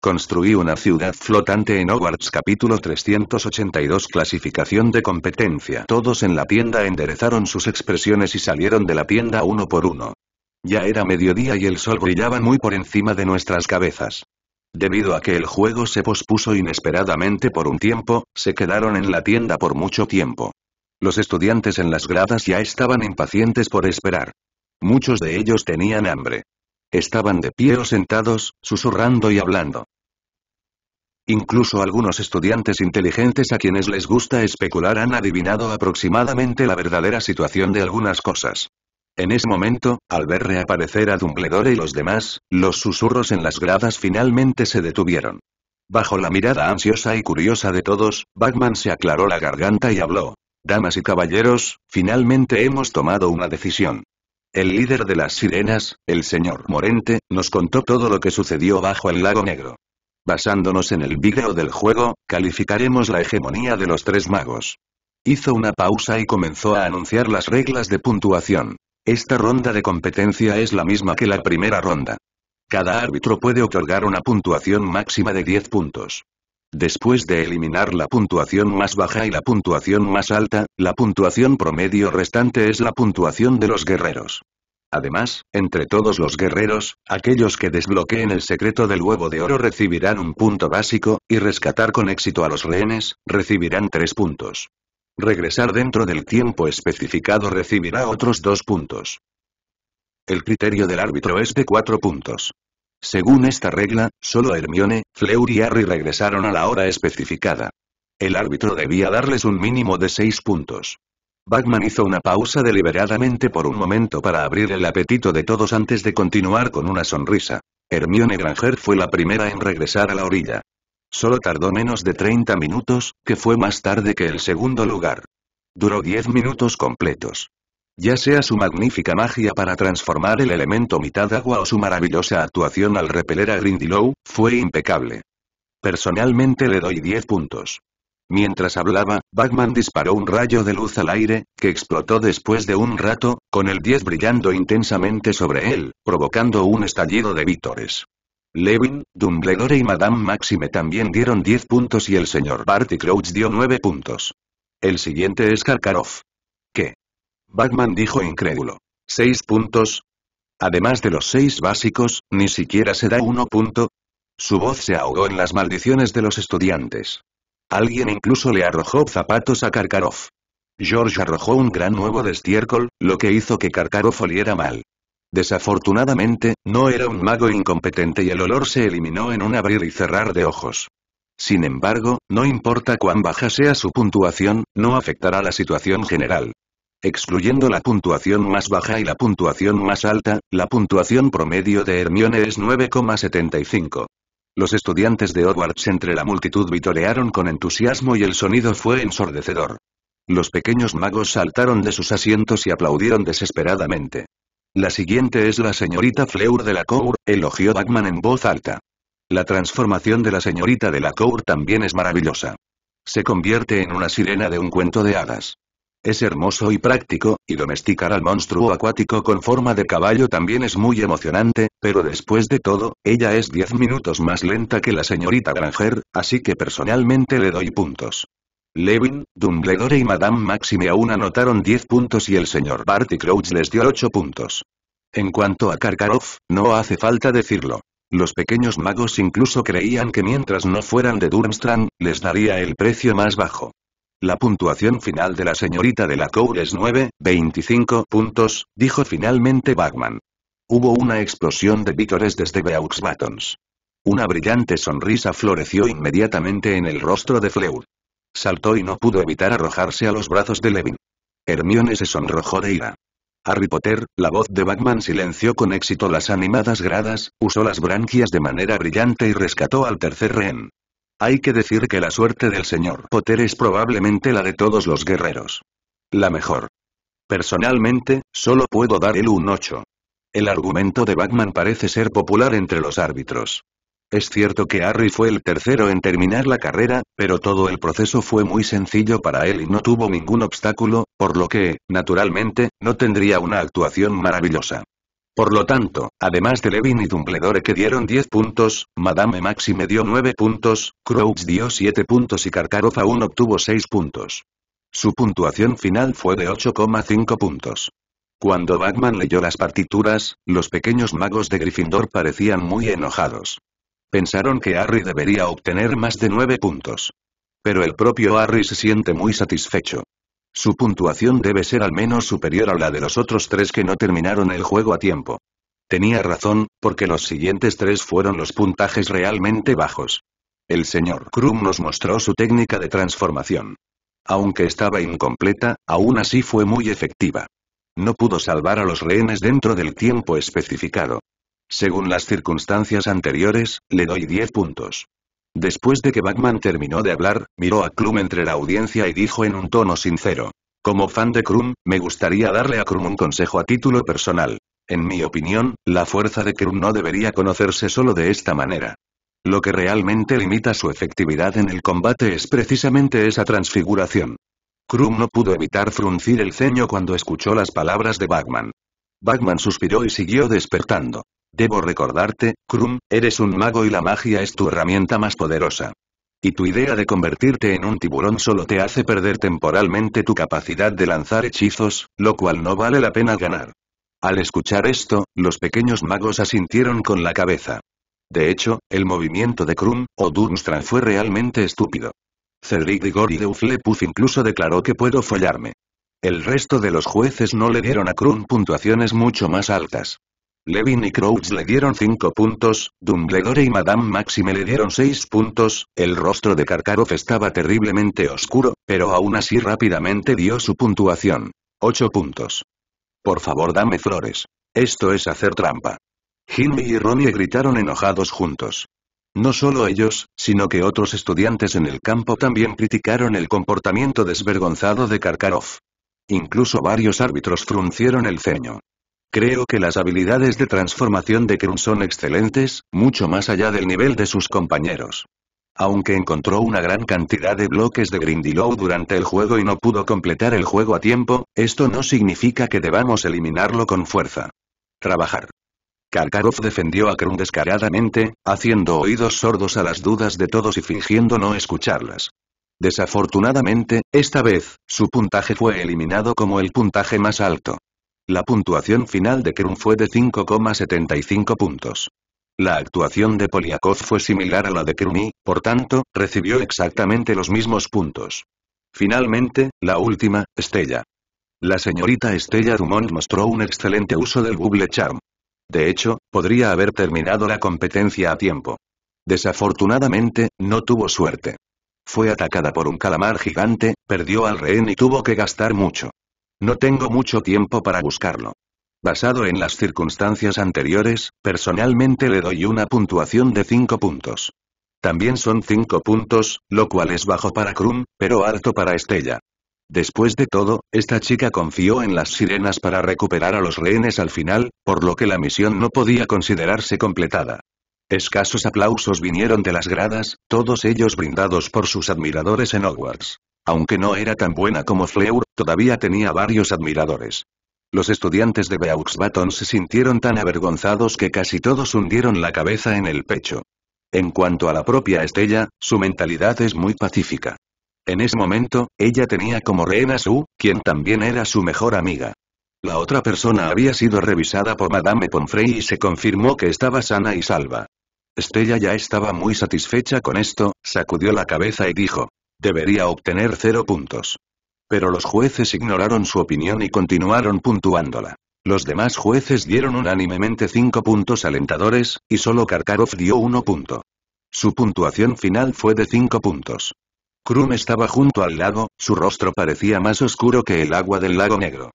Construí una ciudad flotante en Hogwarts capítulo 382 clasificación de competencia Todos en la tienda enderezaron sus expresiones y salieron de la tienda uno por uno. Ya era mediodía y el sol brillaba muy por encima de nuestras cabezas. Debido a que el juego se pospuso inesperadamente por un tiempo, se quedaron en la tienda por mucho tiempo. Los estudiantes en las gradas ya estaban impacientes por esperar. Muchos de ellos tenían hambre. Estaban de pie o sentados, susurrando y hablando. Incluso algunos estudiantes inteligentes a quienes les gusta especular han adivinado aproximadamente la verdadera situación de algunas cosas. En ese momento, al ver reaparecer a Dumbledore y los demás, los susurros en las gradas finalmente se detuvieron. Bajo la mirada ansiosa y curiosa de todos, Batman se aclaró la garganta y habló. Damas y caballeros, finalmente hemos tomado una decisión el líder de las sirenas, el señor Morente, nos contó todo lo que sucedió bajo el lago negro. Basándonos en el vídeo del juego, calificaremos la hegemonía de los tres magos. Hizo una pausa y comenzó a anunciar las reglas de puntuación. Esta ronda de competencia es la misma que la primera ronda. Cada árbitro puede otorgar una puntuación máxima de 10 puntos. Después de eliminar la puntuación más baja y la puntuación más alta, la puntuación promedio restante es la puntuación de los guerreros. Además, entre todos los guerreros, aquellos que desbloqueen el secreto del huevo de oro recibirán un punto básico, y rescatar con éxito a los rehenes, recibirán tres puntos. Regresar dentro del tiempo especificado recibirá otros dos puntos. El criterio del árbitro es de cuatro puntos. Según esta regla, solo Hermione, Fleur y Harry regresaron a la hora especificada. El árbitro debía darles un mínimo de seis puntos. Batman hizo una pausa deliberadamente por un momento para abrir el apetito de todos antes de continuar con una sonrisa. Hermione Granger fue la primera en regresar a la orilla. Solo tardó menos de 30 minutos, que fue más tarde que el segundo lugar. Duró 10 minutos completos. Ya sea su magnífica magia para transformar el elemento mitad agua o su maravillosa actuación al repeler a Grindelow, fue impecable. Personalmente le doy 10 puntos. Mientras hablaba, Batman disparó un rayo de luz al aire, que explotó después de un rato, con el 10 brillando intensamente sobre él, provocando un estallido de vítores. Levin, Dumbledore y Madame Maxime también dieron 10 puntos y el señor Barty Crouch dio 9 puntos. El siguiente es Karkaroff. ¿Qué? Batman dijo incrédulo. ¿Seis puntos? Además de los seis básicos, ¿ni siquiera se da uno punto? Su voz se ahogó en las maldiciones de los estudiantes. Alguien incluso le arrojó zapatos a Karkaroff. George arrojó un gran nuevo de estiércol, lo que hizo que Karkaroff oliera mal. Desafortunadamente, no era un mago incompetente y el olor se eliminó en un abrir y cerrar de ojos. Sin embargo, no importa cuán baja sea su puntuación, no afectará la situación general. Excluyendo la puntuación más baja y la puntuación más alta, la puntuación promedio de Hermione es 9,75. Los estudiantes de Hogwarts entre la multitud vitorearon con entusiasmo y el sonido fue ensordecedor. Los pequeños magos saltaron de sus asientos y aplaudieron desesperadamente. La siguiente es la señorita Fleur de la Cour, elogió Batman en voz alta. La transformación de la señorita de la Cour también es maravillosa. Se convierte en una sirena de un cuento de hadas. Es hermoso y práctico, y domesticar al monstruo acuático con forma de caballo también es muy emocionante, pero después de todo, ella es 10 minutos más lenta que la señorita Granger, así que personalmente le doy puntos. Levin, Dumbledore y Madame Maxime aún anotaron 10 puntos y el señor Barty Crouch les dio 8 puntos. En cuanto a Karkarov, no hace falta decirlo. Los pequeños magos incluso creían que mientras no fueran de Durmstrang, les daría el precio más bajo. La puntuación final de la señorita de la Cour es 9, 25 puntos, dijo finalmente Bagman. Hubo una explosión de vítores desde Beaux Una brillante sonrisa floreció inmediatamente en el rostro de Fleur. Saltó y no pudo evitar arrojarse a los brazos de Levin. Hermione se sonrojó de ira. Harry Potter, la voz de Batman silenció con éxito las animadas gradas, usó las branquias de manera brillante y rescató al tercer rehén. Hay que decir que la suerte del señor Potter es probablemente la de todos los guerreros. La mejor. Personalmente, solo puedo dar el un 8. El argumento de Batman parece ser popular entre los árbitros. Es cierto que Harry fue el tercero en terminar la carrera, pero todo el proceso fue muy sencillo para él y no tuvo ningún obstáculo, por lo que, naturalmente, no tendría una actuación maravillosa. Por lo tanto, además de Levin y Dumbledore que dieron 10 puntos, Madame Maxi dio 9 puntos, Crouch dio 7 puntos y Karkaroff aún obtuvo 6 puntos. Su puntuación final fue de 8,5 puntos. Cuando Batman leyó las partituras, los pequeños magos de Gryffindor parecían muy enojados. Pensaron que Harry debería obtener más de 9 puntos. Pero el propio Harry se siente muy satisfecho. Su puntuación debe ser al menos superior a la de los otros tres que no terminaron el juego a tiempo. Tenía razón, porque los siguientes tres fueron los puntajes realmente bajos. El señor Krum nos mostró su técnica de transformación. Aunque estaba incompleta, aún así fue muy efectiva. No pudo salvar a los rehenes dentro del tiempo especificado. Según las circunstancias anteriores, le doy 10 puntos. Después de que Batman terminó de hablar, miró a Krum entre la audiencia y dijo en un tono sincero. Como fan de Krum, me gustaría darle a Krum un consejo a título personal. En mi opinión, la fuerza de Krum no debería conocerse solo de esta manera. Lo que realmente limita su efectividad en el combate es precisamente esa transfiguración. Krum no pudo evitar fruncir el ceño cuando escuchó las palabras de Batman. Batman suspiró y siguió despertando. Debo recordarte, Krum, eres un mago y la magia es tu herramienta más poderosa. Y tu idea de convertirte en un tiburón solo te hace perder temporalmente tu capacidad de lanzar hechizos, lo cual no vale la pena ganar. Al escuchar esto, los pequeños magos asintieron con la cabeza. De hecho, el movimiento de Krum, o Dunstran fue realmente estúpido. Cedric Diggory de Uflepuz incluso declaró que puedo follarme. El resto de los jueces no le dieron a Krum puntuaciones mucho más altas. Levin y Crouch le dieron 5 puntos, Dumbledore y Madame Maxime le dieron seis puntos, el rostro de Karkaroff estaba terriblemente oscuro, pero aún así rápidamente dio su puntuación. 8 puntos. Por favor dame flores. Esto es hacer trampa. Jimmy y Ronnie gritaron enojados juntos. No solo ellos, sino que otros estudiantes en el campo también criticaron el comportamiento desvergonzado de Karkaroff. Incluso varios árbitros fruncieron el ceño. Creo que las habilidades de transformación de Krun son excelentes, mucho más allá del nivel de sus compañeros. Aunque encontró una gran cantidad de bloques de Grindylow durante el juego y no pudo completar el juego a tiempo, esto no significa que debamos eliminarlo con fuerza. Trabajar. Karkarov defendió a Krun descaradamente, haciendo oídos sordos a las dudas de todos y fingiendo no escucharlas. Desafortunadamente, esta vez, su puntaje fue eliminado como el puntaje más alto. La puntuación final de Krum fue de 5,75 puntos. La actuación de Poliakov fue similar a la de Krum y, por tanto, recibió exactamente los mismos puntos. Finalmente, la última, Estella. La señorita Estella Dumont mostró un excelente uso del Google Charm. De hecho, podría haber terminado la competencia a tiempo. Desafortunadamente, no tuvo suerte. Fue atacada por un calamar gigante, perdió al rehén y tuvo que gastar mucho. No tengo mucho tiempo para buscarlo. Basado en las circunstancias anteriores, personalmente le doy una puntuación de 5 puntos. También son 5 puntos, lo cual es bajo para Krum, pero alto para Estella. Después de todo, esta chica confió en las sirenas para recuperar a los rehenes al final, por lo que la misión no podía considerarse completada. Escasos aplausos vinieron de las gradas, todos ellos brindados por sus admiradores en Hogwarts. Aunque no era tan buena como Fleur, todavía tenía varios admiradores. Los estudiantes de Beauxbaton se sintieron tan avergonzados que casi todos hundieron la cabeza en el pecho. En cuanto a la propia Estella, su mentalidad es muy pacífica. En ese momento, ella tenía como rehén a Su, quien también era su mejor amiga. La otra persona había sido revisada por Madame Pomfrey y se confirmó que estaba sana y salva. Estella ya estaba muy satisfecha con esto, sacudió la cabeza y dijo, Debería obtener cero puntos. Pero los jueces ignoraron su opinión y continuaron puntuándola. Los demás jueces dieron unánimemente cinco puntos alentadores, y solo Karkarov dio uno punto. Su puntuación final fue de cinco puntos. Krum estaba junto al lago, su rostro parecía más oscuro que el agua del lago negro.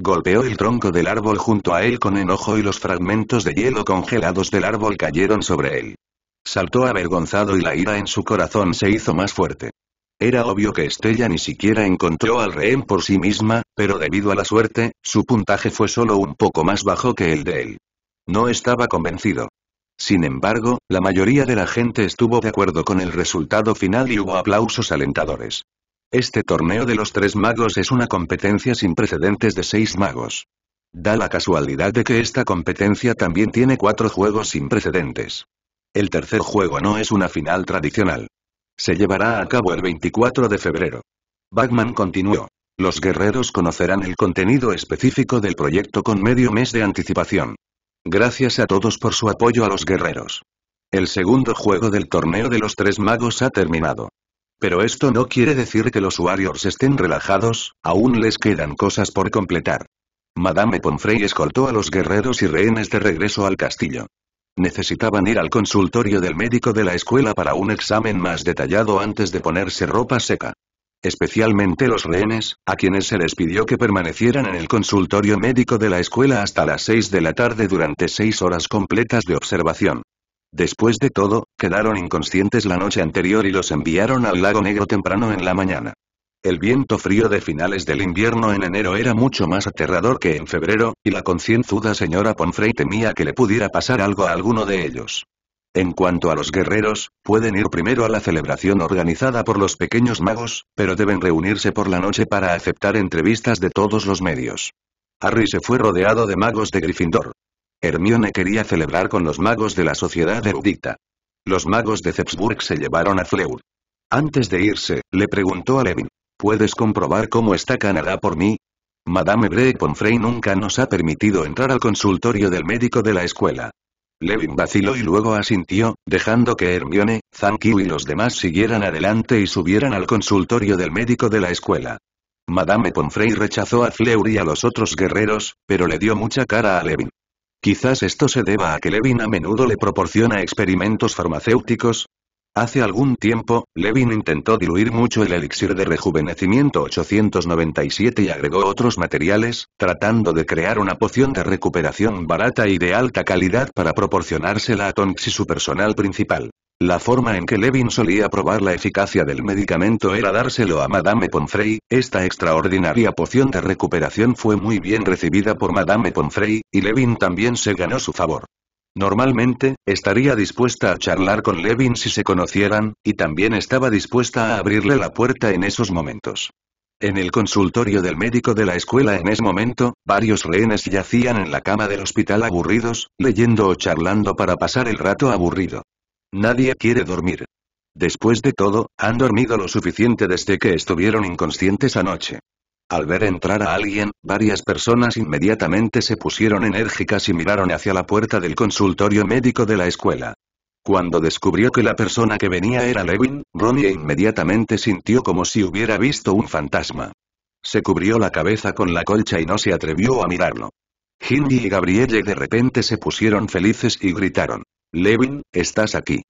Golpeó el tronco del árbol junto a él con enojo y los fragmentos de hielo congelados del árbol cayeron sobre él. Saltó avergonzado y la ira en su corazón se hizo más fuerte. Era obvio que Estella ni siquiera encontró al rehén por sí misma, pero debido a la suerte, su puntaje fue solo un poco más bajo que el de él. No estaba convencido. Sin embargo, la mayoría de la gente estuvo de acuerdo con el resultado final y hubo aplausos alentadores. Este torneo de los tres magos es una competencia sin precedentes de seis magos. Da la casualidad de que esta competencia también tiene cuatro juegos sin precedentes. El tercer juego no es una final tradicional. Se llevará a cabo el 24 de febrero. Batman continuó. Los guerreros conocerán el contenido específico del proyecto con medio mes de anticipación. Gracias a todos por su apoyo a los guerreros. El segundo juego del torneo de los tres magos ha terminado. Pero esto no quiere decir que los Warriors estén relajados, aún les quedan cosas por completar. Madame Pomfrey escoltó a los guerreros y rehenes de regreso al castillo. Necesitaban ir al consultorio del médico de la escuela para un examen más detallado antes de ponerse ropa seca. Especialmente los rehenes, a quienes se les pidió que permanecieran en el consultorio médico de la escuela hasta las seis de la tarde durante seis horas completas de observación. Después de todo, quedaron inconscientes la noche anterior y los enviaron al lago negro temprano en la mañana. El viento frío de finales del invierno en enero era mucho más aterrador que en febrero, y la concienzuda señora Ponfrey temía que le pudiera pasar algo a alguno de ellos. En cuanto a los guerreros, pueden ir primero a la celebración organizada por los pequeños magos, pero deben reunirse por la noche para aceptar entrevistas de todos los medios. Harry se fue rodeado de magos de Gryffindor. Hermione quería celebrar con los magos de la sociedad erudita. Los magos de Zepsburg se llevaron a Fleur. Antes de irse, le preguntó a Levin, ¿Puedes comprobar cómo está Canadá por mí? Madame Ebre Breck-Ponfrey nunca nos ha permitido entrar al consultorio del médico de la escuela. Levin vaciló y luego asintió, dejando que Hermione, Zankyu y los demás siguieran adelante y subieran al consultorio del médico de la escuela. Madame Ponfrey rechazó a Fleur y a los otros guerreros, pero le dio mucha cara a Levin. Quizás esto se deba a que Levin a menudo le proporciona experimentos farmacéuticos, Hace algún tiempo, Levin intentó diluir mucho el elixir de rejuvenecimiento 897 y agregó otros materiales, tratando de crear una poción de recuperación barata y de alta calidad para proporcionársela a Tonks y su personal principal. La forma en que Levin solía probar la eficacia del medicamento era dárselo a Madame Ponfrey. esta extraordinaria poción de recuperación fue muy bien recibida por Madame Ponfrey, y Levin también se ganó su favor. Normalmente, estaría dispuesta a charlar con Levin si se conocieran, y también estaba dispuesta a abrirle la puerta en esos momentos. En el consultorio del médico de la escuela en ese momento, varios rehenes yacían en la cama del hospital aburridos, leyendo o charlando para pasar el rato aburrido. Nadie quiere dormir. Después de todo, han dormido lo suficiente desde que estuvieron inconscientes anoche. Al ver entrar a alguien, varias personas inmediatamente se pusieron enérgicas y miraron hacia la puerta del consultorio médico de la escuela. Cuando descubrió que la persona que venía era Levin, Ronnie inmediatamente sintió como si hubiera visto un fantasma. Se cubrió la cabeza con la colcha y no se atrevió a mirarlo. Hindi y Gabrielle de repente se pusieron felices y gritaron. Levin, estás aquí.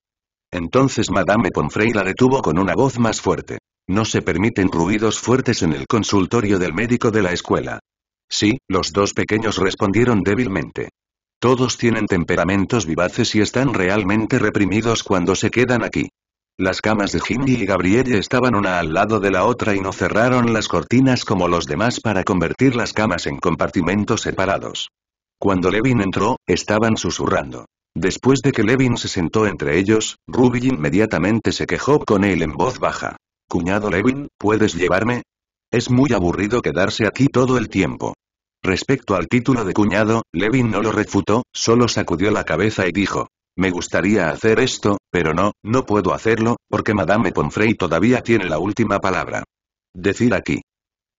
Entonces Madame Pomfrey la detuvo con una voz más fuerte. No se permiten ruidos fuertes en el consultorio del médico de la escuela. Sí, los dos pequeños respondieron débilmente. Todos tienen temperamentos vivaces y están realmente reprimidos cuando se quedan aquí. Las camas de Jimmy y Gabrielle estaban una al lado de la otra y no cerraron las cortinas como los demás para convertir las camas en compartimentos separados. Cuando Levin entró, estaban susurrando. Después de que Levin se sentó entre ellos, Ruby inmediatamente se quejó con él en voz baja cuñado Levin, ¿puedes llevarme? Es muy aburrido quedarse aquí todo el tiempo. Respecto al título de cuñado, Levin no lo refutó, solo sacudió la cabeza y dijo, me gustaría hacer esto, pero no, no puedo hacerlo, porque Madame Pomfrey todavía tiene la última palabra. Decir aquí.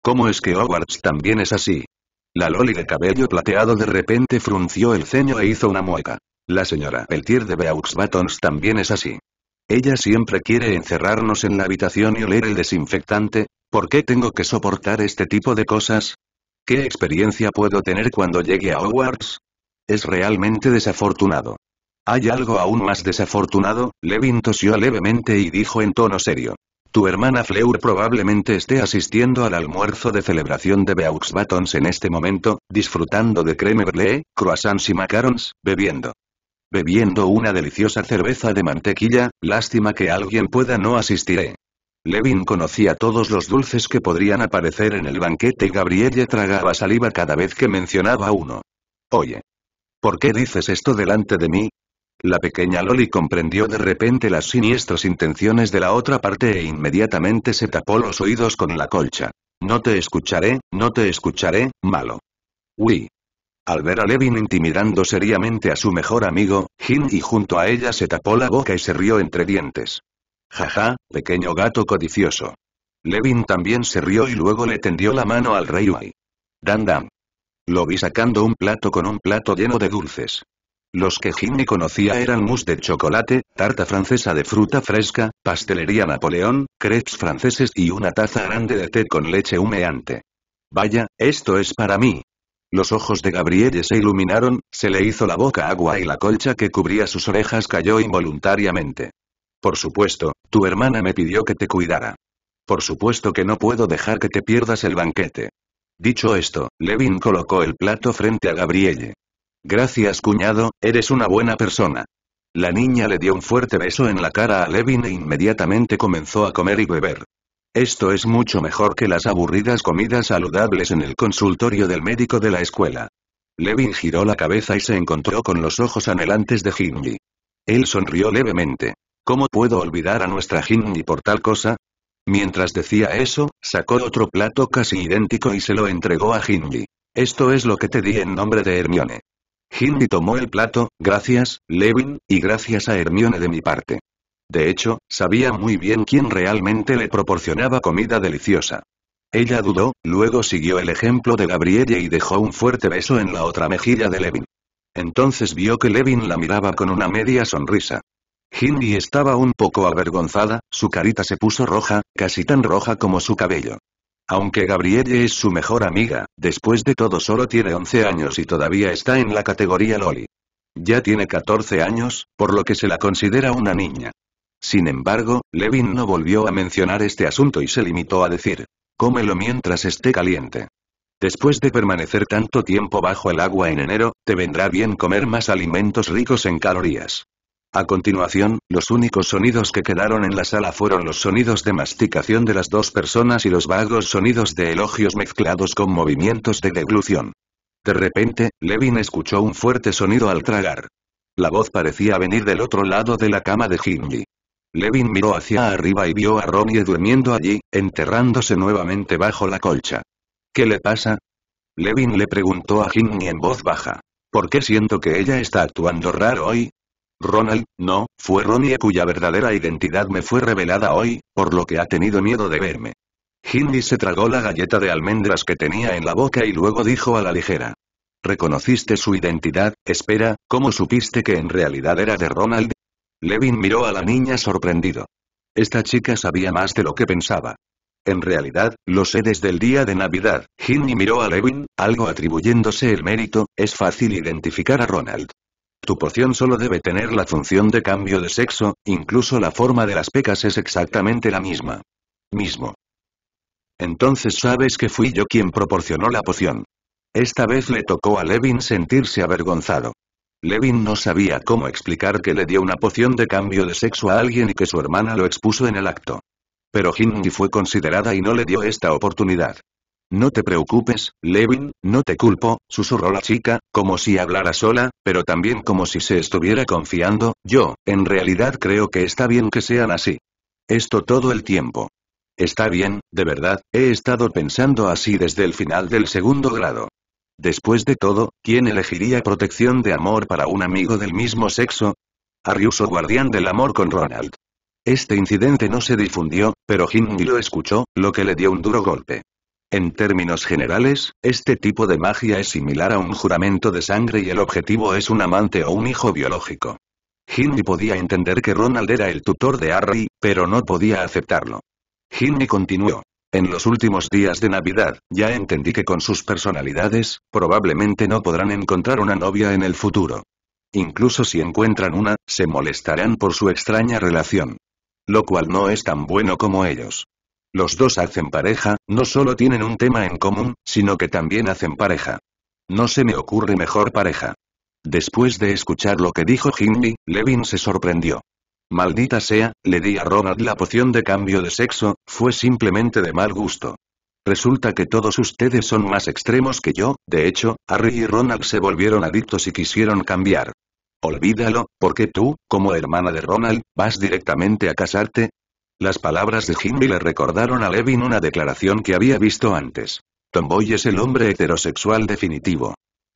¿Cómo es que Hogwarts también es así? La loli de cabello plateado de repente frunció el ceño e hizo una mueca. La señora Peltier de Beauxbatons también es así. Ella siempre quiere encerrarnos en la habitación y oler el desinfectante, ¿por qué tengo que soportar este tipo de cosas? ¿Qué experiencia puedo tener cuando llegue a Hogwarts? Es realmente desafortunado. Hay algo aún más desafortunado, Levin tosió levemente y dijo en tono serio. Tu hermana Fleur probablemente esté asistiendo al almuerzo de celebración de Beauxbatons en este momento, disfrutando de creme brûlée, croissants y macarons, bebiendo Bebiendo una deliciosa cerveza de mantequilla, lástima que alguien pueda no asistiré. ¿eh? Levin conocía todos los dulces que podrían aparecer en el banquete y Gabrielle tragaba saliva cada vez que mencionaba uno. Oye. ¿Por qué dices esto delante de mí? La pequeña Loli comprendió de repente las siniestras intenciones de la otra parte e inmediatamente se tapó los oídos con la colcha. No te escucharé, no te escucharé, malo. Uy. Al ver a Levin intimidando seriamente a su mejor amigo, y junto a ella se tapó la boca y se rió entre dientes. Jaja, pequeño gato codicioso. Levin también se rió y luego le tendió la mano al rey Uai. Dan Dan. Lo vi sacando un plato con un plato lleno de dulces. Los que Jimmy conocía eran mousse de chocolate, tarta francesa de fruta fresca, pastelería Napoleón, crepes franceses y una taza grande de té con leche humeante. Vaya, esto es para mí, los ojos de Gabrielle se iluminaron, se le hizo la boca agua y la colcha que cubría sus orejas cayó involuntariamente. Por supuesto, tu hermana me pidió que te cuidara. Por supuesto que no puedo dejar que te pierdas el banquete. Dicho esto, Levin colocó el plato frente a Gabrielle. Gracias cuñado, eres una buena persona. La niña le dio un fuerte beso en la cara a Levin e inmediatamente comenzó a comer y beber. Esto es mucho mejor que las aburridas comidas saludables en el consultorio del médico de la escuela. Levin giró la cabeza y se encontró con los ojos anhelantes de Ginny. Él sonrió levemente. ¿Cómo puedo olvidar a nuestra Ginny por tal cosa? Mientras decía eso, sacó otro plato casi idéntico y se lo entregó a Ginny. Esto es lo que te di en nombre de Hermione. Ginny tomó el plato, gracias, Levin, y gracias a Hermione de mi parte. De hecho, sabía muy bien quién realmente le proporcionaba comida deliciosa. Ella dudó, luego siguió el ejemplo de Gabrielle y dejó un fuerte beso en la otra mejilla de Levin. Entonces vio que Levin la miraba con una media sonrisa. Hindi estaba un poco avergonzada, su carita se puso roja, casi tan roja como su cabello. Aunque Gabrielle es su mejor amiga, después de todo solo tiene 11 años y todavía está en la categoría Loli. Ya tiene 14 años, por lo que se la considera una niña. Sin embargo, Levin no volvió a mencionar este asunto y se limitó a decir, cómelo mientras esté caliente. Después de permanecer tanto tiempo bajo el agua en enero, te vendrá bien comer más alimentos ricos en calorías. A continuación, los únicos sonidos que quedaron en la sala fueron los sonidos de masticación de las dos personas y los vagos sonidos de elogios mezclados con movimientos de deglución. De repente, Levin escuchó un fuerte sonido al tragar. La voz parecía venir del otro lado de la cama de Hindley. Levin miró hacia arriba y vio a Ronnie durmiendo allí, enterrándose nuevamente bajo la colcha. ¿Qué le pasa? Levin le preguntó a Hindley en voz baja. ¿Por qué siento que ella está actuando raro hoy? Ronald, no, fue Ronnie cuya verdadera identidad me fue revelada hoy, por lo que ha tenido miedo de verme. Hindley se tragó la galleta de almendras que tenía en la boca y luego dijo a la ligera. ¿Reconociste su identidad? Espera, ¿cómo supiste que en realidad era de Ronald? Levin miró a la niña sorprendido. Esta chica sabía más de lo que pensaba. En realidad, lo sé desde el día de Navidad. Ginny miró a Levin, algo atribuyéndose el mérito, es fácil identificar a Ronald. Tu poción solo debe tener la función de cambio de sexo, incluso la forma de las pecas es exactamente la misma. Mismo. Entonces sabes que fui yo quien proporcionó la poción. Esta vez le tocó a Levin sentirse avergonzado. Levin no sabía cómo explicar que le dio una poción de cambio de sexo a alguien y que su hermana lo expuso en el acto. Pero Hindi fue considerada y no le dio esta oportunidad. No te preocupes, Levin, no te culpo, susurró la chica, como si hablara sola, pero también como si se estuviera confiando, yo, en realidad creo que está bien que sean así. Esto todo el tiempo. Está bien, de verdad, he estado pensando así desde el final del segundo grado. Después de todo, ¿quién elegiría protección de amor para un amigo del mismo sexo? o guardián del amor con Ronald. Este incidente no se difundió, pero Hindi lo escuchó, lo que le dio un duro golpe. En términos generales, este tipo de magia es similar a un juramento de sangre y el objetivo es un amante o un hijo biológico. Hindi podía entender que Ronald era el tutor de Harry, pero no podía aceptarlo. Ginny continuó. En los últimos días de Navidad, ya entendí que con sus personalidades, probablemente no podrán encontrar una novia en el futuro. Incluso si encuentran una, se molestarán por su extraña relación. Lo cual no es tan bueno como ellos. Los dos hacen pareja, no solo tienen un tema en común, sino que también hacen pareja. No se me ocurre mejor pareja. Después de escuchar lo que dijo Jimmy, Levin se sorprendió. Maldita sea, le di a Ronald la poción de cambio de sexo, fue simplemente de mal gusto. Resulta que todos ustedes son más extremos que yo, de hecho, Harry y Ronald se volvieron adictos y quisieron cambiar. Olvídalo, porque tú, como hermana de Ronald, vas directamente a casarte. Las palabras de Jimmy le recordaron a Levin una declaración que había visto antes. Tomboy es el hombre heterosexual definitivo.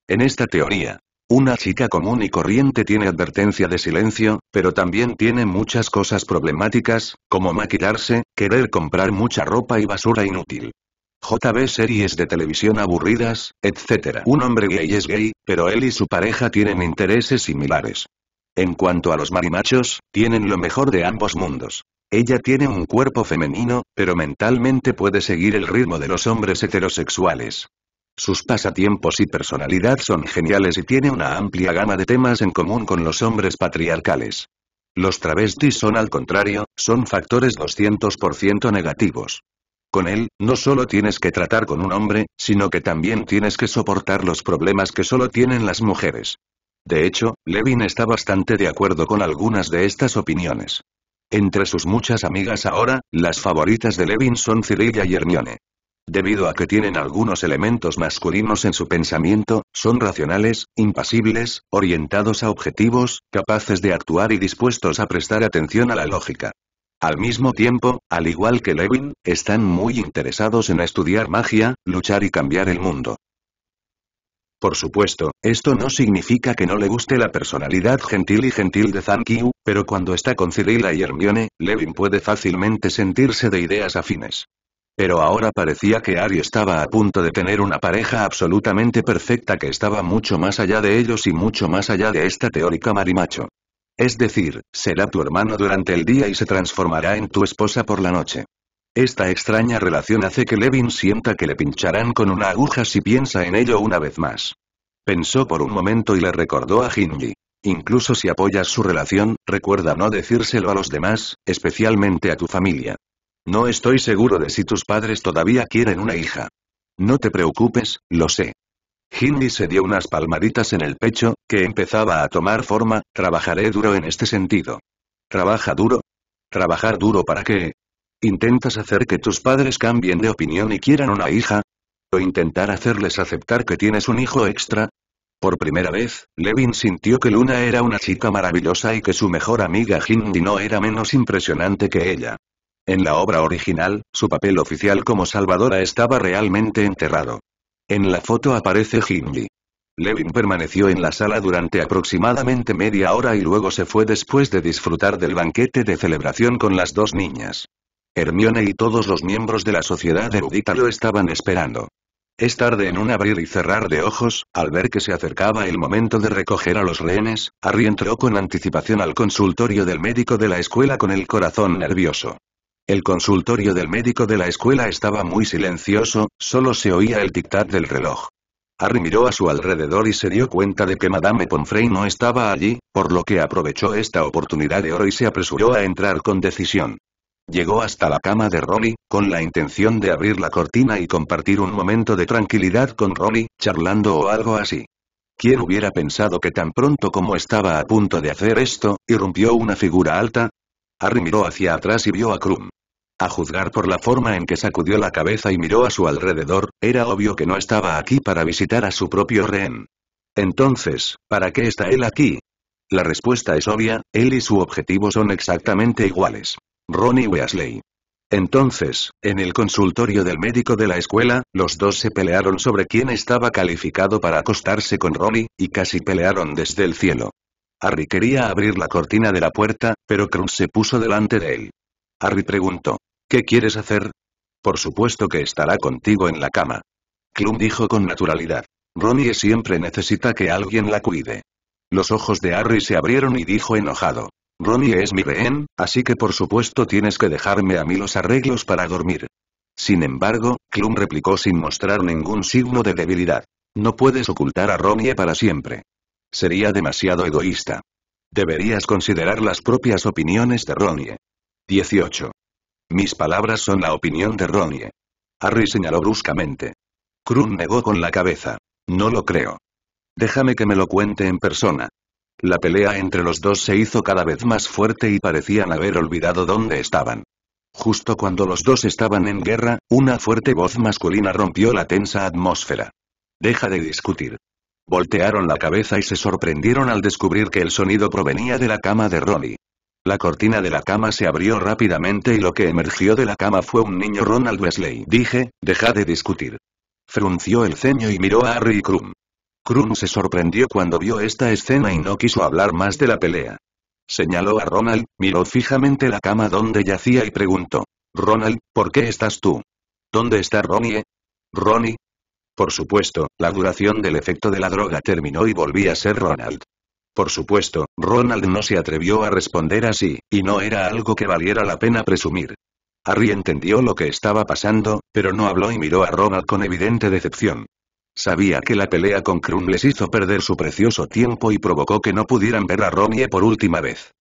En esta teoría, una chica común y corriente tiene advertencia de silencio, pero también tiene muchas cosas problemáticas, como maquillarse, querer comprar mucha ropa y basura inútil. JB series de televisión aburridas, etc. Un hombre gay es gay, pero él y su pareja tienen intereses similares. En cuanto a los marimachos, tienen lo mejor de ambos mundos. Ella tiene un cuerpo femenino, pero mentalmente puede seguir el ritmo de los hombres heterosexuales. Sus pasatiempos y personalidad son geniales y tiene una amplia gama de temas en común con los hombres patriarcales. Los travestis son al contrario, son factores 200% negativos. Con él, no solo tienes que tratar con un hombre, sino que también tienes que soportar los problemas que solo tienen las mujeres. De hecho, Levin está bastante de acuerdo con algunas de estas opiniones. Entre sus muchas amigas ahora, las favoritas de Levin son Cirilla y Hermione. Debido a que tienen algunos elementos masculinos en su pensamiento, son racionales, impasibles, orientados a objetivos, capaces de actuar y dispuestos a prestar atención a la lógica. Al mismo tiempo, al igual que Levin, están muy interesados en estudiar magia, luchar y cambiar el mundo. Por supuesto, esto no significa que no le guste la personalidad gentil y gentil de Zan pero cuando está con Cirilla y Hermione, Levin puede fácilmente sentirse de ideas afines. Pero ahora parecía que Ari estaba a punto de tener una pareja absolutamente perfecta que estaba mucho más allá de ellos y mucho más allá de esta teórica marimacho. Es decir, será tu hermano durante el día y se transformará en tu esposa por la noche. Esta extraña relación hace que Levin sienta que le pincharán con una aguja si piensa en ello una vez más. Pensó por un momento y le recordó a Hinji. Incluso si apoyas su relación, recuerda no decírselo a los demás, especialmente a tu familia. No estoy seguro de si tus padres todavía quieren una hija. No te preocupes, lo sé. Hindi se dio unas palmaditas en el pecho, que empezaba a tomar forma, trabajaré duro en este sentido. ¿Trabaja duro? ¿Trabajar duro para qué? ¿Intentas hacer que tus padres cambien de opinión y quieran una hija? ¿O intentar hacerles aceptar que tienes un hijo extra? Por primera vez, Levin sintió que Luna era una chica maravillosa y que su mejor amiga Hindi no era menos impresionante que ella. En la obra original, su papel oficial como Salvadora estaba realmente enterrado. En la foto aparece Hindley. Levin permaneció en la sala durante aproximadamente media hora y luego se fue después de disfrutar del banquete de celebración con las dos niñas. Hermione y todos los miembros de la sociedad erudita lo estaban esperando. Es tarde en un abrir y cerrar de ojos, al ver que se acercaba el momento de recoger a los rehenes, Harry entró con anticipación al consultorio del médico de la escuela con el corazón nervioso. El consultorio del médico de la escuela estaba muy silencioso, solo se oía el tic-tac del reloj. Harry miró a su alrededor y se dio cuenta de que Madame Pomfrey no estaba allí, por lo que aprovechó esta oportunidad de oro y se apresuró a entrar con decisión. Llegó hasta la cama de Ronnie, con la intención de abrir la cortina y compartir un momento de tranquilidad con Ronnie, charlando o algo así. ¿Quién hubiera pensado que tan pronto como estaba a punto de hacer esto, irrumpió una figura alta, Harry miró hacia atrás y vio a Krum. A juzgar por la forma en que sacudió la cabeza y miró a su alrededor, era obvio que no estaba aquí para visitar a su propio rehén. Entonces, ¿para qué está él aquí? La respuesta es obvia, él y su objetivo son exactamente iguales. Ronnie Weasley. Entonces, en el consultorio del médico de la escuela, los dos se pelearon sobre quién estaba calificado para acostarse con Ronnie, y casi pelearon desde el cielo. Harry quería abrir la cortina de la puerta, pero Krum se puso delante de él. Harry preguntó, ¿qué quieres hacer? Por supuesto que estará contigo en la cama. Klum dijo con naturalidad. Ronnie siempre necesita que alguien la cuide. Los ojos de Harry se abrieron y dijo enojado. Ronnie es mi rehén, así que por supuesto tienes que dejarme a mí los arreglos para dormir. Sin embargo, Klum replicó sin mostrar ningún signo de debilidad. No puedes ocultar a Ronnie para siempre. Sería demasiado egoísta. Deberías considerar las propias opiniones de Ronnie. 18. Mis palabras son la opinión de Ronnie. Harry señaló bruscamente. Krum negó con la cabeza. No lo creo. Déjame que me lo cuente en persona. La pelea entre los dos se hizo cada vez más fuerte y parecían haber olvidado dónde estaban. Justo cuando los dos estaban en guerra, una fuerte voz masculina rompió la tensa atmósfera. Deja de discutir. Voltearon la cabeza y se sorprendieron al descubrir que el sonido provenía de la cama de Ronnie. La cortina de la cama se abrió rápidamente y lo que emergió de la cama fue un niño Ronald Wesley. Dije, deja de discutir. Frunció el ceño y miró a Harry y Krum. Krum se sorprendió cuando vio esta escena y no quiso hablar más de la pelea. Señaló a Ronald, miró fijamente la cama donde yacía y preguntó. Ronald, ¿por qué estás tú? ¿Dónde está Ronnie? Ronnie, por supuesto, la duración del efecto de la droga terminó y volví a ser Ronald. Por supuesto, Ronald no se atrevió a responder así, y no era algo que valiera la pena presumir. Harry entendió lo que estaba pasando, pero no habló y miró a Ronald con evidente decepción. Sabía que la pelea con Krum les hizo perder su precioso tiempo y provocó que no pudieran ver a Ronnie por última vez.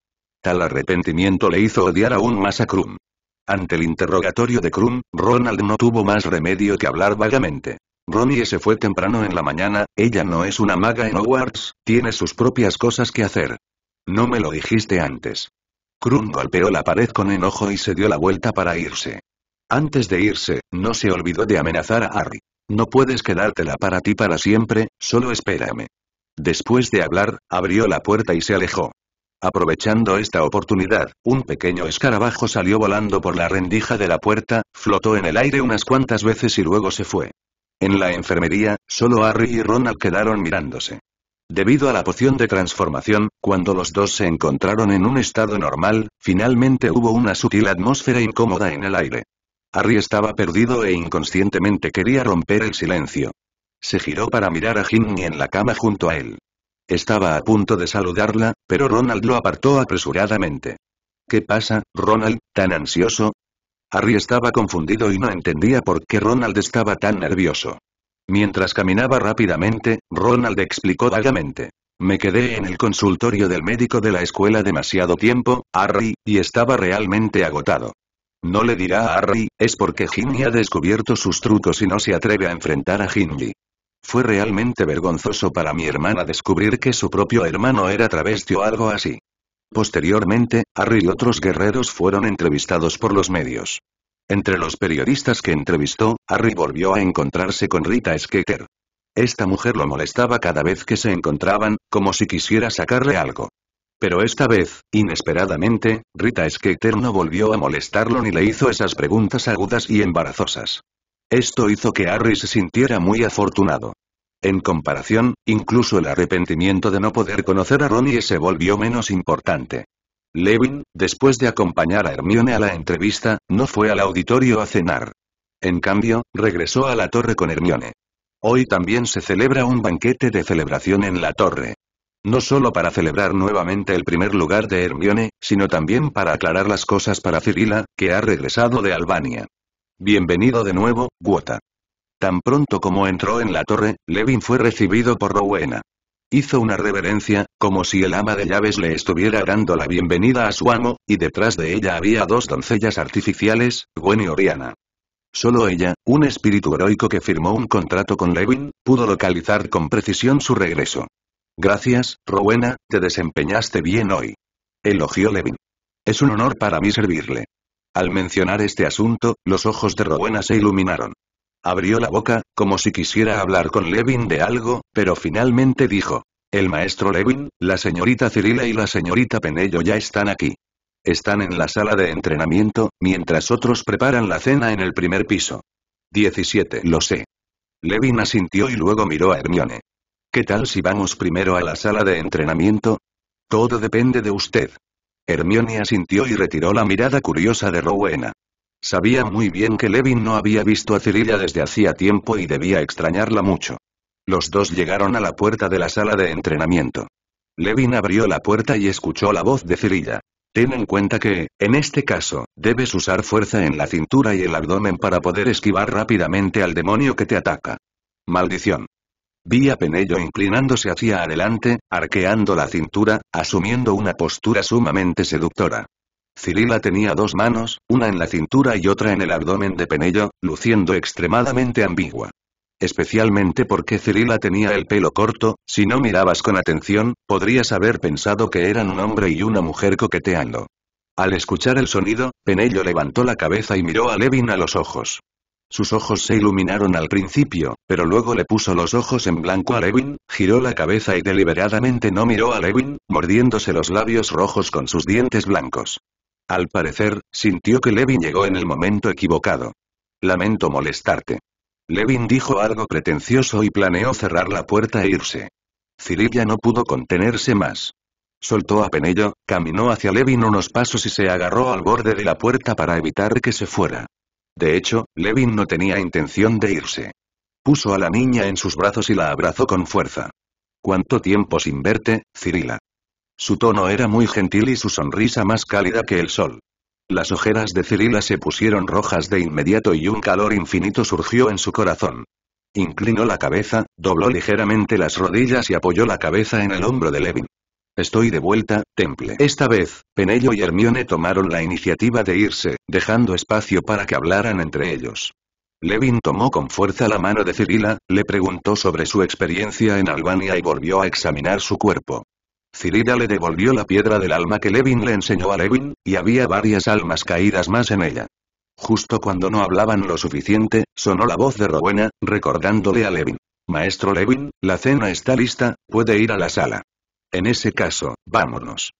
Tal arrepentimiento le hizo odiar aún más a Krum. Ante el interrogatorio de Krum, Ronald no tuvo más remedio que hablar vagamente. Ronnie se fue temprano en la mañana, ella no es una maga en Hogwarts, tiene sus propias cosas que hacer. No me lo dijiste antes. Krum golpeó la pared con enojo y se dio la vuelta para irse. Antes de irse, no se olvidó de amenazar a Harry. No puedes quedártela para ti para siempre, solo espérame. Después de hablar, abrió la puerta y se alejó. Aprovechando esta oportunidad, un pequeño escarabajo salió volando por la rendija de la puerta, flotó en el aire unas cuantas veces y luego se fue. En la enfermería, solo Harry y Ronald quedaron mirándose. Debido a la poción de transformación, cuando los dos se encontraron en un estado normal, finalmente hubo una sutil atmósfera incómoda en el aire. Harry estaba perdido e inconscientemente quería romper el silencio. Se giró para mirar a Ginny en la cama junto a él. Estaba a punto de saludarla, pero Ronald lo apartó apresuradamente. ¿Qué pasa, Ronald, tan ansioso? Harry estaba confundido y no entendía por qué Ronald estaba tan nervioso. Mientras caminaba rápidamente, Ronald explicó vagamente. Me quedé en el consultorio del médico de la escuela demasiado tiempo, Harry, y estaba realmente agotado. No le dirá a Harry, es porque Ginny ha descubierto sus trucos y no se atreve a enfrentar a Ginny. Fue realmente vergonzoso para mi hermana descubrir que su propio hermano era travesti o algo así. Posteriormente, Harry y otros guerreros fueron entrevistados por los medios. Entre los periodistas que entrevistó, Harry volvió a encontrarse con Rita skater Esta mujer lo molestaba cada vez que se encontraban, como si quisiera sacarle algo. Pero esta vez, inesperadamente, Rita skater no volvió a molestarlo ni le hizo esas preguntas agudas y embarazosas. Esto hizo que Harry se sintiera muy afortunado. En comparación, incluso el arrepentimiento de no poder conocer a Ronnie se volvió menos importante. Levin, después de acompañar a Hermione a la entrevista, no fue al auditorio a cenar. En cambio, regresó a la torre con Hermione. Hoy también se celebra un banquete de celebración en la torre. No solo para celebrar nuevamente el primer lugar de Hermione, sino también para aclarar las cosas para Cirila, que ha regresado de Albania. Bienvenido de nuevo, Guota. Tan pronto como entró en la torre, Levin fue recibido por Rowena. Hizo una reverencia, como si el ama de llaves le estuviera dando la bienvenida a su amo, y detrás de ella había dos doncellas artificiales, Gwen y Oriana. Solo ella, un espíritu heroico que firmó un contrato con Levin, pudo localizar con precisión su regreso. Gracias, Rowena, te desempeñaste bien hoy. Elogió Levin. Es un honor para mí servirle. Al mencionar este asunto, los ojos de Rowena se iluminaron. Abrió la boca, como si quisiera hablar con Levin de algo, pero finalmente dijo. El maestro Levin, la señorita Cirila y la señorita Penello ya están aquí. Están en la sala de entrenamiento, mientras otros preparan la cena en el primer piso. 17. Lo sé. Levin asintió y luego miró a Hermione. ¿Qué tal si vamos primero a la sala de entrenamiento? Todo depende de usted. Hermione asintió y retiró la mirada curiosa de Rowena. Sabía muy bien que Levin no había visto a Cirilla desde hacía tiempo y debía extrañarla mucho. Los dos llegaron a la puerta de la sala de entrenamiento. Levin abrió la puerta y escuchó la voz de Cirilla. Ten en cuenta que, en este caso, debes usar fuerza en la cintura y el abdomen para poder esquivar rápidamente al demonio que te ataca. Maldición. Vi a Penello inclinándose hacia adelante, arqueando la cintura, asumiendo una postura sumamente seductora. Cirila tenía dos manos, una en la cintura y otra en el abdomen de Penello, luciendo extremadamente ambigua. Especialmente porque Cirila tenía el pelo corto, si no mirabas con atención, podrías haber pensado que eran un hombre y una mujer coqueteando. Al escuchar el sonido, Penello levantó la cabeza y miró a Levin a los ojos. Sus ojos se iluminaron al principio, pero luego le puso los ojos en blanco a Levin, giró la cabeza y deliberadamente no miró a Levin, mordiéndose los labios rojos con sus dientes blancos. Al parecer, sintió que Levin llegó en el momento equivocado. Lamento molestarte. Levin dijo algo pretencioso y planeó cerrar la puerta e irse. Cirilla no pudo contenerse más. Soltó a Penello, caminó hacia Levin unos pasos y se agarró al borde de la puerta para evitar que se fuera. De hecho, Levin no tenía intención de irse. Puso a la niña en sus brazos y la abrazó con fuerza. ¿Cuánto tiempo sin verte, Cirila? Su tono era muy gentil y su sonrisa más cálida que el sol. Las ojeras de Cirila se pusieron rojas de inmediato y un calor infinito surgió en su corazón. Inclinó la cabeza, dobló ligeramente las rodillas y apoyó la cabeza en el hombro de Levin. Estoy de vuelta, temple. Esta vez, Penello y Hermione tomaron la iniciativa de irse, dejando espacio para que hablaran entre ellos. Levin tomó con fuerza la mano de Cirila, le preguntó sobre su experiencia en Albania y volvió a examinar su cuerpo. Cirida le devolvió la piedra del alma que Levin le enseñó a Levin, y había varias almas caídas más en ella. Justo cuando no hablaban lo suficiente, sonó la voz de Rowena, recordándole a Levin. Maestro Levin, la cena está lista, puede ir a la sala. En ese caso, vámonos.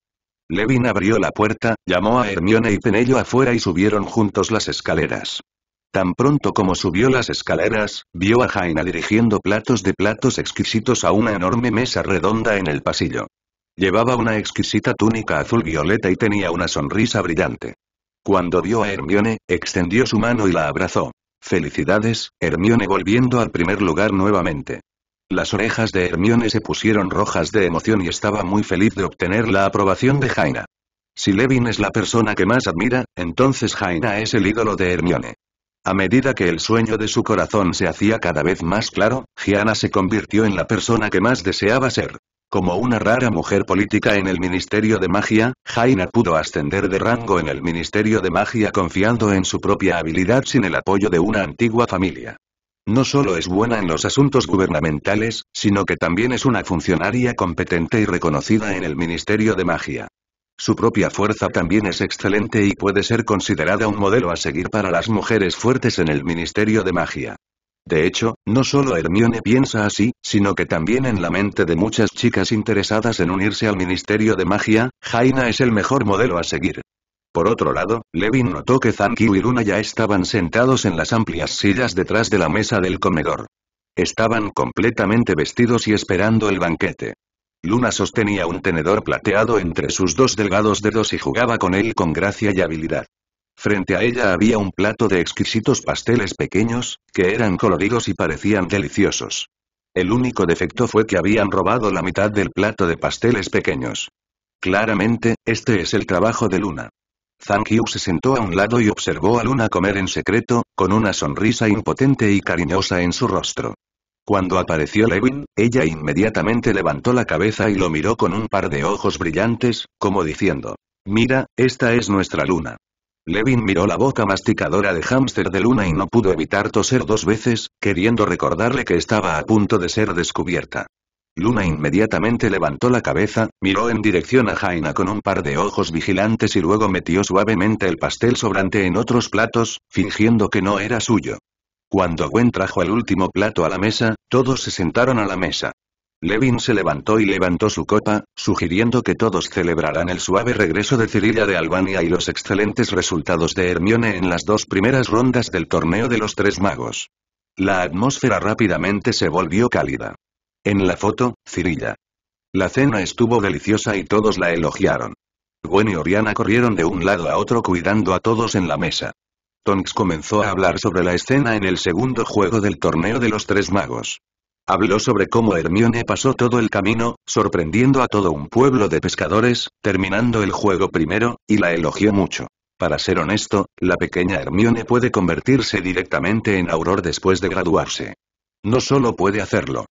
Levin abrió la puerta, llamó a Hermione y Penello afuera y subieron juntos las escaleras. Tan pronto como subió las escaleras, vio a Jaina dirigiendo platos de platos exquisitos a una enorme mesa redonda en el pasillo. Llevaba una exquisita túnica azul violeta y tenía una sonrisa brillante. Cuando vio a Hermione, extendió su mano y la abrazó. Felicidades, Hermione volviendo al primer lugar nuevamente. Las orejas de Hermione se pusieron rojas de emoción y estaba muy feliz de obtener la aprobación de Jaina. Si Levin es la persona que más admira, entonces Jaina es el ídolo de Hermione. A medida que el sueño de su corazón se hacía cada vez más claro, Giana se convirtió en la persona que más deseaba ser. Como una rara mujer política en el Ministerio de Magia, Jaina pudo ascender de rango en el Ministerio de Magia confiando en su propia habilidad sin el apoyo de una antigua familia. No solo es buena en los asuntos gubernamentales, sino que también es una funcionaria competente y reconocida en el Ministerio de Magia. Su propia fuerza también es excelente y puede ser considerada un modelo a seguir para las mujeres fuertes en el Ministerio de Magia. De hecho, no solo Hermione piensa así, sino que también en la mente de muchas chicas interesadas en unirse al Ministerio de Magia, Jaina es el mejor modelo a seguir. Por otro lado, Levin notó que Zankyu y Luna ya estaban sentados en las amplias sillas detrás de la mesa del comedor. Estaban completamente vestidos y esperando el banquete. Luna sostenía un tenedor plateado entre sus dos delgados dedos y jugaba con él con gracia y habilidad. Frente a ella había un plato de exquisitos pasteles pequeños, que eran coloridos y parecían deliciosos. El único defecto fue que habían robado la mitad del plato de pasteles pequeños. Claramente, este es el trabajo de Luna. Zhang se sentó a un lado y observó a Luna comer en secreto, con una sonrisa impotente y cariñosa en su rostro. Cuando apareció Levin, ella inmediatamente levantó la cabeza y lo miró con un par de ojos brillantes, como diciendo, «Mira, esta es nuestra luna». Levin miró la boca masticadora de hámster de Luna y no pudo evitar toser dos veces, queriendo recordarle que estaba a punto de ser descubierta. Luna inmediatamente levantó la cabeza, miró en dirección a Jaina con un par de ojos vigilantes y luego metió suavemente el pastel sobrante en otros platos, fingiendo que no era suyo. Cuando Gwen trajo el último plato a la mesa, todos se sentaron a la mesa. Levin se levantó y levantó su copa, sugiriendo que todos celebrarán el suave regreso de Cirilla de Albania y los excelentes resultados de Hermione en las dos primeras rondas del torneo de los tres magos. La atmósfera rápidamente se volvió cálida. En la foto, Cirilla. La cena estuvo deliciosa y todos la elogiaron. Gwen y Oriana corrieron de un lado a otro cuidando a todos en la mesa. Tonks comenzó a hablar sobre la escena en el segundo juego del torneo de los tres magos. Habló sobre cómo Hermione pasó todo el camino, sorprendiendo a todo un pueblo de pescadores, terminando el juego primero, y la elogió mucho. Para ser honesto, la pequeña Hermione puede convertirse directamente en Auror después de graduarse. No solo puede hacerlo.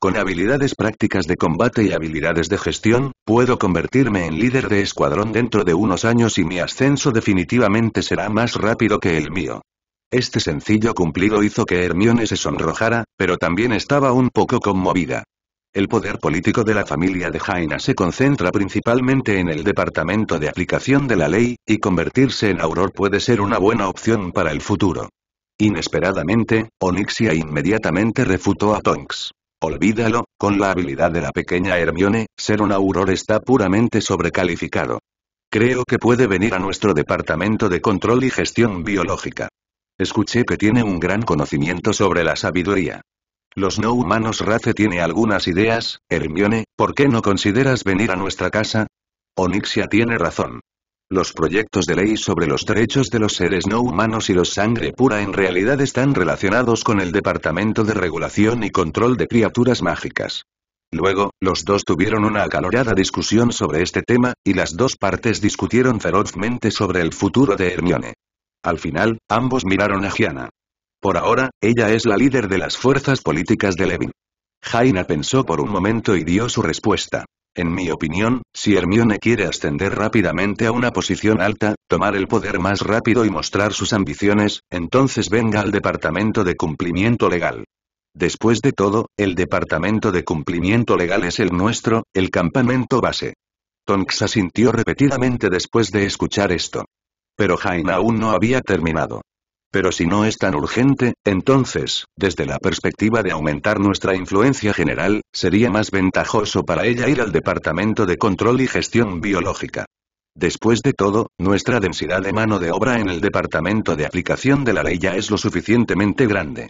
Con habilidades prácticas de combate y habilidades de gestión, puedo convertirme en líder de escuadrón dentro de unos años y mi ascenso definitivamente será más rápido que el mío. Este sencillo cumplido hizo que Hermione se sonrojara, pero también estaba un poco conmovida. El poder político de la familia de Jaina se concentra principalmente en el departamento de aplicación de la ley, y convertirse en Auror puede ser una buena opción para el futuro. Inesperadamente, Onixia inmediatamente refutó a Tonks. Olvídalo, con la habilidad de la pequeña Hermione, ser un Auror está puramente sobrecalificado. Creo que puede venir a nuestro departamento de control y gestión biológica. Escuché que tiene un gran conocimiento sobre la sabiduría. Los no humanos Race tiene algunas ideas, Hermione, ¿por qué no consideras venir a nuestra casa? Onixia tiene razón. Los proyectos de ley sobre los derechos de los seres no humanos y los sangre pura en realidad están relacionados con el Departamento de Regulación y Control de Criaturas Mágicas. Luego, los dos tuvieron una acalorada discusión sobre este tema, y las dos partes discutieron ferozmente sobre el futuro de Hermione. Al final, ambos miraron a Giana. Por ahora, ella es la líder de las fuerzas políticas de Levin. Jaina pensó por un momento y dio su respuesta. En mi opinión, si Hermione quiere ascender rápidamente a una posición alta, tomar el poder más rápido y mostrar sus ambiciones, entonces venga al Departamento de Cumplimiento Legal. Después de todo, el Departamento de Cumplimiento Legal es el nuestro, el campamento base. Tonks asintió repetidamente después de escuchar esto. Pero Jaime aún no había terminado. Pero si no es tan urgente, entonces, desde la perspectiva de aumentar nuestra influencia general, sería más ventajoso para ella ir al Departamento de Control y Gestión Biológica. Después de todo, nuestra densidad de mano de obra en el Departamento de Aplicación de la Ley ya es lo suficientemente grande.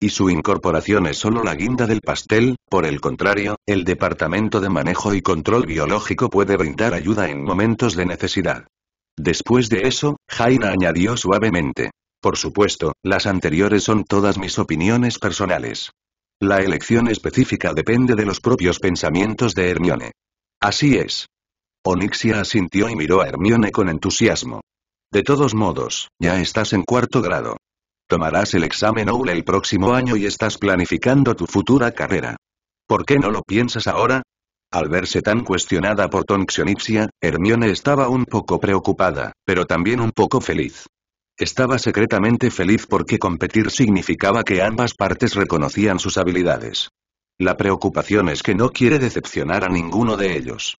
Y su incorporación es solo la guinda del pastel, por el contrario, el Departamento de Manejo y Control Biológico puede brindar ayuda en momentos de necesidad. Después de eso, Jaina añadió suavemente. Por supuesto, las anteriores son todas mis opiniones personales. La elección específica depende de los propios pensamientos de Hermione. Así es. Onixia asintió y miró a Hermione con entusiasmo. De todos modos, ya estás en cuarto grado. Tomarás el examen OUL el próximo año y estás planificando tu futura carrera. ¿Por qué no lo piensas ahora? Al verse tan cuestionada por Tonks Onyxia, Hermione estaba un poco preocupada, pero también un poco feliz. Estaba secretamente feliz porque competir significaba que ambas partes reconocían sus habilidades. La preocupación es que no quiere decepcionar a ninguno de ellos.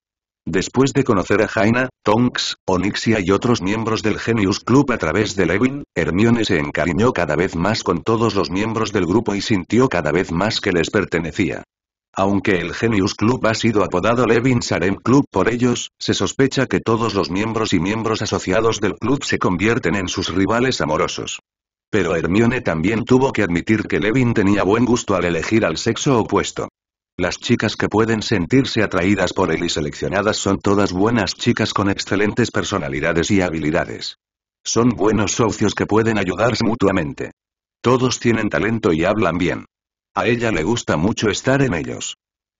Después de conocer a Jaina, Tonks, Onyxia y otros miembros del Genius Club a través de Levin, Hermione se encariñó cada vez más con todos los miembros del grupo y sintió cada vez más que les pertenecía. Aunque el Genius Club ha sido apodado Levin Sarem Club por ellos, se sospecha que todos los miembros y miembros asociados del club se convierten en sus rivales amorosos. Pero Hermione también tuvo que admitir que Levin tenía buen gusto al elegir al sexo opuesto. Las chicas que pueden sentirse atraídas por él y seleccionadas son todas buenas chicas con excelentes personalidades y habilidades. Son buenos socios que pueden ayudarse mutuamente. Todos tienen talento y hablan bien. A ella le gusta mucho estar en ellos.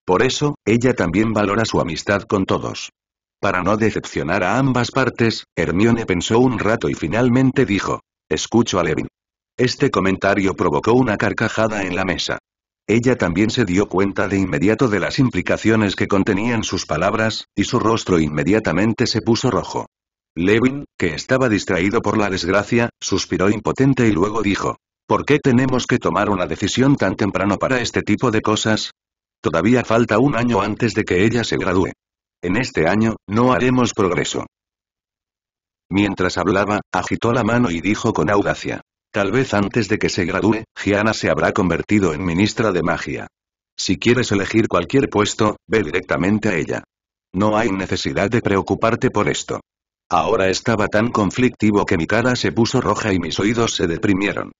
Por eso, ella también valora su amistad con todos. Para no decepcionar a ambas partes, Hermione pensó un rato y finalmente dijo, escucho a Levin. Este comentario provocó una carcajada en la mesa. Ella también se dio cuenta de inmediato de las implicaciones que contenían sus palabras, y su rostro inmediatamente se puso rojo. Levin, que estaba distraído por la desgracia, suspiró impotente y luego dijo, ¿Por qué tenemos que tomar una decisión tan temprano para este tipo de cosas? Todavía falta un año antes de que ella se gradúe. En este año, no haremos progreso. Mientras hablaba, agitó la mano y dijo con audacia. Tal vez antes de que se gradúe, Giana se habrá convertido en ministra de magia. Si quieres elegir cualquier puesto, ve directamente a ella. No hay necesidad de preocuparte por esto. Ahora estaba tan conflictivo que mi cara se puso roja y mis oídos se deprimieron.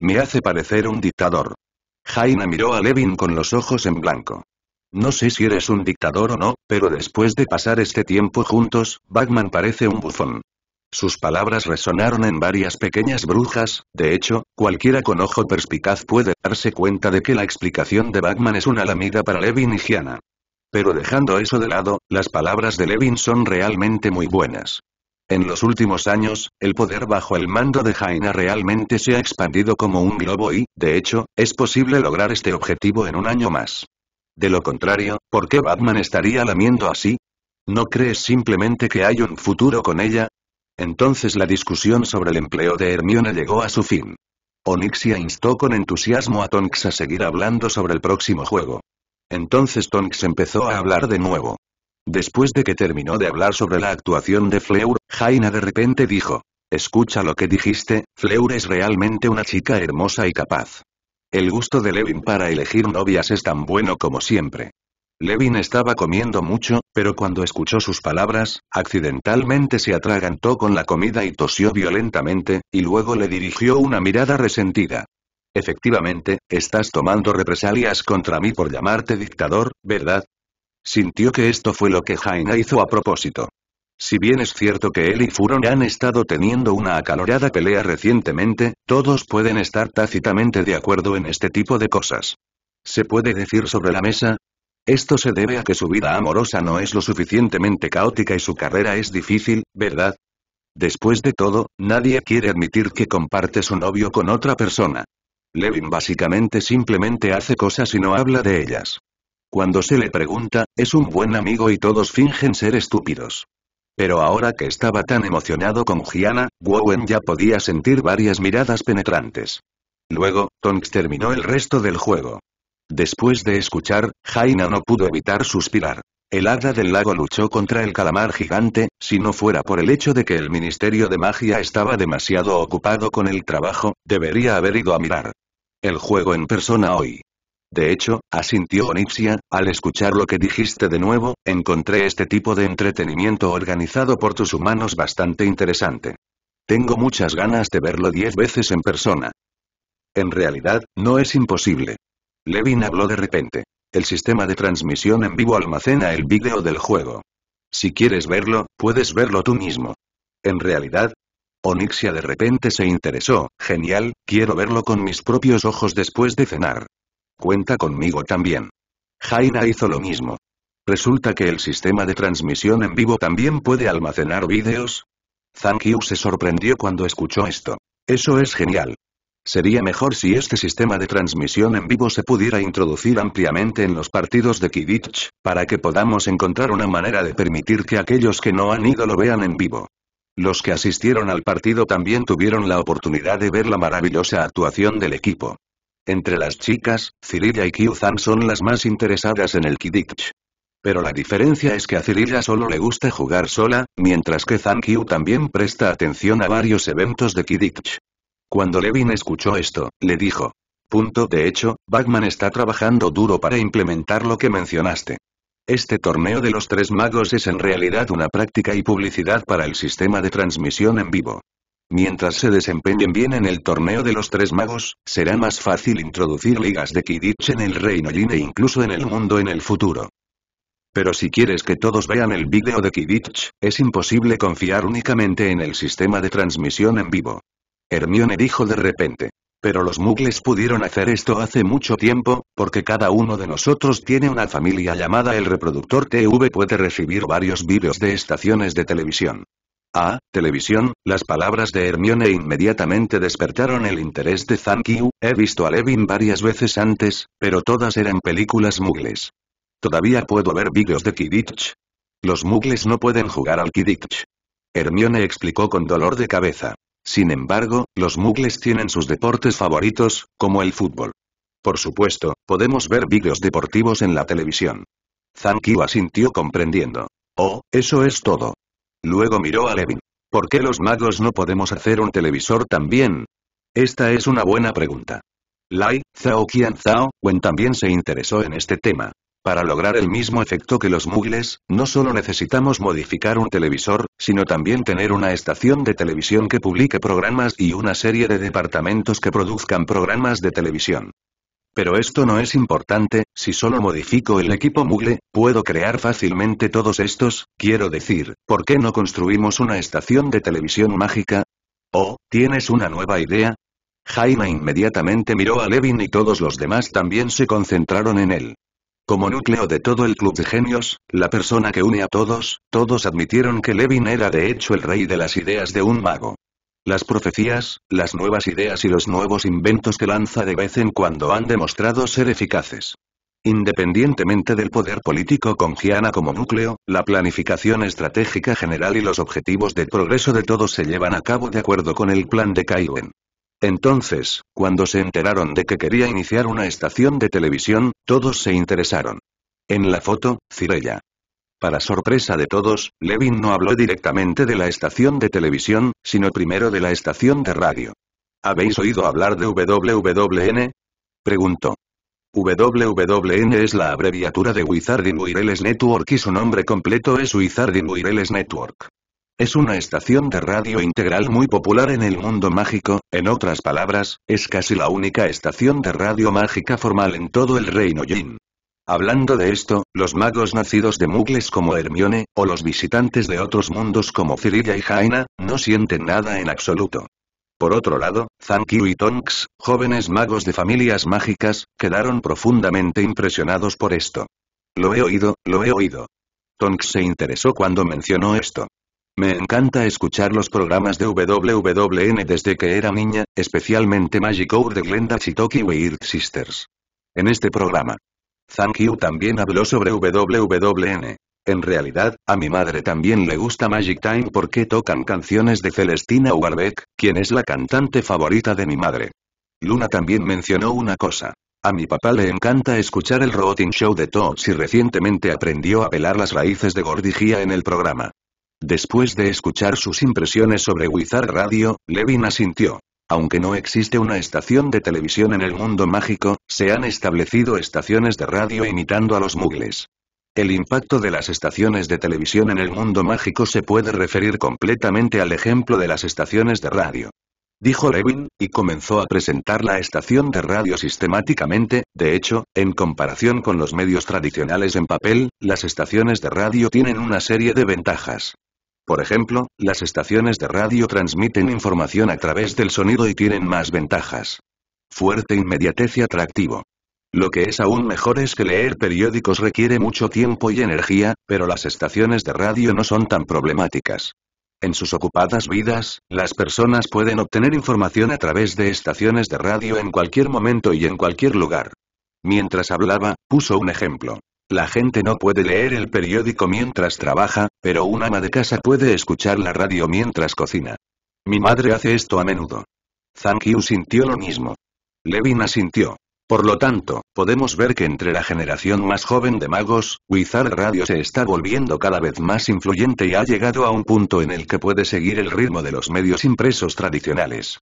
Me hace parecer un dictador. Jaina miró a Levin con los ojos en blanco. No sé si eres un dictador o no, pero después de pasar este tiempo juntos, Batman parece un bufón. Sus palabras resonaron en varias pequeñas brujas, de hecho, cualquiera con ojo perspicaz puede darse cuenta de que la explicación de Batman es una lamida para Levin y Gianna. Pero dejando eso de lado, las palabras de Levin son realmente muy buenas. En los últimos años, el poder bajo el mando de Jaina realmente se ha expandido como un globo y, de hecho, es posible lograr este objetivo en un año más. De lo contrario, ¿por qué Batman estaría lamiendo así? ¿No crees simplemente que hay un futuro con ella? Entonces la discusión sobre el empleo de Hermione llegó a su fin. Onyxia instó con entusiasmo a Tonks a seguir hablando sobre el próximo juego. Entonces Tonks empezó a hablar de nuevo. Después de que terminó de hablar sobre la actuación de Fleur, Jaina de repente dijo. Escucha lo que dijiste, Fleur es realmente una chica hermosa y capaz. El gusto de Levin para elegir novias es tan bueno como siempre. Levin estaba comiendo mucho, pero cuando escuchó sus palabras, accidentalmente se atragantó con la comida y tosió violentamente, y luego le dirigió una mirada resentida. Efectivamente, estás tomando represalias contra mí por llamarte dictador, ¿verdad? Sintió que esto fue lo que Jaina hizo a propósito. Si bien es cierto que él y Furon han estado teniendo una acalorada pelea recientemente, todos pueden estar tácitamente de acuerdo en este tipo de cosas. ¿Se puede decir sobre la mesa? Esto se debe a que su vida amorosa no es lo suficientemente caótica y su carrera es difícil, ¿verdad? Después de todo, nadie quiere admitir que comparte su novio con otra persona. Levin básicamente simplemente hace cosas y no habla de ellas. Cuando se le pregunta, es un buen amigo y todos fingen ser estúpidos. Pero ahora que estaba tan emocionado con Giana, Wowen ya podía sentir varias miradas penetrantes. Luego, Tonks terminó el resto del juego. Después de escuchar, Jaina no pudo evitar suspirar. El hada del lago luchó contra el calamar gigante, si no fuera por el hecho de que el Ministerio de Magia estaba demasiado ocupado con el trabajo, debería haber ido a mirar. El juego en persona hoy. De hecho, asintió Onixia, al escuchar lo que dijiste de nuevo, encontré este tipo de entretenimiento organizado por tus humanos bastante interesante. Tengo muchas ganas de verlo diez veces en persona. En realidad, no es imposible. Levin habló de repente. El sistema de transmisión en vivo almacena el vídeo del juego. Si quieres verlo, puedes verlo tú mismo. En realidad, Onixia de repente se interesó, genial, quiero verlo con mis propios ojos después de cenar. Cuenta conmigo también. Jaina hizo lo mismo. Resulta que el sistema de transmisión en vivo también puede almacenar vídeos. Thank you se sorprendió cuando escuchó esto. Eso es genial. Sería mejor si este sistema de transmisión en vivo se pudiera introducir ampliamente en los partidos de Kidditch, para que podamos encontrar una manera de permitir que aquellos que no han ido lo vean en vivo. Los que asistieron al partido también tuvieron la oportunidad de ver la maravillosa actuación del equipo. Entre las chicas, Cirilla y Kyuzan son las más interesadas en el Kidditch. Pero la diferencia es que a Cirilla solo le gusta jugar sola, mientras que Zan Kyu también presta atención a varios eventos de Kidditch. Cuando Levin escuchó esto, le dijo. Punto de hecho, Batman está trabajando duro para implementar lo que mencionaste. Este torneo de los tres magos es en realidad una práctica y publicidad para el sistema de transmisión en vivo. Mientras se desempeñen bien en el torneo de los tres magos, será más fácil introducir ligas de Quidditch en el Reino yin e incluso en el mundo en el futuro. Pero si quieres que todos vean el vídeo de Kidditch, es imposible confiar únicamente en el sistema de transmisión en vivo. Hermione dijo de repente. Pero los mugles pudieron hacer esto hace mucho tiempo, porque cada uno de nosotros tiene una familia llamada el reproductor TV puede recibir varios vídeos de estaciones de televisión. Ah, televisión, las palabras de Hermione inmediatamente despertaron el interés de Thank he visto a Levin varias veces antes, pero todas eran películas mugles. Todavía puedo ver vídeos de Kidditch. Los mugles no pueden jugar al Kidditch. Hermione explicó con dolor de cabeza. Sin embargo, los mugles tienen sus deportes favoritos, como el fútbol. Por supuesto, podemos ver vídeos deportivos en la televisión. Zankyu asintió comprendiendo. Oh, eso es todo. Luego miró a Levin. ¿Por qué los magos no podemos hacer un televisor también? Esta es una buena pregunta. Lai, Zhao Qian Zhao, Wen también se interesó en este tema. Para lograr el mismo efecto que los mugles, no solo necesitamos modificar un televisor, sino también tener una estación de televisión que publique programas y una serie de departamentos que produzcan programas de televisión. Pero esto no es importante, si solo modifico el equipo Mugle, puedo crear fácilmente todos estos, quiero decir, ¿por qué no construimos una estación de televisión mágica? Oh, ¿tienes una nueva idea? Jaime inmediatamente miró a Levin y todos los demás también se concentraron en él. Como núcleo de todo el club de genios, la persona que une a todos, todos admitieron que Levin era de hecho el rey de las ideas de un mago. Las profecías, las nuevas ideas y los nuevos inventos que lanza de vez en cuando han demostrado ser eficaces. Independientemente del poder político con Giana como núcleo, la planificación estratégica general y los objetivos de progreso de todos se llevan a cabo de acuerdo con el plan de Kaiwen. Entonces, cuando se enteraron de que quería iniciar una estación de televisión, todos se interesaron. En la foto, Cirella. Para sorpresa de todos, Levin no habló directamente de la estación de televisión, sino primero de la estación de radio. ¿Habéis oído hablar de WWN? Preguntó. WWN es la abreviatura de Wizarding Wireless Network y su nombre completo es Wizarding Wireless Network. Es una estación de radio integral muy popular en el mundo mágico, en otras palabras, es casi la única estación de radio mágica formal en todo el reino Jin. Hablando de esto, los magos nacidos de Mugles como Hermione, o los visitantes de otros mundos como Cirilla y Jaina, no sienten nada en absoluto. Por otro lado, Zankyu y Tonks, jóvenes magos de familias mágicas, quedaron profundamente impresionados por esto. Lo he oído, lo he oído. Tonks se interesó cuando mencionó esto. Me encanta escuchar los programas de WWN desde que era niña, especialmente Magic Hour de Glenda Chitoki Weird Sisters. En este programa, Thank You también habló sobre WWN. En realidad, a mi madre también le gusta Magic Time porque tocan canciones de Celestina Warbeck, quien es la cantante favorita de mi madre. Luna también mencionó una cosa. A mi papá le encanta escuchar el Rotting Show de Tots y recientemente aprendió a pelar las raíces de gordigía en el programa. Después de escuchar sus impresiones sobre Wizard Radio, Levin asintió. Aunque no existe una estación de televisión en el mundo mágico, se han establecido estaciones de radio imitando a los mugles. El impacto de las estaciones de televisión en el mundo mágico se puede referir completamente al ejemplo de las estaciones de radio. Dijo Levin, y comenzó a presentar la estación de radio sistemáticamente, de hecho, en comparación con los medios tradicionales en papel, las estaciones de radio tienen una serie de ventajas. Por ejemplo, las estaciones de radio transmiten información a través del sonido y tienen más ventajas. Fuerte inmediatez y atractivo. Lo que es aún mejor es que leer periódicos requiere mucho tiempo y energía, pero las estaciones de radio no son tan problemáticas. En sus ocupadas vidas, las personas pueden obtener información a través de estaciones de radio en cualquier momento y en cualquier lugar. Mientras hablaba, puso un ejemplo. La gente no puede leer el periódico mientras trabaja, pero un ama de casa puede escuchar la radio mientras cocina. Mi madre hace esto a menudo. Thank sintió lo mismo. Levina sintió. Por lo tanto, podemos ver que entre la generación más joven de magos, Wizard Radio se está volviendo cada vez más influyente y ha llegado a un punto en el que puede seguir el ritmo de los medios impresos tradicionales.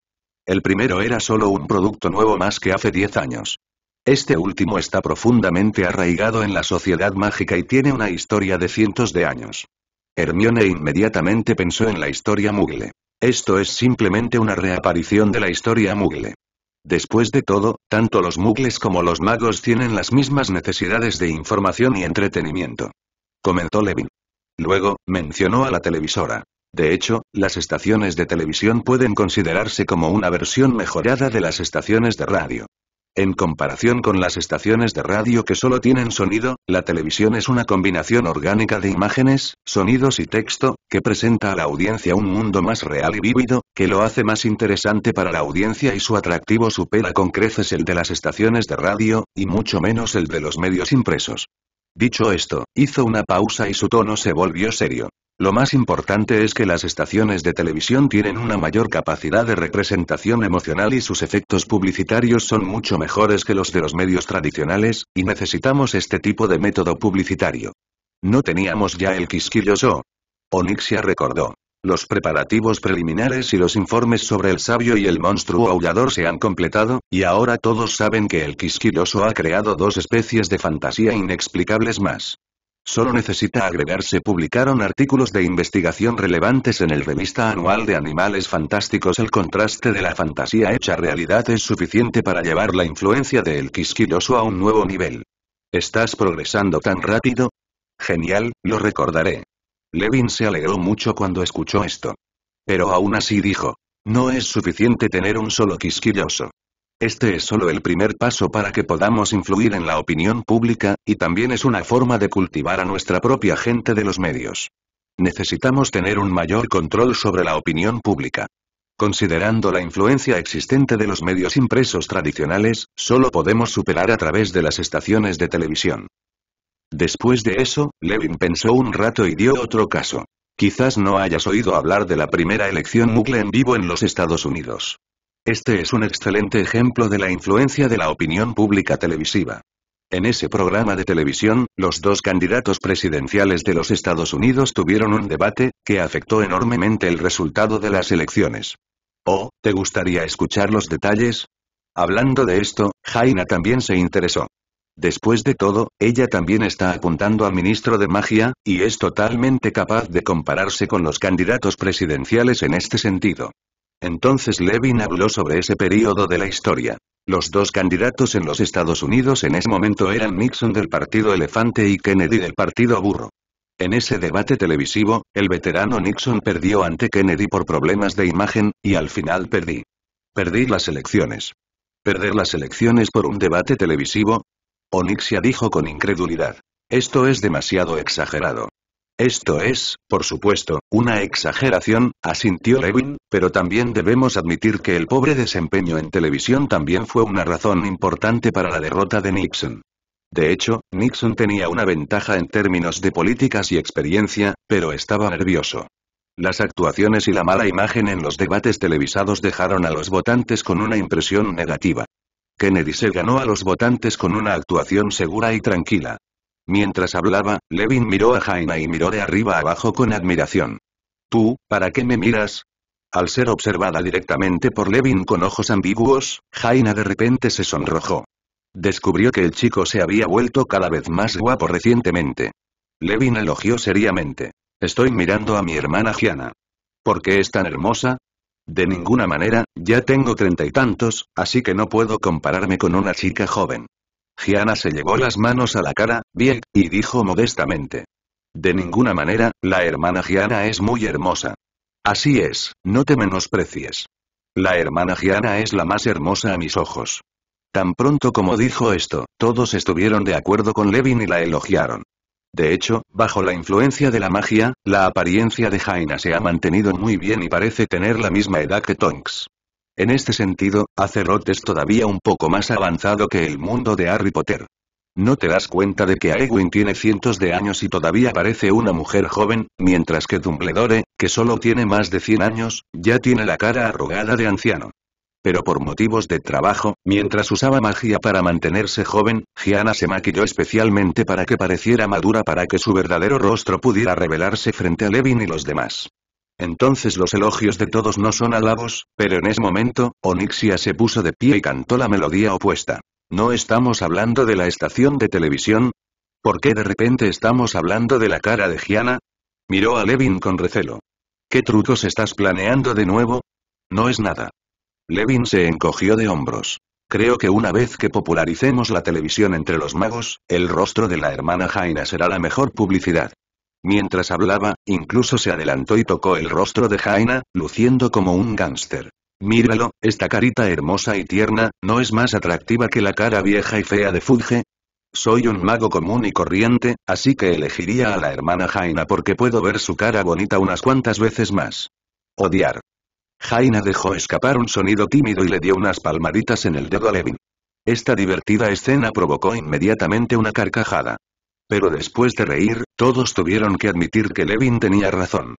El primero era solo un producto nuevo más que hace 10 años. Este último está profundamente arraigado en la sociedad mágica y tiene una historia de cientos de años. Hermione inmediatamente pensó en la historia Mugle. Esto es simplemente una reaparición de la historia Mugle. Después de todo, tanto los mugles como los magos tienen las mismas necesidades de información y entretenimiento. Comentó Levin. Luego, mencionó a la televisora. De hecho, las estaciones de televisión pueden considerarse como una versión mejorada de las estaciones de radio. En comparación con las estaciones de radio que solo tienen sonido, la televisión es una combinación orgánica de imágenes, sonidos y texto, que presenta a la audiencia un mundo más real y vívido, que lo hace más interesante para la audiencia y su atractivo supera con creces el de las estaciones de radio, y mucho menos el de los medios impresos. Dicho esto, hizo una pausa y su tono se volvió serio. Lo más importante es que las estaciones de televisión tienen una mayor capacidad de representación emocional y sus efectos publicitarios son mucho mejores que los de los medios tradicionales, y necesitamos este tipo de método publicitario. No teníamos ya el quisquilloso. Onixia recordó. Los preparativos preliminares y los informes sobre el sabio y el monstruo aullador se han completado, y ahora todos saben que el quisquilloso ha creado dos especies de fantasía inexplicables más. Solo necesita agregarse publicaron artículos de investigación relevantes en el revista anual de Animales Fantásticos El contraste de la fantasía hecha realidad es suficiente para llevar la influencia del quisquilloso a un nuevo nivel. ¿Estás progresando tan rápido? Genial, lo recordaré. Levin se alegró mucho cuando escuchó esto. Pero aún así dijo, no es suficiente tener un solo quisquilloso. Este es solo el primer paso para que podamos influir en la opinión pública, y también es una forma de cultivar a nuestra propia gente de los medios. Necesitamos tener un mayor control sobre la opinión pública. Considerando la influencia existente de los medios impresos tradicionales, solo podemos superar a través de las estaciones de televisión. Después de eso, Levin pensó un rato y dio otro caso. Quizás no hayas oído hablar de la primera elección Mugle en vivo en los Estados Unidos. Este es un excelente ejemplo de la influencia de la opinión pública televisiva. En ese programa de televisión, los dos candidatos presidenciales de los Estados Unidos tuvieron un debate, que afectó enormemente el resultado de las elecciones. Oh, ¿te gustaría escuchar los detalles? Hablando de esto, Jaina también se interesó. Después de todo, ella también está apuntando al ministro de magia, y es totalmente capaz de compararse con los candidatos presidenciales en este sentido. Entonces Levin habló sobre ese periodo de la historia. Los dos candidatos en los Estados Unidos en ese momento eran Nixon del Partido Elefante y Kennedy del Partido Burro. En ese debate televisivo, el veterano Nixon perdió ante Kennedy por problemas de imagen, y al final perdí. Perdí las elecciones. ¿Perder las elecciones por un debate televisivo? Onixia dijo con incredulidad. Esto es demasiado exagerado. Esto es, por supuesto, una exageración, asintió Levin, pero también debemos admitir que el pobre desempeño en televisión también fue una razón importante para la derrota de Nixon. De hecho, Nixon tenía una ventaja en términos de políticas y experiencia, pero estaba nervioso. Las actuaciones y la mala imagen en los debates televisados dejaron a los votantes con una impresión negativa. Kennedy se ganó a los votantes con una actuación segura y tranquila. Mientras hablaba, Levin miró a Jaina y miró de arriba abajo con admiración. ¿Tú, para qué me miras? Al ser observada directamente por Levin con ojos ambiguos, Jaina de repente se sonrojó. Descubrió que el chico se había vuelto cada vez más guapo recientemente. Levin elogió seriamente. Estoy mirando a mi hermana Giana. ¿Por qué es tan hermosa? De ninguna manera, ya tengo treinta y tantos, así que no puedo compararme con una chica joven. Giana se llevó las manos a la cara, bien, y dijo modestamente. De ninguna manera, la hermana Giana es muy hermosa. Así es, no te menosprecies. La hermana Giana es la más hermosa a mis ojos. Tan pronto como dijo esto, todos estuvieron de acuerdo con Levin y la elogiaron. De hecho, bajo la influencia de la magia, la apariencia de Jaina se ha mantenido muy bien y parece tener la misma edad que Tonks. En este sentido, Azeroth es todavía un poco más avanzado que el mundo de Harry Potter. No te das cuenta de que Aegwin tiene cientos de años y todavía parece una mujer joven, mientras que Dumbledore, que solo tiene más de 100 años, ya tiene la cara arrugada de anciano. Pero por motivos de trabajo, mientras usaba magia para mantenerse joven, Gianna se maquilló especialmente para que pareciera madura para que su verdadero rostro pudiera revelarse frente a Levin y los demás. Entonces los elogios de todos no son alabos, pero en ese momento, Onyxia se puso de pie y cantó la melodía opuesta. ¿No estamos hablando de la estación de televisión? ¿Por qué de repente estamos hablando de la cara de Giana? Miró a Levin con recelo. ¿Qué trucos estás planeando de nuevo? No es nada. Levin se encogió de hombros. Creo que una vez que popularicemos la televisión entre los magos, el rostro de la hermana Jaina será la mejor publicidad. Mientras hablaba, incluso se adelantó y tocó el rostro de Jaina, luciendo como un gángster. Míralo, esta carita hermosa y tierna, ¿no es más atractiva que la cara vieja y fea de Fulge. Soy un mago común y corriente, así que elegiría a la hermana Jaina porque puedo ver su cara bonita unas cuantas veces más. Odiar. Jaina dejó escapar un sonido tímido y le dio unas palmaditas en el dedo a Levin. Esta divertida escena provocó inmediatamente una carcajada. Pero después de reír, todos tuvieron que admitir que Levin tenía razón.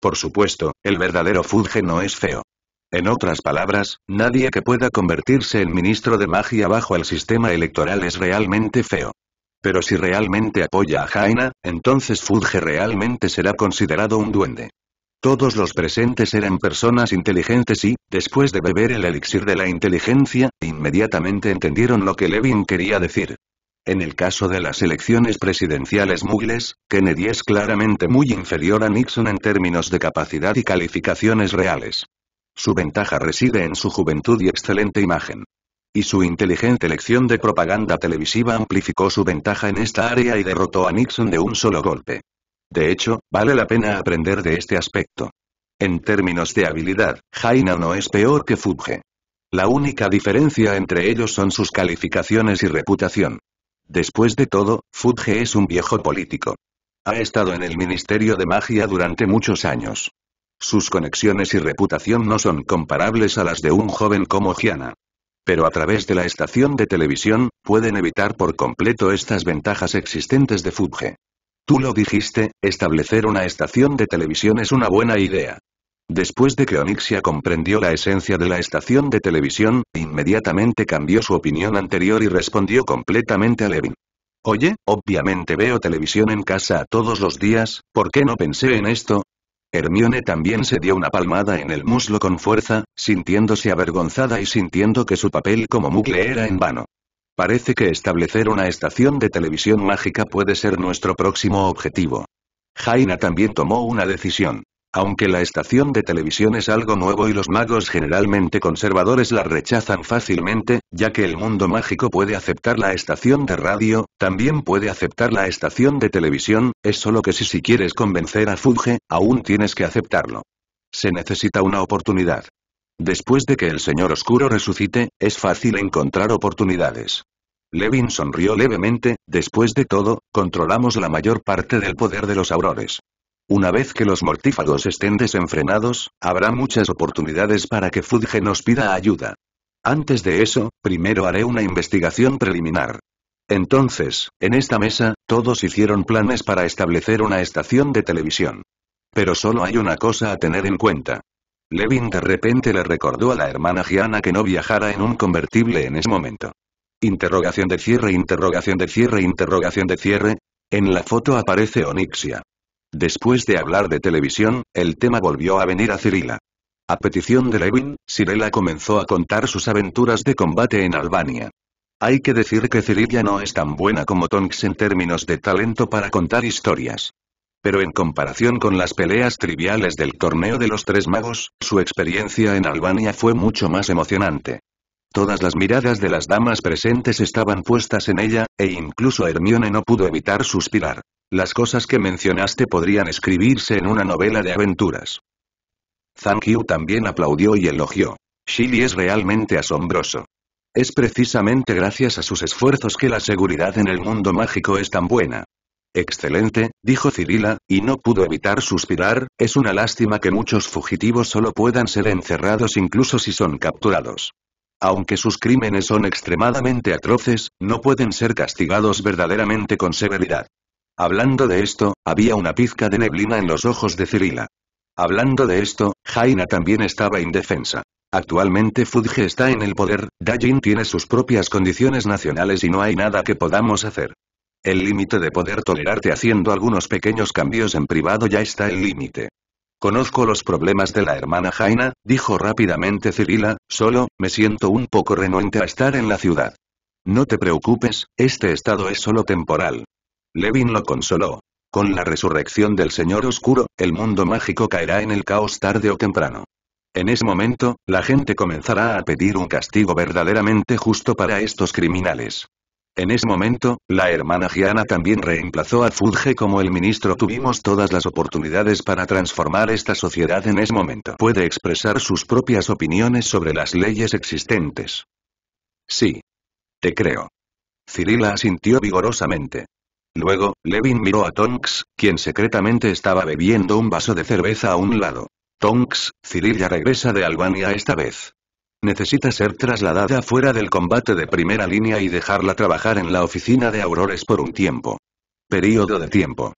Por supuesto, el verdadero Fudge no es feo. En otras palabras, nadie que pueda convertirse en ministro de magia bajo el sistema electoral es realmente feo. Pero si realmente apoya a Jaina, entonces Fudge realmente será considerado un duende. Todos los presentes eran personas inteligentes y, después de beber el elixir de la inteligencia, inmediatamente entendieron lo que Levin quería decir. En el caso de las elecciones presidenciales mugles, Kennedy es claramente muy inferior a Nixon en términos de capacidad y calificaciones reales. Su ventaja reside en su juventud y excelente imagen. Y su inteligente elección de propaganda televisiva amplificó su ventaja en esta área y derrotó a Nixon de un solo golpe. De hecho, vale la pena aprender de este aspecto. En términos de habilidad, Jaina no es peor que Fudge. La única diferencia entre ellos son sus calificaciones y reputación. Después de todo, Fudge es un viejo político. Ha estado en el Ministerio de Magia durante muchos años. Sus conexiones y reputación no son comparables a las de un joven como Giana. Pero a través de la estación de televisión, pueden evitar por completo estas ventajas existentes de Fudge. Tú lo dijiste, establecer una estación de televisión es una buena idea. Después de que Onixia comprendió la esencia de la estación de televisión, inmediatamente cambió su opinión anterior y respondió completamente a Levin. Oye, obviamente veo televisión en casa todos los días, ¿por qué no pensé en esto? Hermione también se dio una palmada en el muslo con fuerza, sintiéndose avergonzada y sintiendo que su papel como mugle era en vano. Parece que establecer una estación de televisión mágica puede ser nuestro próximo objetivo. Jaina también tomó una decisión. Aunque la estación de televisión es algo nuevo y los magos generalmente conservadores la rechazan fácilmente, ya que el mundo mágico puede aceptar la estación de radio, también puede aceptar la estación de televisión, es solo que si si quieres convencer a Fudge, aún tienes que aceptarlo. Se necesita una oportunidad. Después de que el señor oscuro resucite, es fácil encontrar oportunidades. Levin sonrió levemente, después de todo, controlamos la mayor parte del poder de los aurores. Una vez que los mortífagos estén desenfrenados, habrá muchas oportunidades para que Fudge nos pida ayuda. Antes de eso, primero haré una investigación preliminar. Entonces, en esta mesa, todos hicieron planes para establecer una estación de televisión. Pero solo hay una cosa a tener en cuenta. Levin de repente le recordó a la hermana Gianna que no viajara en un convertible en ese momento. Interrogación de cierre, interrogación de cierre, interrogación de cierre. En la foto aparece Onixia. Después de hablar de televisión, el tema volvió a venir a Cirila. A petición de Levin, Cirila comenzó a contar sus aventuras de combate en Albania. Hay que decir que Cirilla no es tan buena como Tonks en términos de talento para contar historias. Pero en comparación con las peleas triviales del torneo de los tres magos, su experiencia en Albania fue mucho más emocionante. Todas las miradas de las damas presentes estaban puestas en ella, e incluso Hermione no pudo evitar suspirar. Las cosas que mencionaste podrían escribirse en una novela de aventuras. Zhang Yu también aplaudió y elogió. Shili es realmente asombroso. Es precisamente gracias a sus esfuerzos que la seguridad en el mundo mágico es tan buena. Excelente, dijo Cirila, y no pudo evitar suspirar, es una lástima que muchos fugitivos solo puedan ser encerrados incluso si son capturados. Aunque sus crímenes son extremadamente atroces, no pueden ser castigados verdaderamente con severidad. Hablando de esto, había una pizca de neblina en los ojos de Cirila. Hablando de esto, Jaina también estaba indefensa. Actualmente Fudge está en el poder, Dajin tiene sus propias condiciones nacionales y no hay nada que podamos hacer. El límite de poder tolerarte haciendo algunos pequeños cambios en privado ya está el límite. Conozco los problemas de la hermana Jaina, dijo rápidamente Cirila, solo, me siento un poco renuente a estar en la ciudad. No te preocupes, este estado es solo temporal. Levin lo consoló. Con la resurrección del Señor Oscuro, el mundo mágico caerá en el caos tarde o temprano. En ese momento, la gente comenzará a pedir un castigo verdaderamente justo para estos criminales. En ese momento, la hermana Giana también reemplazó a Fulge como el ministro. Tuvimos todas las oportunidades para transformar esta sociedad en ese momento. Puede expresar sus propias opiniones sobre las leyes existentes. Sí. Te creo. Cirila asintió vigorosamente. Luego, Levin miró a Tonks, quien secretamente estaba bebiendo un vaso de cerveza a un lado. Tonks, Cirilla regresa de Albania esta vez. Necesita ser trasladada fuera del combate de primera línea y dejarla trabajar en la oficina de Aurores por un tiempo. Período de tiempo.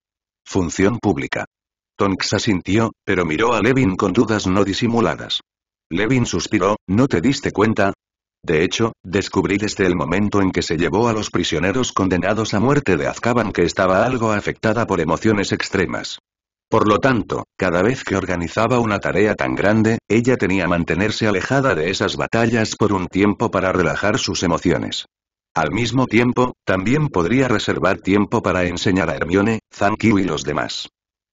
Función pública. Tonks asintió, pero miró a Levin con dudas no disimuladas. Levin suspiró, ¿no te diste cuenta? De hecho, descubrí desde el momento en que se llevó a los prisioneros condenados a muerte de Azkaban que estaba algo afectada por emociones extremas. Por lo tanto, cada vez que organizaba una tarea tan grande, ella tenía mantenerse alejada de esas batallas por un tiempo para relajar sus emociones. Al mismo tiempo, también podría reservar tiempo para enseñar a Hermione, Zankyu y los demás.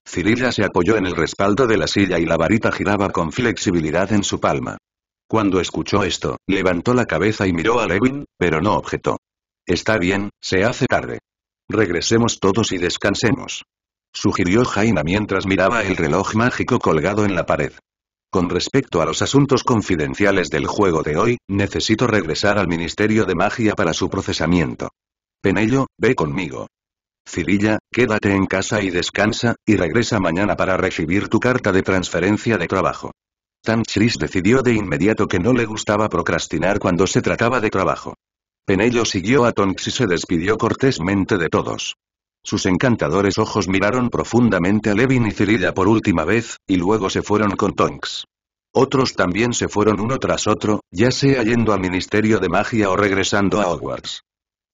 Cirilla se apoyó en el respaldo de la silla y la varita giraba con flexibilidad en su palma. Cuando escuchó esto, levantó la cabeza y miró a Levin, pero no objetó. Está bien, se hace tarde. Regresemos todos y descansemos. Sugirió Jaina mientras miraba el reloj mágico colgado en la pared. Con respecto a los asuntos confidenciales del juego de hoy, necesito regresar al Ministerio de Magia para su procesamiento. Penello, ve conmigo. Cirilla, quédate en casa y descansa, y regresa mañana para recibir tu carta de transferencia de trabajo. Stanchris decidió de inmediato que no le gustaba procrastinar cuando se trataba de trabajo. Penello siguió a Tonks y se despidió cortésmente de todos. Sus encantadores ojos miraron profundamente a Levin y Cirilla por última vez, y luego se fueron con Tonks. Otros también se fueron uno tras otro, ya sea yendo al Ministerio de Magia o regresando a Hogwarts.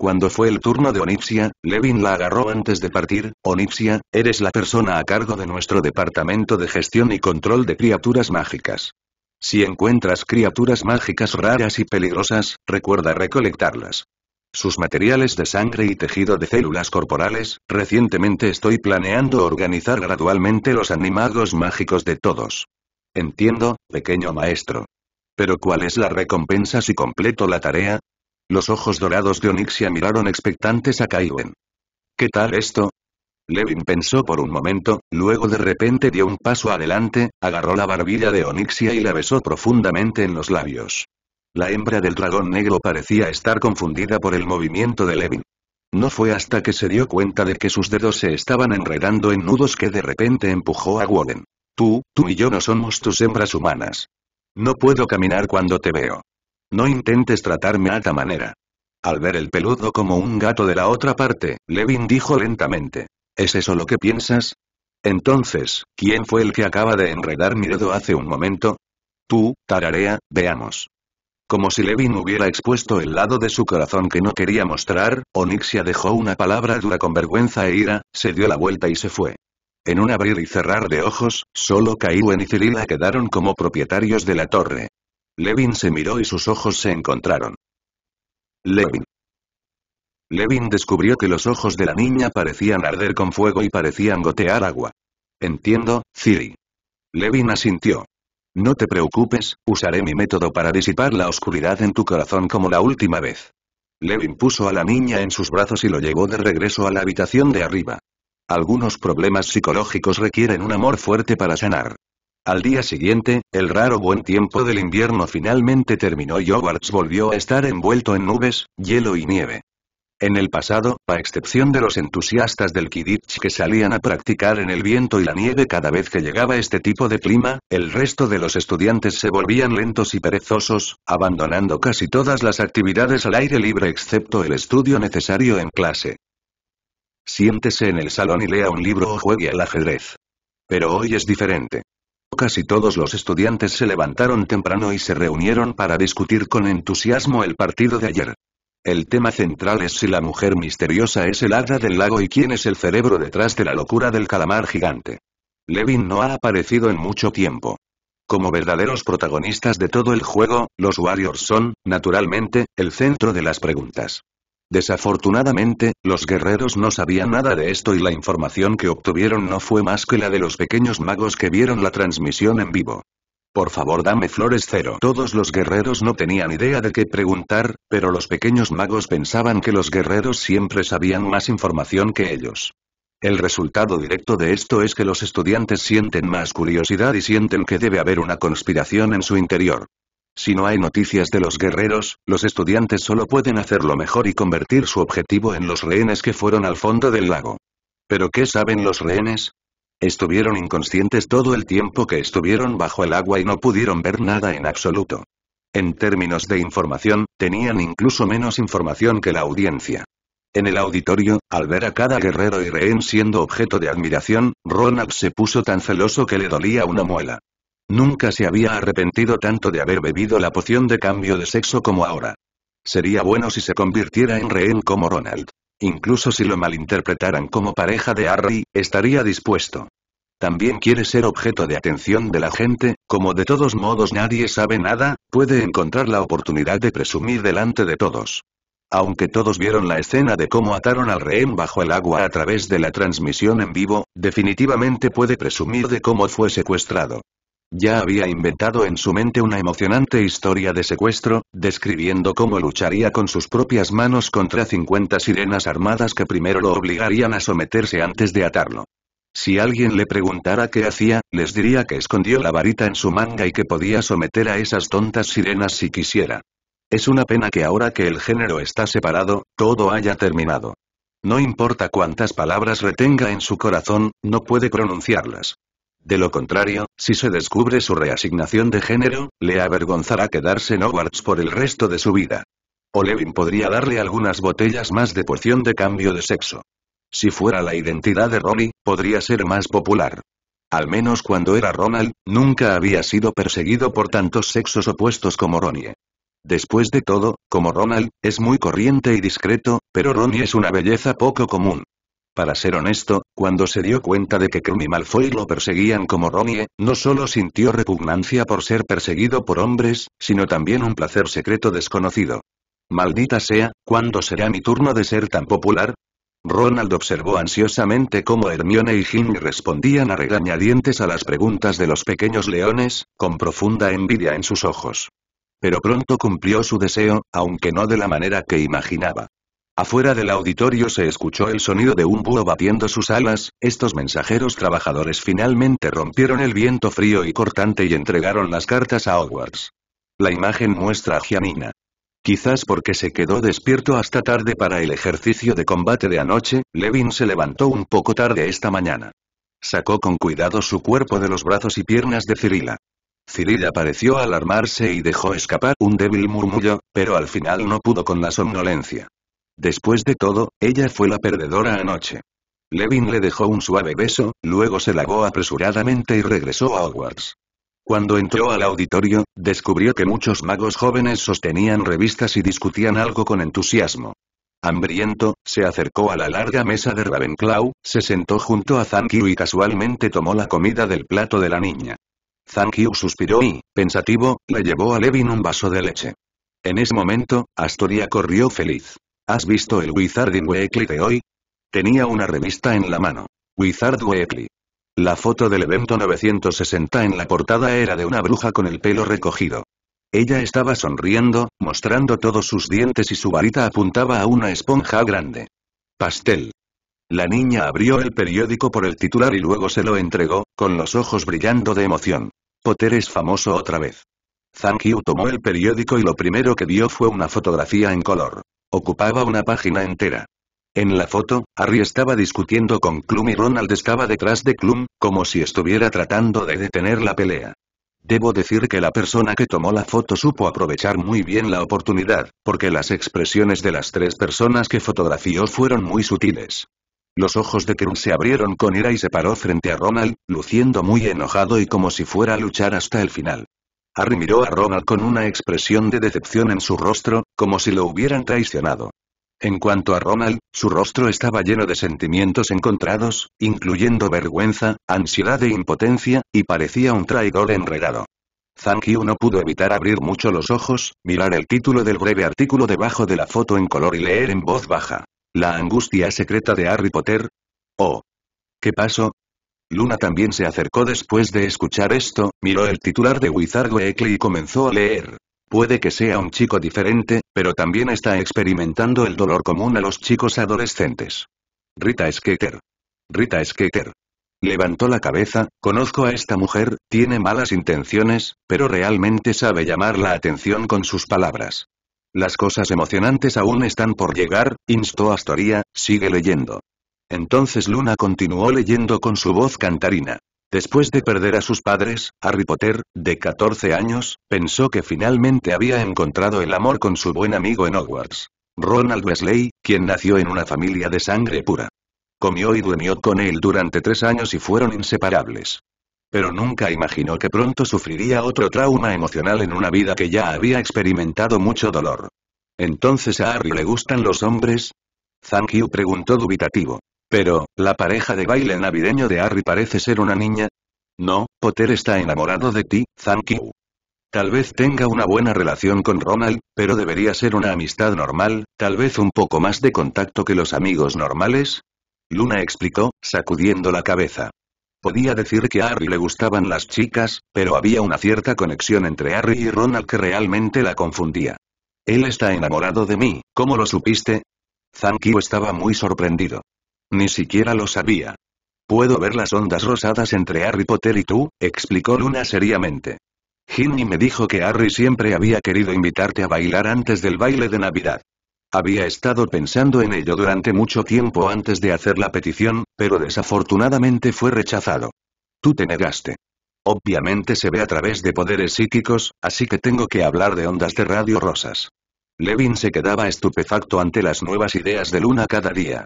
Cuando fue el turno de Onipsia, Levin la agarró antes de partir, Onipsia, eres la persona a cargo de nuestro departamento de gestión y control de criaturas mágicas. Si encuentras criaturas mágicas raras y peligrosas, recuerda recolectarlas. Sus materiales de sangre y tejido de células corporales, recientemente estoy planeando organizar gradualmente los animagos mágicos de todos. Entiendo, pequeño maestro. Pero ¿cuál es la recompensa si completo la tarea? Los ojos dorados de Onixia miraron expectantes a Kaiwen. ¿Qué tal esto? Levin pensó por un momento, luego de repente dio un paso adelante, agarró la barbilla de Onixia y la besó profundamente en los labios. La hembra del dragón negro parecía estar confundida por el movimiento de Levin. No fue hasta que se dio cuenta de que sus dedos se estaban enredando en nudos que de repente empujó a Warren. Tú, tú y yo no somos tus hembras humanas. No puedo caminar cuando te veo. No intentes tratarme a esta manera. Al ver el peludo como un gato de la otra parte, Levin dijo lentamente. ¿Es eso lo que piensas? Entonces, ¿quién fue el que acaba de enredar mi dedo hace un momento? Tú, tararea, veamos. Como si Levin hubiera expuesto el lado de su corazón que no quería mostrar, Onixia dejó una palabra dura con vergüenza e ira, se dio la vuelta y se fue. En un abrir y cerrar de ojos, solo Kaiwen y Celila quedaron como propietarios de la torre. Levin se miró y sus ojos se encontraron. Levin. Levin descubrió que los ojos de la niña parecían arder con fuego y parecían gotear agua. Entiendo, Ciri. Levin asintió. No te preocupes, usaré mi método para disipar la oscuridad en tu corazón como la última vez. Levin puso a la niña en sus brazos y lo llevó de regreso a la habitación de arriba. Algunos problemas psicológicos requieren un amor fuerte para sanar. Al día siguiente, el raro buen tiempo del invierno finalmente terminó y Hogwarts volvió a estar envuelto en nubes, hielo y nieve. En el pasado, a excepción de los entusiastas del Quidditch que salían a practicar en el viento y la nieve cada vez que llegaba este tipo de clima, el resto de los estudiantes se volvían lentos y perezosos, abandonando casi todas las actividades al aire libre excepto el estudio necesario en clase. Siéntese en el salón y lea un libro o juegue al ajedrez. Pero hoy es diferente. Casi todos los estudiantes se levantaron temprano y se reunieron para discutir con entusiasmo el partido de ayer. El tema central es si la mujer misteriosa es el hada del lago y quién es el cerebro detrás de la locura del calamar gigante. Levin no ha aparecido en mucho tiempo. Como verdaderos protagonistas de todo el juego, los Warriors son, naturalmente, el centro de las preguntas. Desafortunadamente, los guerreros no sabían nada de esto y la información que obtuvieron no fue más que la de los pequeños magos que vieron la transmisión en vivo. Por favor dame flores cero. Todos los guerreros no tenían idea de qué preguntar, pero los pequeños magos pensaban que los guerreros siempre sabían más información que ellos. El resultado directo de esto es que los estudiantes sienten más curiosidad y sienten que debe haber una conspiración en su interior. Si no hay noticias de los guerreros, los estudiantes solo pueden hacerlo mejor y convertir su objetivo en los rehenes que fueron al fondo del lago. ¿Pero qué saben los rehenes? Estuvieron inconscientes todo el tiempo que estuvieron bajo el agua y no pudieron ver nada en absoluto. En términos de información, tenían incluso menos información que la audiencia. En el auditorio, al ver a cada guerrero y rehén siendo objeto de admiración, Ronald se puso tan celoso que le dolía una muela. Nunca se había arrepentido tanto de haber bebido la poción de cambio de sexo como ahora. Sería bueno si se convirtiera en rehén como Ronald. Incluso si lo malinterpretaran como pareja de Harry, estaría dispuesto. También quiere ser objeto de atención de la gente, como de todos modos nadie sabe nada, puede encontrar la oportunidad de presumir delante de todos. Aunque todos vieron la escena de cómo ataron al rehén bajo el agua a través de la transmisión en vivo, definitivamente puede presumir de cómo fue secuestrado. Ya había inventado en su mente una emocionante historia de secuestro, describiendo cómo lucharía con sus propias manos contra 50 sirenas armadas que primero lo obligarían a someterse antes de atarlo. Si alguien le preguntara qué hacía, les diría que escondió la varita en su manga y que podía someter a esas tontas sirenas si quisiera. Es una pena que ahora que el género está separado, todo haya terminado. No importa cuántas palabras retenga en su corazón, no puede pronunciarlas. De lo contrario, si se descubre su reasignación de género, le avergonzará quedarse en Hogwarts por el resto de su vida. O Levin podría darle algunas botellas más de poción de cambio de sexo. Si fuera la identidad de Ronnie, podría ser más popular. Al menos cuando era Ronald, nunca había sido perseguido por tantos sexos opuestos como Ronnie. Después de todo, como Ronald, es muy corriente y discreto, pero Ronnie es una belleza poco común. Para ser honesto, cuando se dio cuenta de que Krum y Malfoy lo perseguían como Ronnie, no solo sintió repugnancia por ser perseguido por hombres, sino también un placer secreto desconocido. Maldita sea, ¿cuándo será mi turno de ser tan popular? Ronald observó ansiosamente cómo Hermione y Ginny respondían a regañadientes a las preguntas de los pequeños leones, con profunda envidia en sus ojos. Pero pronto cumplió su deseo, aunque no de la manera que imaginaba. Afuera del auditorio se escuchó el sonido de un búho batiendo sus alas, estos mensajeros trabajadores finalmente rompieron el viento frío y cortante y entregaron las cartas a Hogwarts. La imagen muestra a Gianina. Quizás porque se quedó despierto hasta tarde para el ejercicio de combate de anoche, Levin se levantó un poco tarde esta mañana. Sacó con cuidado su cuerpo de los brazos y piernas de Cirila. Cirilla pareció alarmarse y dejó escapar un débil murmullo, pero al final no pudo con la somnolencia. Después de todo, ella fue la perdedora anoche. Levin le dejó un suave beso, luego se lavó apresuradamente y regresó a Hogwarts. Cuando entró al auditorio, descubrió que muchos magos jóvenes sostenían revistas y discutían algo con entusiasmo. Hambriento, se acercó a la larga mesa de Ravenclaw, se sentó junto a Zankiu y casualmente tomó la comida del plato de la niña. Zankiu suspiró y, pensativo, le llevó a Levin un vaso de leche. En ese momento, Astoria corrió feliz. ¿Has visto el Wizarding Weekly de hoy? Tenía una revista en la mano. Wizard Weekly. La foto del evento 960 en la portada era de una bruja con el pelo recogido. Ella estaba sonriendo, mostrando todos sus dientes y su varita apuntaba a una esponja grande. Pastel. La niña abrió el periódico por el titular y luego se lo entregó, con los ojos brillando de emoción. Potter es famoso otra vez. Thank tomó el periódico y lo primero que vio fue una fotografía en color. Ocupaba una página entera. En la foto, Harry estaba discutiendo con Klum y Ronald estaba detrás de Klum, como si estuviera tratando de detener la pelea. Debo decir que la persona que tomó la foto supo aprovechar muy bien la oportunidad, porque las expresiones de las tres personas que fotografió fueron muy sutiles. Los ojos de Klum se abrieron con ira y se paró frente a Ronald, luciendo muy enojado y como si fuera a luchar hasta el final. Harry miró a Ronald con una expresión de decepción en su rostro, como si lo hubieran traicionado. En cuanto a Ronald, su rostro estaba lleno de sentimientos encontrados, incluyendo vergüenza, ansiedad e impotencia, y parecía un traidor enredado. Zhang no pudo evitar abrir mucho los ojos, mirar el título del breve artículo debajo de la foto en color y leer en voz baja. La angustia secreta de Harry Potter. Oh. ¿Qué pasó? Luna también se acercó después de escuchar esto, miró el titular de Wizard Weekly y comenzó a leer. Puede que sea un chico diferente, pero también está experimentando el dolor común a los chicos adolescentes. Rita Skeeter. Rita Skeeter. Levantó la cabeza, conozco a esta mujer, tiene malas intenciones, pero realmente sabe llamar la atención con sus palabras. Las cosas emocionantes aún están por llegar, instó Astoria, sigue leyendo. Entonces Luna continuó leyendo con su voz cantarina. Después de perder a sus padres, Harry Potter, de 14 años, pensó que finalmente había encontrado el amor con su buen amigo en Hogwarts. Ronald Wesley, quien nació en una familia de sangre pura. Comió y duermió con él durante tres años y fueron inseparables. Pero nunca imaginó que pronto sufriría otro trauma emocional en una vida que ya había experimentado mucho dolor. ¿Entonces a Harry le gustan los hombres? Thank preguntó dubitativo. Pero, ¿la pareja de baile navideño de Harry parece ser una niña? No, Potter está enamorado de ti, thank Tal vez tenga una buena relación con Ronald, pero debería ser una amistad normal, tal vez un poco más de contacto que los amigos normales. Luna explicó, sacudiendo la cabeza. Podía decir que a Harry le gustaban las chicas, pero había una cierta conexión entre Harry y Ronald que realmente la confundía. Él está enamorado de mí, ¿cómo lo supiste? Thank estaba muy sorprendido. Ni siquiera lo sabía. Puedo ver las ondas rosadas entre Harry Potter y tú, explicó Luna seriamente. Ginny me dijo que Harry siempre había querido invitarte a bailar antes del baile de Navidad. Había estado pensando en ello durante mucho tiempo antes de hacer la petición, pero desafortunadamente fue rechazado. Tú te negaste. Obviamente se ve a través de poderes psíquicos, así que tengo que hablar de ondas de radio rosas. Levin se quedaba estupefacto ante las nuevas ideas de Luna cada día.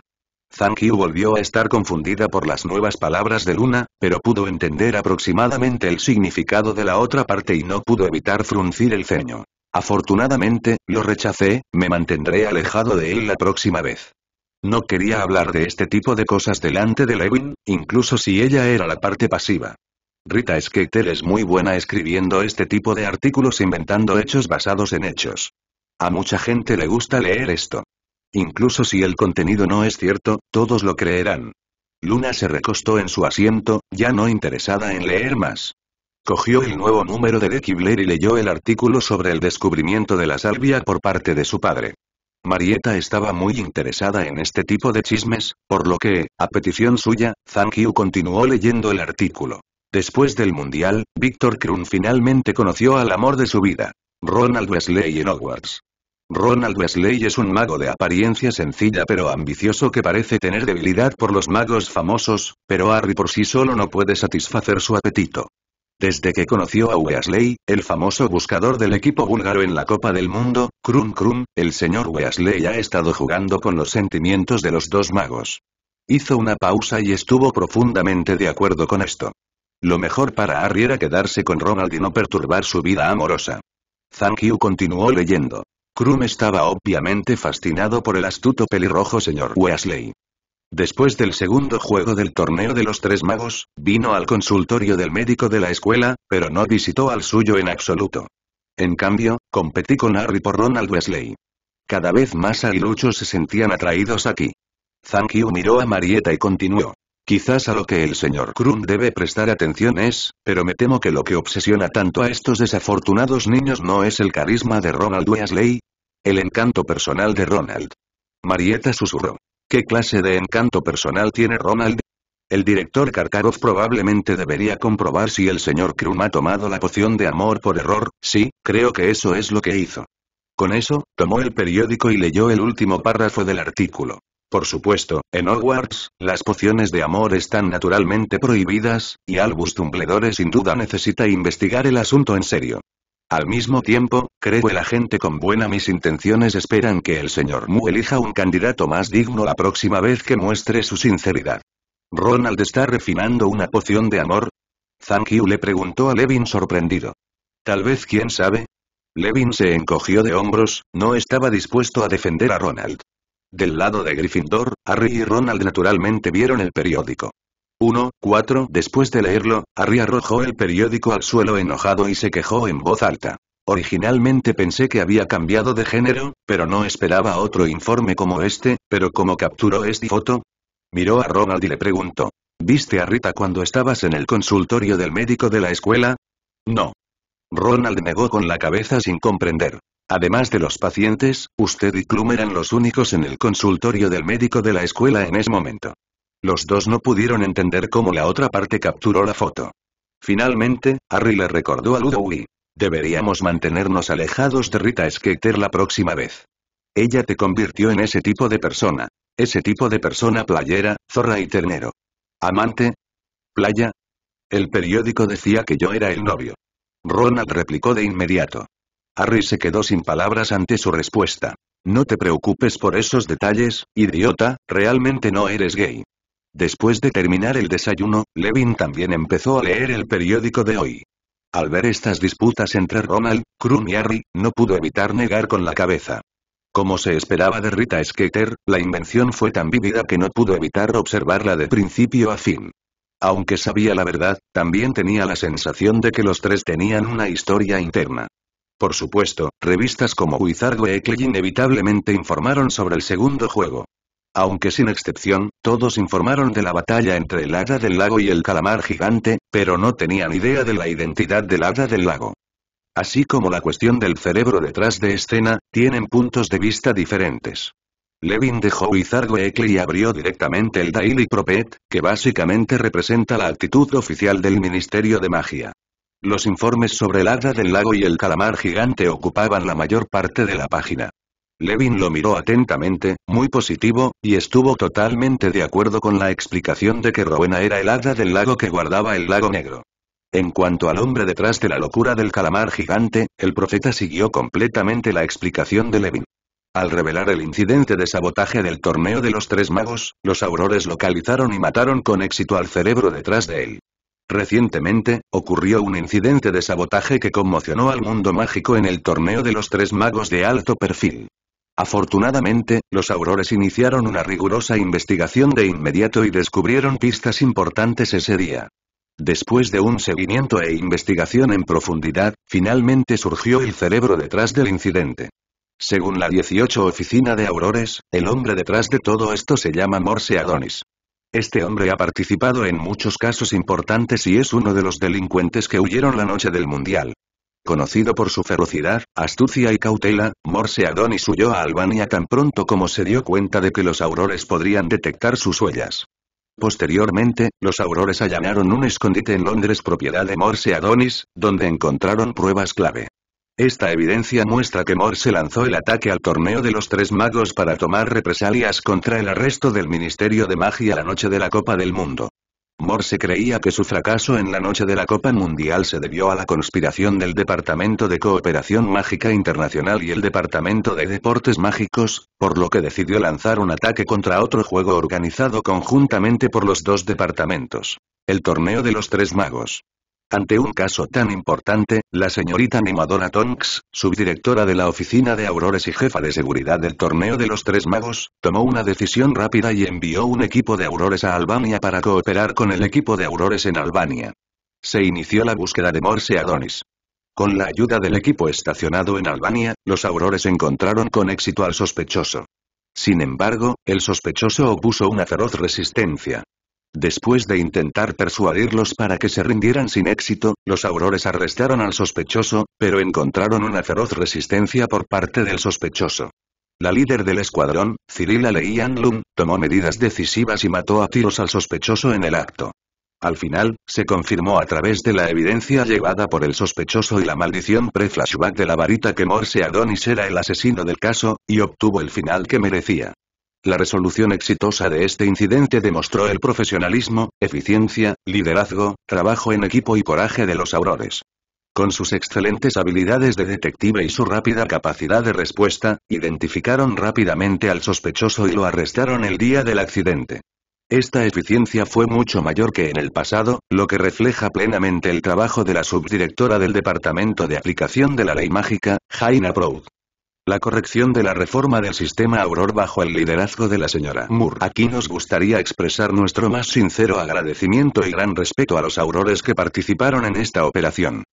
Zhang volvió a estar confundida por las nuevas palabras de Luna, pero pudo entender aproximadamente el significado de la otra parte y no pudo evitar fruncir el ceño. Afortunadamente, lo rechacé, me mantendré alejado de él la próxima vez. No quería hablar de este tipo de cosas delante de Levin, incluso si ella era la parte pasiva. Rita Skeeter es muy buena escribiendo este tipo de artículos inventando hechos basados en hechos. A mucha gente le gusta leer esto. Incluso si el contenido no es cierto, todos lo creerán. Luna se recostó en su asiento, ya no interesada en leer más. Cogió el nuevo número de Blair y leyó el artículo sobre el descubrimiento de la salvia por parte de su padre. Marieta estaba muy interesada en este tipo de chismes, por lo que, a petición suya, Thank Qiu continuó leyendo el artículo. Después del Mundial, Víctor Krun finalmente conoció al amor de su vida. Ronald Wesley en Hogwarts. Ronald Wesley es un mago de apariencia sencilla pero ambicioso que parece tener debilidad por los magos famosos, pero Harry por sí solo no puede satisfacer su apetito. Desde que conoció a Wesley, el famoso buscador del equipo búlgaro en la Copa del Mundo, Krum Krum, el señor Wesley ha estado jugando con los sentimientos de los dos magos. Hizo una pausa y estuvo profundamente de acuerdo con esto. Lo mejor para Harry era quedarse con Ronald y no perturbar su vida amorosa. Thank you continuó leyendo. Krum estaba obviamente fascinado por el astuto pelirrojo señor Wesley. Después del segundo juego del torneo de los tres magos, vino al consultorio del médico de la escuela, pero no visitó al suyo en absoluto. En cambio, competí con Harry por Ronald Wesley. Cada vez más ailuchos se sentían atraídos aquí. Thank miró a Marieta y continuó. Quizás a lo que el señor Krum debe prestar atención es, pero me temo que lo que obsesiona tanto a estos desafortunados niños no es el carisma de Ronald Weasley. El encanto personal de Ronald. Marieta susurró. ¿Qué clase de encanto personal tiene Ronald? El director Karkarov probablemente debería comprobar si el señor Krum ha tomado la poción de amor por error, sí, creo que eso es lo que hizo. Con eso, tomó el periódico y leyó el último párrafo del artículo. Por supuesto, en Hogwarts, las pociones de amor están naturalmente prohibidas, y Albus Tumbledore sin duda necesita investigar el asunto en serio. Al mismo tiempo, creo que la gente con buena mis intenciones esperan que el señor Mu elija un candidato más digno la próxima vez que muestre su sinceridad. ¿Ronald está refinando una poción de amor? Thank you le preguntó a Levin sorprendido. Tal vez quién sabe. Levin se encogió de hombros, no estaba dispuesto a defender a Ronald. Del lado de Gryffindor, Harry y Ronald naturalmente vieron el periódico. 1, 4. Después de leerlo, Harry arrojó el periódico al suelo enojado y se quejó en voz alta. Originalmente pensé que había cambiado de género, pero no esperaba otro informe como este, pero como capturó esta foto? Miró a Ronald y le preguntó. ¿Viste a Rita cuando estabas en el consultorio del médico de la escuela? No. Ronald negó con la cabeza sin comprender. Además de los pacientes, usted y Klum eran los únicos en el consultorio del médico de la escuela en ese momento. Los dos no pudieron entender cómo la otra parte capturó la foto. Finalmente, Harry le recordó a Ludwig. Deberíamos mantenernos alejados de Rita Skeeter la próxima vez. Ella te convirtió en ese tipo de persona. Ese tipo de persona playera, zorra y ternero. Amante. Playa. El periódico decía que yo era el novio. Ronald replicó de inmediato. Harry se quedó sin palabras ante su respuesta. No te preocupes por esos detalles, idiota, realmente no eres gay. Después de terminar el desayuno, Levin también empezó a leer el periódico de hoy. Al ver estas disputas entre Ronald, Krum y Harry, no pudo evitar negar con la cabeza. Como se esperaba de Rita Skeeter, la invención fue tan vívida que no pudo evitar observarla de principio a fin. Aunque sabía la verdad, también tenía la sensación de que los tres tenían una historia interna. Por supuesto, revistas como Wizard Weekly inevitablemente informaron sobre el segundo juego. Aunque sin excepción, todos informaron de la batalla entre el hada del lago y el calamar gigante, pero no tenían idea de la identidad del hada del lago. Así como la cuestión del cerebro detrás de escena, tienen puntos de vista diferentes. Levin dejó Wizard Weekly y abrió directamente el Daily Prophet, que básicamente representa la actitud oficial del Ministerio de Magia. Los informes sobre el hada del lago y el calamar gigante ocupaban la mayor parte de la página. Levin lo miró atentamente, muy positivo, y estuvo totalmente de acuerdo con la explicación de que Rowena era el hada del lago que guardaba el lago negro. En cuanto al hombre detrás de la locura del calamar gigante, el profeta siguió completamente la explicación de Levin. Al revelar el incidente de sabotaje del torneo de los tres magos, los aurores localizaron y mataron con éxito al cerebro detrás de él. Recientemente, ocurrió un incidente de sabotaje que conmocionó al mundo mágico en el torneo de los tres magos de alto perfil. Afortunadamente, los aurores iniciaron una rigurosa investigación de inmediato y descubrieron pistas importantes ese día. Después de un seguimiento e investigación en profundidad, finalmente surgió el cerebro detrás del incidente. Según la 18 oficina de aurores, el hombre detrás de todo esto se llama Morse Adonis. Este hombre ha participado en muchos casos importantes y es uno de los delincuentes que huyeron la noche del Mundial. Conocido por su ferocidad, astucia y cautela, Morse Adonis huyó a Albania tan pronto como se dio cuenta de que los aurores podrían detectar sus huellas. Posteriormente, los aurores allanaron un escondite en Londres propiedad de Morse Adonis, donde encontraron pruebas clave. Esta evidencia muestra que Morse lanzó el ataque al torneo de los tres magos para tomar represalias contra el arresto del Ministerio de Magia la noche de la Copa del Mundo. Morse creía que su fracaso en la noche de la Copa Mundial se debió a la conspiración del Departamento de Cooperación Mágica Internacional y el Departamento de Deportes Mágicos, por lo que decidió lanzar un ataque contra otro juego organizado conjuntamente por los dos departamentos. El torneo de los tres magos. Ante un caso tan importante, la señorita animadora Tonks, subdirectora de la oficina de Aurores y jefa de seguridad del torneo de los tres magos, tomó una decisión rápida y envió un equipo de Aurores a Albania para cooperar con el equipo de Aurores en Albania. Se inició la búsqueda de Morse Adonis. Con la ayuda del equipo estacionado en Albania, los Aurores encontraron con éxito al sospechoso. Sin embargo, el sospechoso opuso una feroz resistencia. Después de intentar persuadirlos para que se rindieran sin éxito, los aurores arrestaron al sospechoso, pero encontraron una feroz resistencia por parte del sospechoso. La líder del escuadrón, Cirilla Leian tomó medidas decisivas y mató a tiros al sospechoso en el acto. Al final, se confirmó a través de la evidencia llevada por el sospechoso y la maldición pre-flashback de la varita que Morse Adonis era el asesino del caso, y obtuvo el final que merecía. La resolución exitosa de este incidente demostró el profesionalismo, eficiencia, liderazgo, trabajo en equipo y coraje de los aurores. Con sus excelentes habilidades de detective y su rápida capacidad de respuesta, identificaron rápidamente al sospechoso y lo arrestaron el día del accidente. Esta eficiencia fue mucho mayor que en el pasado, lo que refleja plenamente el trabajo de la subdirectora del Departamento de Aplicación de la Ley Mágica, Jaina Proud. La corrección de la reforma del sistema Auror bajo el liderazgo de la señora Moore. Aquí nos gustaría expresar nuestro más sincero agradecimiento y gran respeto a los Aurores que participaron en esta operación.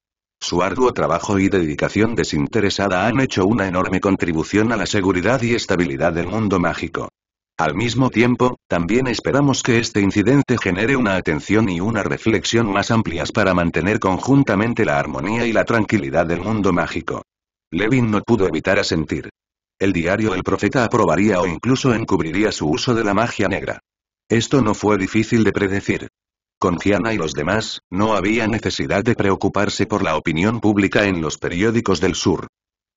Su arduo trabajo y dedicación desinteresada han hecho una enorme contribución a la seguridad y estabilidad del mundo mágico. Al mismo tiempo, también esperamos que este incidente genere una atención y una reflexión más amplias para mantener conjuntamente la armonía y la tranquilidad del mundo mágico. Levin no pudo evitar asentir. El diario El Profeta aprobaría o incluso encubriría su uso de la magia negra. Esto no fue difícil de predecir. Con Gianna y los demás, no había necesidad de preocuparse por la opinión pública en los periódicos del sur.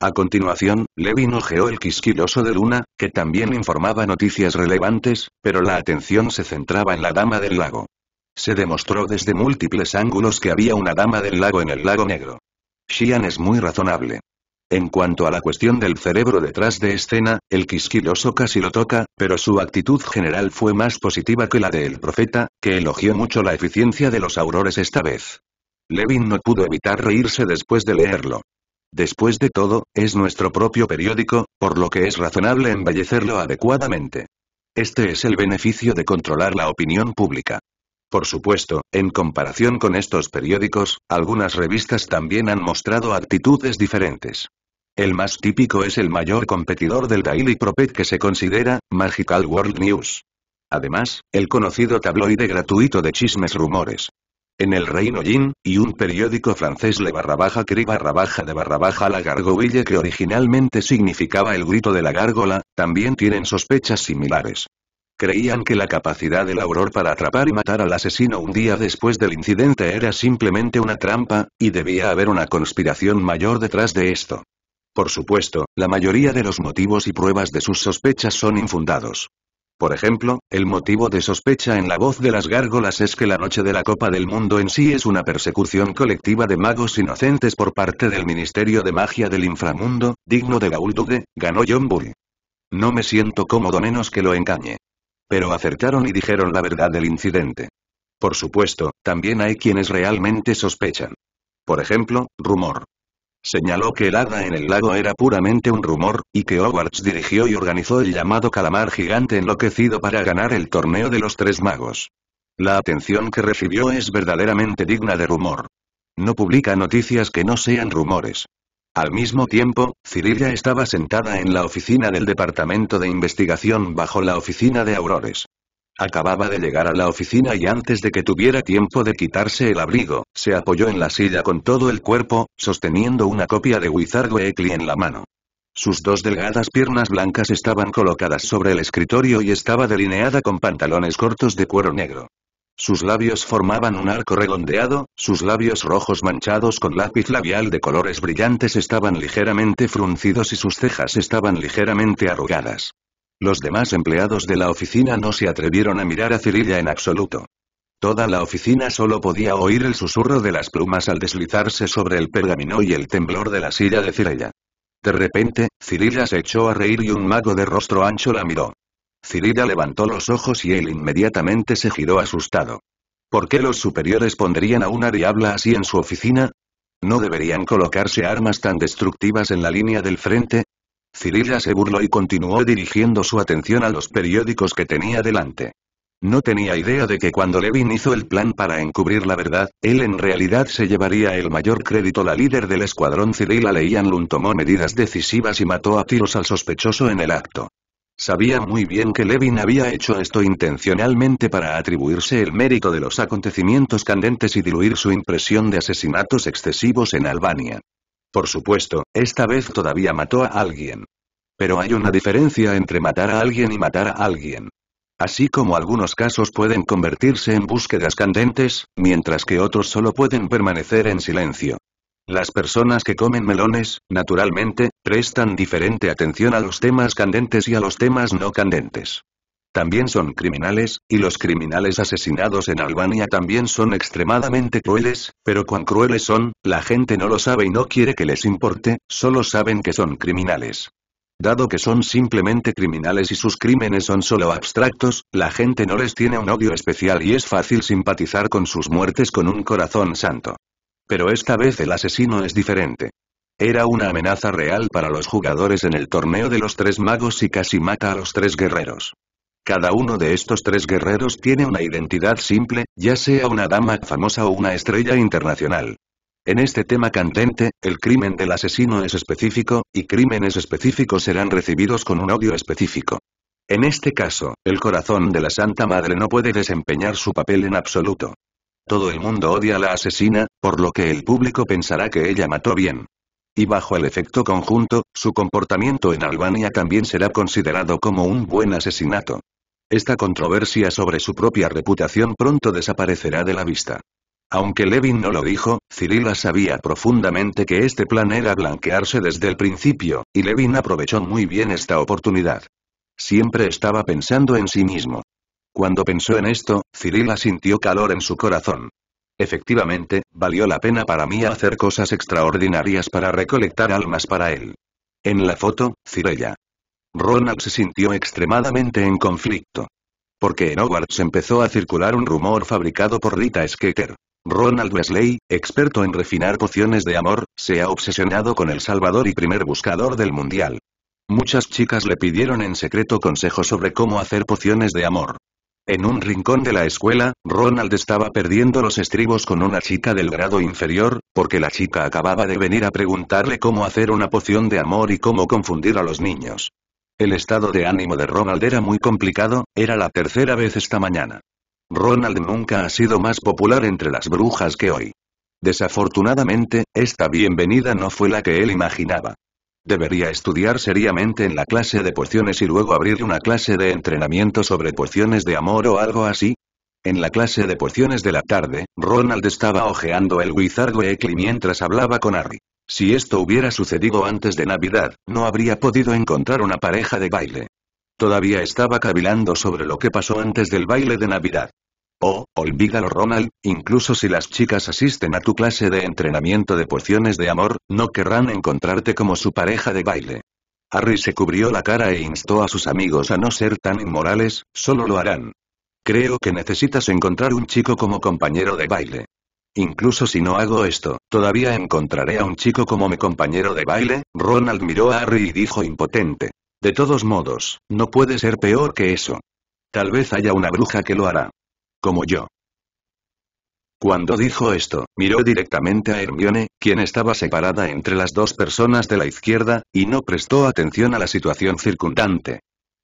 A continuación, Levin ojeó el quisquiloso de Luna, que también informaba noticias relevantes, pero la atención se centraba en la Dama del Lago. Se demostró desde múltiples ángulos que había una Dama del Lago en el Lago Negro. Xian es muy razonable. En cuanto a la cuestión del cerebro detrás de escena, el quisquiloso casi lo toca, pero su actitud general fue más positiva que la del profeta, que elogió mucho la eficiencia de los aurores esta vez. Levin no pudo evitar reírse después de leerlo. Después de todo, es nuestro propio periódico, por lo que es razonable embellecerlo adecuadamente. Este es el beneficio de controlar la opinión pública. Por supuesto, en comparación con estos periódicos, algunas revistas también han mostrado actitudes diferentes. El más típico es el mayor competidor del Daily Propet que se considera, Magical World News. Además, el conocido tabloide gratuito de chismes rumores. En el Reino Jin y un periódico francés le barra baja cri barra baja de barra la gargouille que originalmente significaba el grito de la gárgola, también tienen sospechas similares. Creían que la capacidad del Auror para atrapar y matar al asesino un día después del incidente era simplemente una trampa, y debía haber una conspiración mayor detrás de esto. Por supuesto, la mayoría de los motivos y pruebas de sus sospechas son infundados. Por ejemplo, el motivo de sospecha en la voz de las gárgolas es que la noche de la Copa del Mundo en sí es una persecución colectiva de magos inocentes por parte del Ministerio de Magia del Inframundo, digno de Gauldude, ganó John Bull. No me siento cómodo menos que lo engañe. Pero acertaron y dijeron la verdad del incidente. Por supuesto, también hay quienes realmente sospechan. Por ejemplo, rumor. Señaló que el hada en el lago era puramente un rumor, y que Hogwarts dirigió y organizó el llamado calamar gigante enloquecido para ganar el torneo de los tres magos. La atención que recibió es verdaderamente digna de rumor. No publica noticias que no sean rumores. Al mismo tiempo, Cirilla estaba sentada en la oficina del departamento de investigación bajo la oficina de Aurores. Acababa de llegar a la oficina y antes de que tuviera tiempo de quitarse el abrigo, se apoyó en la silla con todo el cuerpo, sosteniendo una copia de Wizard Weekly en la mano. Sus dos delgadas piernas blancas estaban colocadas sobre el escritorio y estaba delineada con pantalones cortos de cuero negro. Sus labios formaban un arco redondeado, sus labios rojos manchados con lápiz labial de colores brillantes estaban ligeramente fruncidos y sus cejas estaban ligeramente arrugadas. Los demás empleados de la oficina no se atrevieron a mirar a Cirilla en absoluto. Toda la oficina solo podía oír el susurro de las plumas al deslizarse sobre el pergamino y el temblor de la silla de Cirilla. De repente, Cirilla se echó a reír y un mago de rostro ancho la miró. Cirilla levantó los ojos y él inmediatamente se giró asustado. ¿Por qué los superiores pondrían a una diabla así en su oficina? ¿No deberían colocarse armas tan destructivas en la línea del frente? Cirilla se burló y continuó dirigiendo su atención a los periódicos que tenía delante. No tenía idea de que cuando Levin hizo el plan para encubrir la verdad, él en realidad se llevaría el mayor crédito. La líder del escuadrón Cirilla Leian Lun tomó medidas decisivas y mató a tiros al sospechoso en el acto. Sabía muy bien que Levin había hecho esto intencionalmente para atribuirse el mérito de los acontecimientos candentes y diluir su impresión de asesinatos excesivos en Albania. Por supuesto, esta vez todavía mató a alguien. Pero hay una diferencia entre matar a alguien y matar a alguien. Así como algunos casos pueden convertirse en búsquedas candentes, mientras que otros solo pueden permanecer en silencio. Las personas que comen melones, naturalmente, prestan diferente atención a los temas candentes y a los temas no candentes. También son criminales, y los criminales asesinados en Albania también son extremadamente crueles, pero cuán crueles son, la gente no lo sabe y no quiere que les importe, solo saben que son criminales. Dado que son simplemente criminales y sus crímenes son solo abstractos, la gente no les tiene un odio especial y es fácil simpatizar con sus muertes con un corazón santo. Pero esta vez el asesino es diferente. Era una amenaza real para los jugadores en el torneo de los tres magos y casi mata a los tres guerreros. Cada uno de estos tres guerreros tiene una identidad simple, ya sea una dama famosa o una estrella internacional. En este tema candente, el crimen del asesino es específico, y crímenes específicos serán recibidos con un odio específico. En este caso, el corazón de la Santa Madre no puede desempeñar su papel en absoluto. Todo el mundo odia a la asesina, por lo que el público pensará que ella mató bien. Y bajo el efecto conjunto, su comportamiento en Albania también será considerado como un buen asesinato. Esta controversia sobre su propia reputación pronto desaparecerá de la vista. Aunque Levin no lo dijo, Cirila sabía profundamente que este plan era blanquearse desde el principio, y Levin aprovechó muy bien esta oportunidad. Siempre estaba pensando en sí mismo. Cuando pensó en esto, Cirila sintió calor en su corazón. Efectivamente, valió la pena para mí hacer cosas extraordinarias para recolectar almas para él. En la foto, Cirella. Ronald se sintió extremadamente en conflicto. Porque en Hogwarts empezó a circular un rumor fabricado por Rita Skeeter. Ronald Wesley, experto en refinar pociones de amor, se ha obsesionado con El Salvador y primer buscador del mundial. Muchas chicas le pidieron en secreto consejos sobre cómo hacer pociones de amor. En un rincón de la escuela, Ronald estaba perdiendo los estribos con una chica del grado inferior, porque la chica acababa de venir a preguntarle cómo hacer una poción de amor y cómo confundir a los niños. El estado de ánimo de Ronald era muy complicado, era la tercera vez esta mañana. Ronald nunca ha sido más popular entre las brujas que hoy. Desafortunadamente, esta bienvenida no fue la que él imaginaba. Debería estudiar seriamente en la clase de pociones y luego abrir una clase de entrenamiento sobre pociones de amor o algo así. En la clase de pociones de la tarde, Ronald estaba ojeando el Wizard Weekly mientras hablaba con Harry. Si esto hubiera sucedido antes de Navidad, no habría podido encontrar una pareja de baile. Todavía estaba cavilando sobre lo que pasó antes del baile de Navidad. Oh, olvídalo Ronald, incluso si las chicas asisten a tu clase de entrenamiento de pociones de amor, no querrán encontrarte como su pareja de baile. Harry se cubrió la cara e instó a sus amigos a no ser tan inmorales, solo lo harán. Creo que necesitas encontrar un chico como compañero de baile. Incluso si no hago esto, todavía encontraré a un chico como mi compañero de baile, Ronald miró a Harry y dijo impotente. De todos modos, no puede ser peor que eso. Tal vez haya una bruja que lo hará como yo. Cuando dijo esto, miró directamente a Hermione, quien estaba separada entre las dos personas de la izquierda, y no prestó atención a la situación circundante.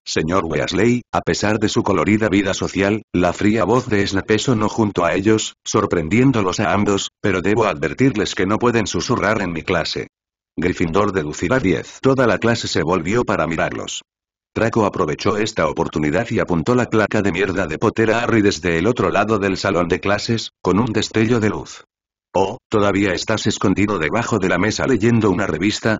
Señor Weasley, a pesar de su colorida vida social, la fría voz de Snape sonó junto a ellos, sorprendiéndolos a ambos, pero debo advertirles que no pueden susurrar en mi clase. Gryffindor deducirá 10. Toda la clase se volvió para mirarlos. Traco aprovechó esta oportunidad y apuntó la placa de mierda de Potter a Harry desde el otro lado del salón de clases, con un destello de luz. «Oh, ¿todavía estás escondido debajo de la mesa leyendo una revista?»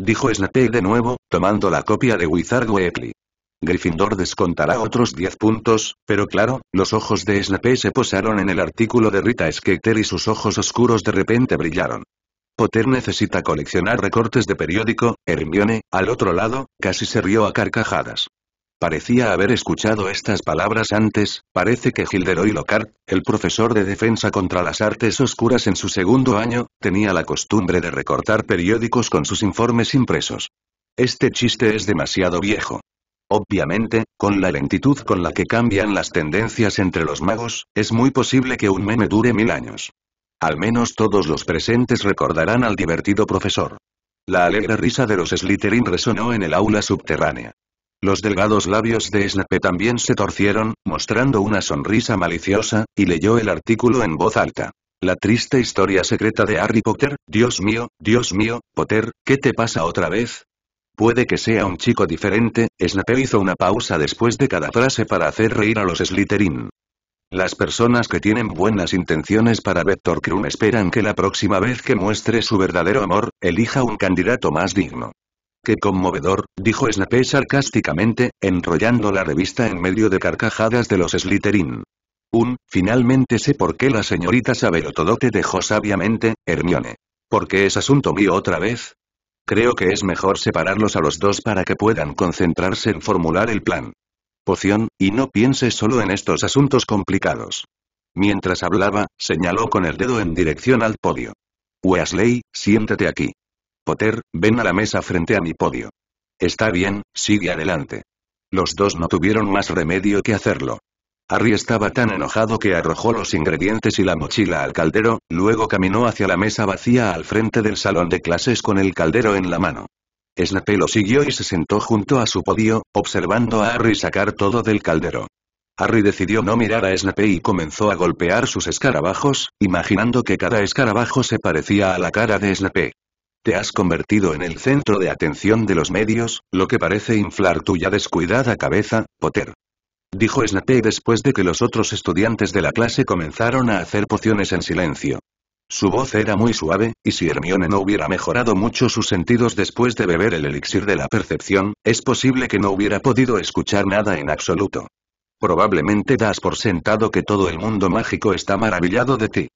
Dijo Snape de nuevo, tomando la copia de Wizard Weekly. Gryffindor descontará otros 10 puntos, pero claro, los ojos de Snape se posaron en el artículo de Rita Skeeter y sus ojos oscuros de repente brillaron. Potter necesita coleccionar recortes de periódico, Hermione, al otro lado, casi se rió a carcajadas. Parecía haber escuchado estas palabras antes, parece que Gilderoy Lockhart, el profesor de defensa contra las artes oscuras en su segundo año, tenía la costumbre de recortar periódicos con sus informes impresos. Este chiste es demasiado viejo. Obviamente, con la lentitud con la que cambian las tendencias entre los magos, es muy posible que un meme dure mil años. Al menos todos los presentes recordarán al divertido profesor. La alegre risa de los Slytherin resonó en el aula subterránea. Los delgados labios de Snape también se torcieron, mostrando una sonrisa maliciosa, y leyó el artículo en voz alta. La triste historia secreta de Harry Potter, Dios mío, Dios mío, Potter, ¿qué te pasa otra vez? Puede que sea un chico diferente, Snape hizo una pausa después de cada frase para hacer reír a los Slytherin. Las personas que tienen buenas intenciones para Vector Krum esperan que la próxima vez que muestre su verdadero amor, elija un candidato más digno. ¡Qué conmovedor! dijo Snape sarcásticamente, enrollando la revista en medio de carcajadas de los Slytherin. Un, finalmente sé por qué la señorita todo dejó sabiamente, Hermione. Porque es asunto mío otra vez? Creo que es mejor separarlos a los dos para que puedan concentrarse en formular el plan poción, y no pienses solo en estos asuntos complicados. Mientras hablaba, señaló con el dedo en dirección al podio. «Wesley, siéntate aquí. Potter, ven a la mesa frente a mi podio. Está bien, sigue adelante. Los dos no tuvieron más remedio que hacerlo. Harry estaba tan enojado que arrojó los ingredientes y la mochila al caldero, luego caminó hacia la mesa vacía al frente del salón de clases con el caldero en la mano. Snape lo siguió y se sentó junto a su podio, observando a Harry sacar todo del caldero. Harry decidió no mirar a Snape y comenzó a golpear sus escarabajos, imaginando que cada escarabajo se parecía a la cara de Snape. Te has convertido en el centro de atención de los medios, lo que parece inflar tu ya descuidada cabeza, Potter. Dijo Snape después de que los otros estudiantes de la clase comenzaron a hacer pociones en silencio. Su voz era muy suave, y si Hermione no hubiera mejorado mucho sus sentidos después de beber el elixir de la percepción, es posible que no hubiera podido escuchar nada en absoluto. Probablemente das por sentado que todo el mundo mágico está maravillado de ti.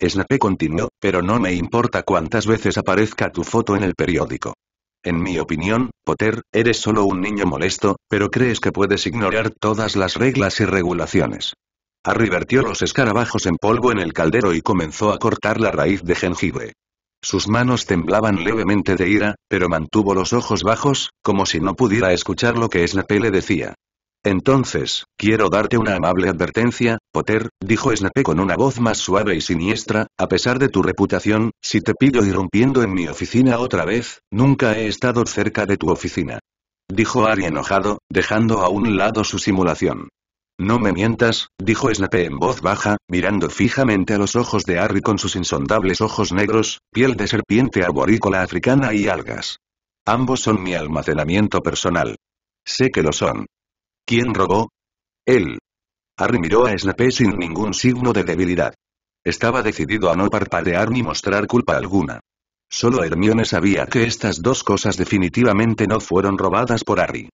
Snape continuó, pero no me importa cuántas veces aparezca tu foto en el periódico. En mi opinión, Potter, eres solo un niño molesto, pero crees que puedes ignorar todas las reglas y regulaciones. Harry vertió los escarabajos en polvo en el caldero y comenzó a cortar la raíz de jengibre. Sus manos temblaban levemente de ira, pero mantuvo los ojos bajos, como si no pudiera escuchar lo que Snape le decía. Entonces, quiero darte una amable advertencia, Potter, dijo Snape con una voz más suave y siniestra, a pesar de tu reputación, si te pido irrumpiendo en mi oficina otra vez, nunca he estado cerca de tu oficina. Dijo Ari enojado, dejando a un lado su simulación. No me mientas, dijo Snape en voz baja, mirando fijamente a los ojos de Harry con sus insondables ojos negros, piel de serpiente arborícola africana y algas. Ambos son mi almacenamiento personal. Sé que lo son. ¿Quién robó? Él. Harry miró a Snape sin ningún signo de debilidad. Estaba decidido a no parpadear ni mostrar culpa alguna. Solo Hermione sabía que estas dos cosas definitivamente no fueron robadas por Harry.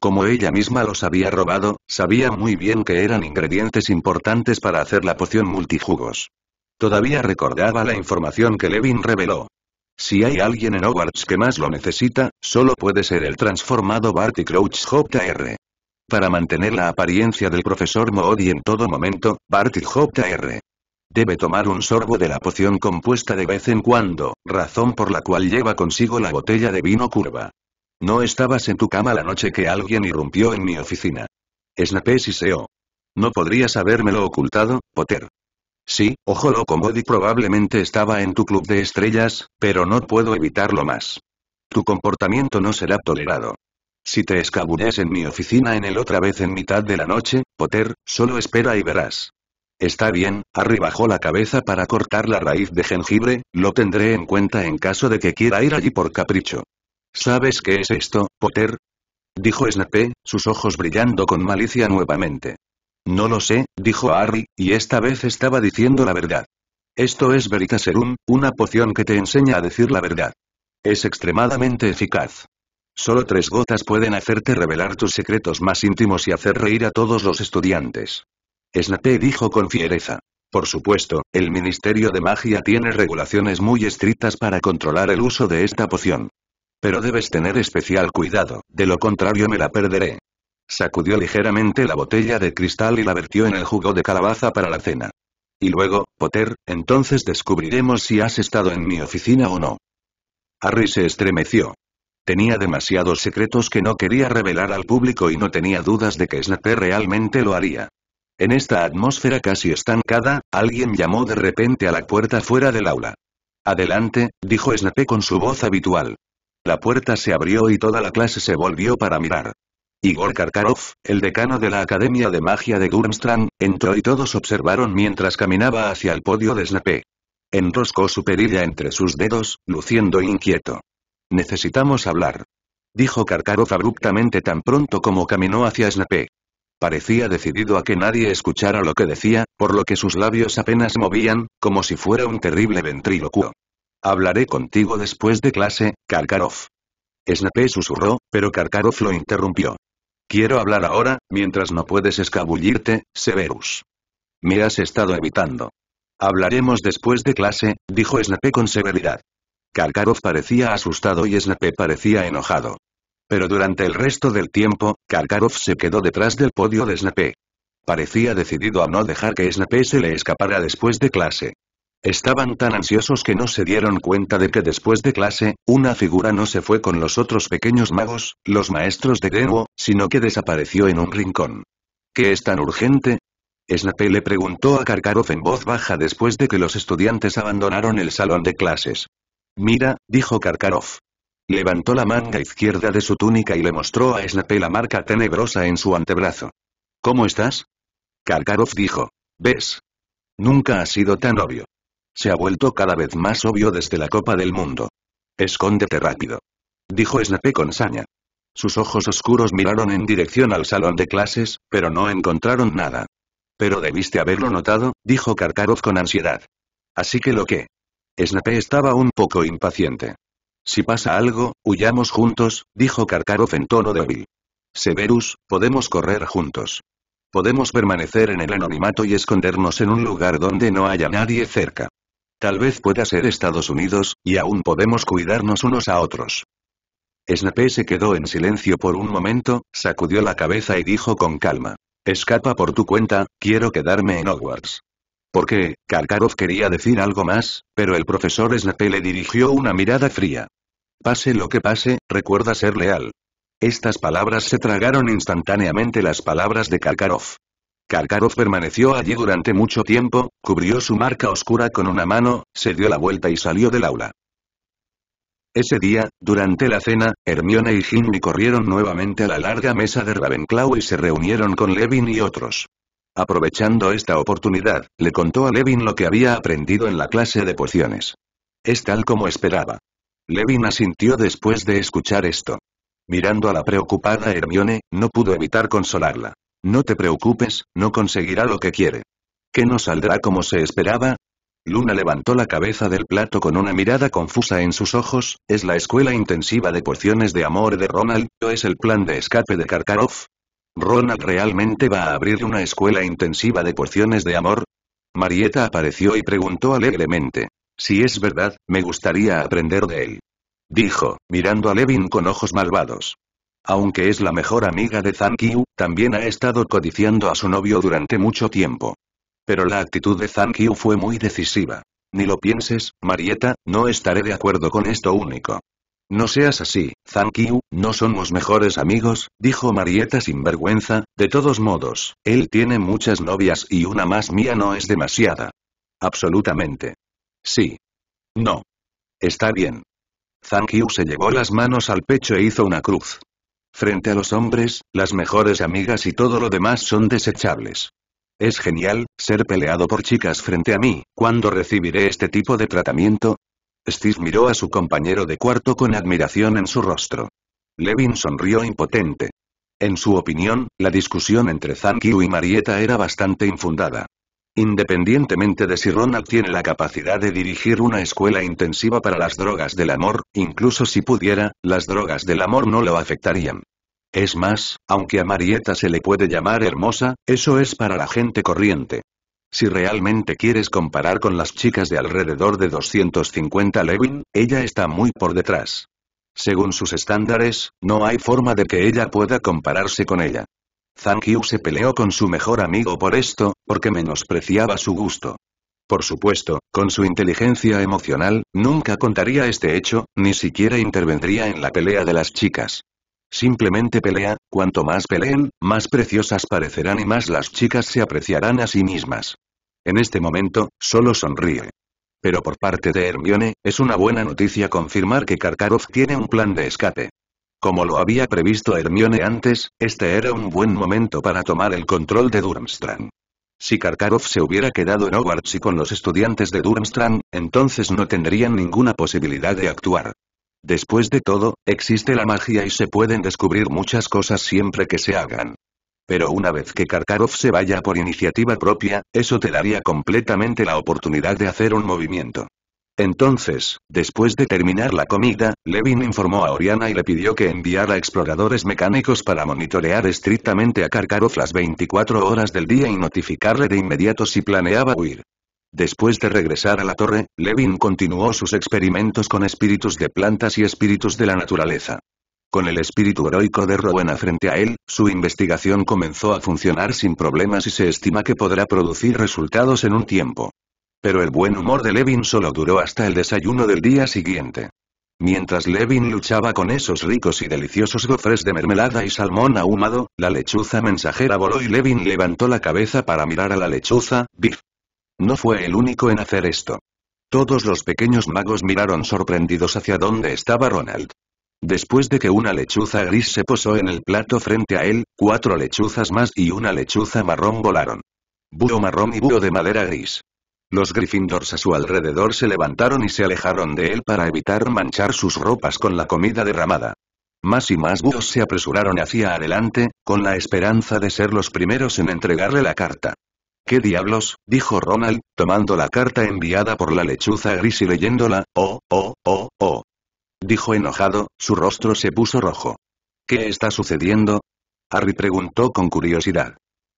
Como ella misma los había robado, sabía muy bien que eran ingredientes importantes para hacer la poción multijugos. Todavía recordaba la información que Levin reveló. Si hay alguien en Hogwarts que más lo necesita, solo puede ser el transformado Barty Crouch Jr. Para mantener la apariencia del profesor Moody en todo momento, Barty Jr. Debe tomar un sorbo de la poción compuesta de vez en cuando, razón por la cual lleva consigo la botella de vino curva. No estabas en tu cama la noche que alguien irrumpió en mi oficina. Snape siseó. No podrías lo ocultado, Potter. Sí, ojo loco Modi probablemente estaba en tu club de estrellas, pero no puedo evitarlo más. Tu comportamiento no será tolerado. Si te escabulles en mi oficina en el otra vez en mitad de la noche, Potter, solo espera y verás. Está bien, Harry bajó la cabeza para cortar la raíz de jengibre, lo tendré en cuenta en caso de que quiera ir allí por capricho. ¿Sabes qué es esto, Potter? Dijo Snape, sus ojos brillando con malicia nuevamente. No lo sé, dijo Harry, y esta vez estaba diciendo la verdad. Esto es Veritaserum, una poción que te enseña a decir la verdad. Es extremadamente eficaz. Solo tres gotas pueden hacerte revelar tus secretos más íntimos y hacer reír a todos los estudiantes. Snape dijo con fiereza. Por supuesto, el Ministerio de Magia tiene regulaciones muy estrictas para controlar el uso de esta poción pero debes tener especial cuidado, de lo contrario me la perderé. Sacudió ligeramente la botella de cristal y la vertió en el jugo de calabaza para la cena. Y luego, Potter, entonces descubriremos si has estado en mi oficina o no. Harry se estremeció. Tenía demasiados secretos que no quería revelar al público y no tenía dudas de que Snape realmente lo haría. En esta atmósfera casi estancada, alguien llamó de repente a la puerta fuera del aula. Adelante, dijo Snape con su voz habitual. La puerta se abrió y toda la clase se volvió para mirar. Igor Karkarov, el decano de la Academia de Magia de Durmstrang, entró y todos observaron mientras caminaba hacia el podio de Snape. Enroscó su perilla entre sus dedos, luciendo inquieto. Necesitamos hablar. Dijo Karkarov abruptamente tan pronto como caminó hacia Snape. Parecía decidido a que nadie escuchara lo que decía, por lo que sus labios apenas movían, como si fuera un terrible ventrílocuo. Hablaré contigo después de clase, Karkaroff. Snape susurró, pero Karkarov lo interrumpió. Quiero hablar ahora, mientras no puedes escabullirte, Severus. Me has estado evitando. Hablaremos después de clase, dijo Snape con severidad. Karkaroff parecía asustado y Snape parecía enojado. Pero durante el resto del tiempo, Karkarov se quedó detrás del podio de Snape. Parecía decidido a no dejar que Snape se le escapara después de clase. Estaban tan ansiosos que no se dieron cuenta de que después de clase, una figura no se fue con los otros pequeños magos, los maestros de Denwo, sino que desapareció en un rincón. ¿Qué es tan urgente? Snape le preguntó a Karkaroff en voz baja después de que los estudiantes abandonaron el salón de clases. Mira, dijo Karkaroff. Levantó la manga izquierda de su túnica y le mostró a Snape la marca tenebrosa en su antebrazo. ¿Cómo estás? Karkaroff dijo. ¿Ves? Nunca ha sido tan obvio. Se ha vuelto cada vez más obvio desde la Copa del Mundo. Escóndete rápido. Dijo Snape con saña. Sus ojos oscuros miraron en dirección al salón de clases, pero no encontraron nada. Pero debiste haberlo notado, dijo Karkarov con ansiedad. Así que lo que. Snape estaba un poco impaciente. Si pasa algo, huyamos juntos, dijo Karkarov en tono débil. Severus, podemos correr juntos. Podemos permanecer en el anonimato y escondernos en un lugar donde no haya nadie cerca. Tal vez pueda ser Estados Unidos, y aún podemos cuidarnos unos a otros. Snape se quedó en silencio por un momento, sacudió la cabeza y dijo con calma. Escapa por tu cuenta, quiero quedarme en Hogwarts. Porque, Karkarov quería decir algo más, pero el profesor Snape le dirigió una mirada fría. Pase lo que pase, recuerda ser leal. Estas palabras se tragaron instantáneamente las palabras de Karkarov. Karkarov permaneció allí durante mucho tiempo, cubrió su marca oscura con una mano, se dio la vuelta y salió del aula. Ese día, durante la cena, Hermione y Ginny corrieron nuevamente a la larga mesa de Ravenclaw y se reunieron con Levin y otros. Aprovechando esta oportunidad, le contó a Levin lo que había aprendido en la clase de pociones. Es tal como esperaba. Levin asintió después de escuchar esto. Mirando a la preocupada Hermione, no pudo evitar consolarla. No te preocupes, no conseguirá lo que quiere. ¿Qué no saldrá como se esperaba? Luna levantó la cabeza del plato con una mirada confusa en sus ojos, ¿es la escuela intensiva de porciones de amor de Ronald, o es el plan de escape de Karkaroff? ¿Ronald realmente va a abrir una escuela intensiva de porciones de amor? Marieta apareció y preguntó alegremente. Si es verdad, me gustaría aprender de él. Dijo, mirando a Levin con ojos malvados. Aunque es la mejor amiga de Zhang también ha estado codiciando a su novio durante mucho tiempo. Pero la actitud de Zhang fue muy decisiva. Ni lo pienses, Marieta, no estaré de acuerdo con esto único. No seas así, Zhang no somos mejores amigos, dijo Marieta sin vergüenza, de todos modos, él tiene muchas novias y una más mía no es demasiada. Absolutamente. Sí. No. Está bien. Zhang se llevó las manos al pecho e hizo una cruz. Frente a los hombres, las mejores amigas y todo lo demás son desechables. Es genial, ser peleado por chicas frente a mí, ¿cuándo recibiré este tipo de tratamiento? Steve miró a su compañero de cuarto con admiración en su rostro. Levin sonrió impotente. En su opinión, la discusión entre Zankiu y Marieta era bastante infundada. Independientemente de si Ronald tiene la capacidad de dirigir una escuela intensiva para las drogas del amor, incluso si pudiera, las drogas del amor no lo afectarían. Es más, aunque a Marieta se le puede llamar hermosa, eso es para la gente corriente. Si realmente quieres comparar con las chicas de alrededor de 250 Levin, ella está muy por detrás. Según sus estándares, no hay forma de que ella pueda compararse con ella. Zhang se peleó con su mejor amigo por esto, porque menospreciaba su gusto. Por supuesto, con su inteligencia emocional, nunca contaría este hecho, ni siquiera intervendría en la pelea de las chicas. Simplemente pelea, cuanto más peleen, más preciosas parecerán y más las chicas se apreciarán a sí mismas. En este momento, solo sonríe. Pero por parte de Hermione, es una buena noticia confirmar que Karkarov tiene un plan de escape. Como lo había previsto Hermione antes, este era un buen momento para tomar el control de Durmstrang. Si Karkarov se hubiera quedado en Hogwarts y con los estudiantes de Durmstrang, entonces no tendrían ninguna posibilidad de actuar. Después de todo, existe la magia y se pueden descubrir muchas cosas siempre que se hagan. Pero una vez que Karkarov se vaya por iniciativa propia, eso te daría completamente la oportunidad de hacer un movimiento. Entonces, después de terminar la comida, Levin informó a Oriana y le pidió que enviara exploradores mecánicos para monitorear estrictamente a Karkaroff las 24 horas del día y notificarle de inmediato si planeaba huir. Después de regresar a la torre, Levin continuó sus experimentos con espíritus de plantas y espíritus de la naturaleza. Con el espíritu heroico de Rowena frente a él, su investigación comenzó a funcionar sin problemas y se estima que podrá producir resultados en un tiempo. Pero el buen humor de Levin solo duró hasta el desayuno del día siguiente. Mientras Levin luchaba con esos ricos y deliciosos gofres de mermelada y salmón ahumado, la lechuza mensajera voló y Levin levantó la cabeza para mirar a la lechuza, Biff. No fue el único en hacer esto. Todos los pequeños magos miraron sorprendidos hacia donde estaba Ronald. Después de que una lechuza gris se posó en el plato frente a él, cuatro lechuzas más y una lechuza marrón volaron. Búho marrón y búho de madera gris. Los Gryffindors a su alrededor se levantaron y se alejaron de él para evitar manchar sus ropas con la comida derramada. Más y más búhos se apresuraron hacia adelante, con la esperanza de ser los primeros en entregarle la carta. ¿Qué diablos? dijo Ronald, tomando la carta enviada por la lechuza gris y leyéndola, oh, oh, oh, oh. Dijo enojado, su rostro se puso rojo. ¿Qué está sucediendo? Harry preguntó con curiosidad.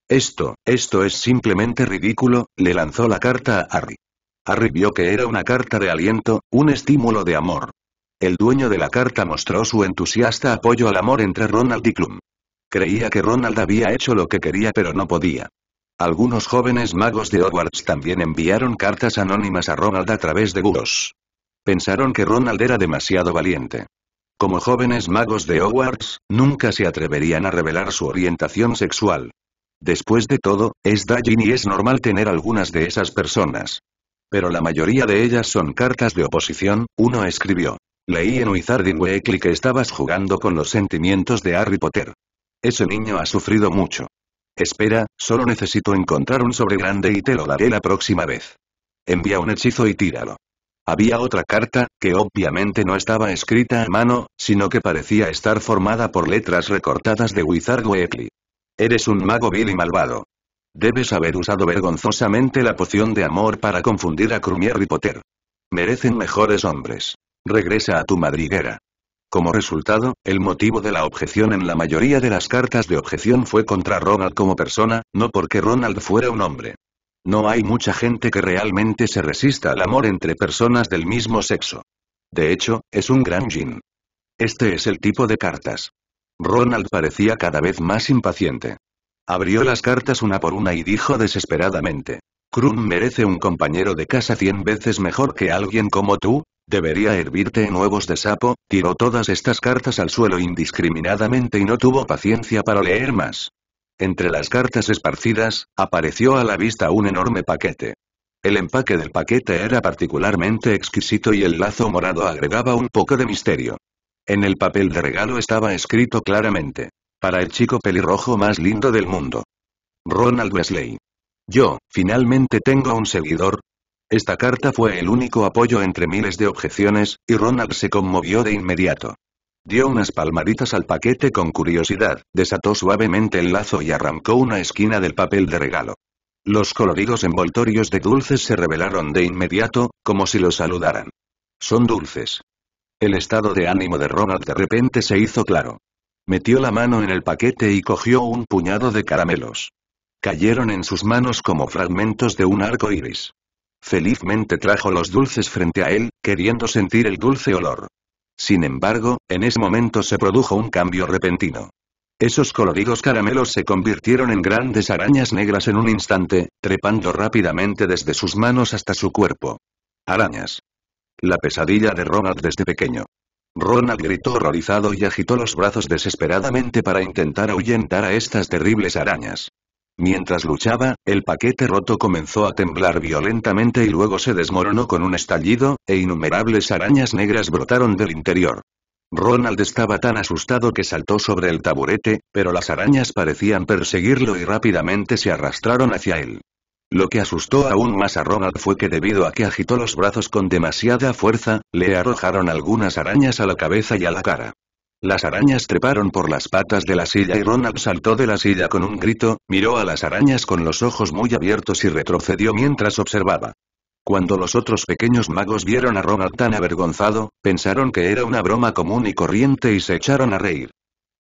Esto, esto es simplemente ridículo, le lanzó la carta a Harry. Harry vio que era una carta de aliento, un estímulo de amor. El dueño de la carta mostró su entusiasta apoyo al amor entre Ronald y Klum. Creía que Ronald había hecho lo que quería pero no podía. Algunos jóvenes magos de Hogwarts también enviaron cartas anónimas a Ronald a través de gurus Pensaron que Ronald era demasiado valiente. Como jóvenes magos de Hogwarts, nunca se atreverían a revelar su orientación sexual. Después de todo, es Dajin y es normal tener algunas de esas personas. Pero la mayoría de ellas son cartas de oposición, uno escribió. Leí en Wizarding Weekly que estabas jugando con los sentimientos de Harry Potter. Ese niño ha sufrido mucho. Espera, solo necesito encontrar un sobre grande y te lo daré la próxima vez. Envía un hechizo y tíralo. Había otra carta, que obviamente no estaba escrita a mano, sino que parecía estar formada por letras recortadas de Wizard Weekly. Eres un mago vil y malvado. Debes haber usado vergonzosamente la poción de amor para confundir a Crumier y Potter. Merecen mejores hombres. Regresa a tu madriguera. Como resultado, el motivo de la objeción en la mayoría de las cartas de objeción fue contra Ronald como persona, no porque Ronald fuera un hombre. No hay mucha gente que realmente se resista al amor entre personas del mismo sexo. De hecho, es un gran gin. Este es el tipo de cartas. Ronald parecía cada vez más impaciente. Abrió las cartas una por una y dijo desesperadamente. Krum merece un compañero de casa cien veces mejor que alguien como tú, debería hervirte en huevos de sapo, tiró todas estas cartas al suelo indiscriminadamente y no tuvo paciencia para leer más. Entre las cartas esparcidas, apareció a la vista un enorme paquete. El empaque del paquete era particularmente exquisito y el lazo morado agregaba un poco de misterio. En el papel de regalo estaba escrito claramente. Para el chico pelirrojo más lindo del mundo. Ronald Wesley. Yo, finalmente tengo un seguidor. Esta carta fue el único apoyo entre miles de objeciones, y Ronald se conmovió de inmediato. Dio unas palmaditas al paquete con curiosidad, desató suavemente el lazo y arrancó una esquina del papel de regalo. Los coloridos envoltorios de dulces se revelaron de inmediato, como si lo saludaran. Son dulces. El estado de ánimo de Ronald de repente se hizo claro. Metió la mano en el paquete y cogió un puñado de caramelos. Cayeron en sus manos como fragmentos de un arco iris. Felizmente trajo los dulces frente a él, queriendo sentir el dulce olor. Sin embargo, en ese momento se produjo un cambio repentino. Esos coloridos caramelos se convirtieron en grandes arañas negras en un instante, trepando rápidamente desde sus manos hasta su cuerpo. Arañas. La pesadilla de Ronald desde pequeño. Ronald gritó horrorizado y agitó los brazos desesperadamente para intentar ahuyentar a estas terribles arañas. Mientras luchaba, el paquete roto comenzó a temblar violentamente y luego se desmoronó con un estallido, e innumerables arañas negras brotaron del interior. Ronald estaba tan asustado que saltó sobre el taburete, pero las arañas parecían perseguirlo y rápidamente se arrastraron hacia él. Lo que asustó aún más a Ronald fue que debido a que agitó los brazos con demasiada fuerza, le arrojaron algunas arañas a la cabeza y a la cara. Las arañas treparon por las patas de la silla y Ronald saltó de la silla con un grito, miró a las arañas con los ojos muy abiertos y retrocedió mientras observaba. Cuando los otros pequeños magos vieron a Ronald tan avergonzado, pensaron que era una broma común y corriente y se echaron a reír.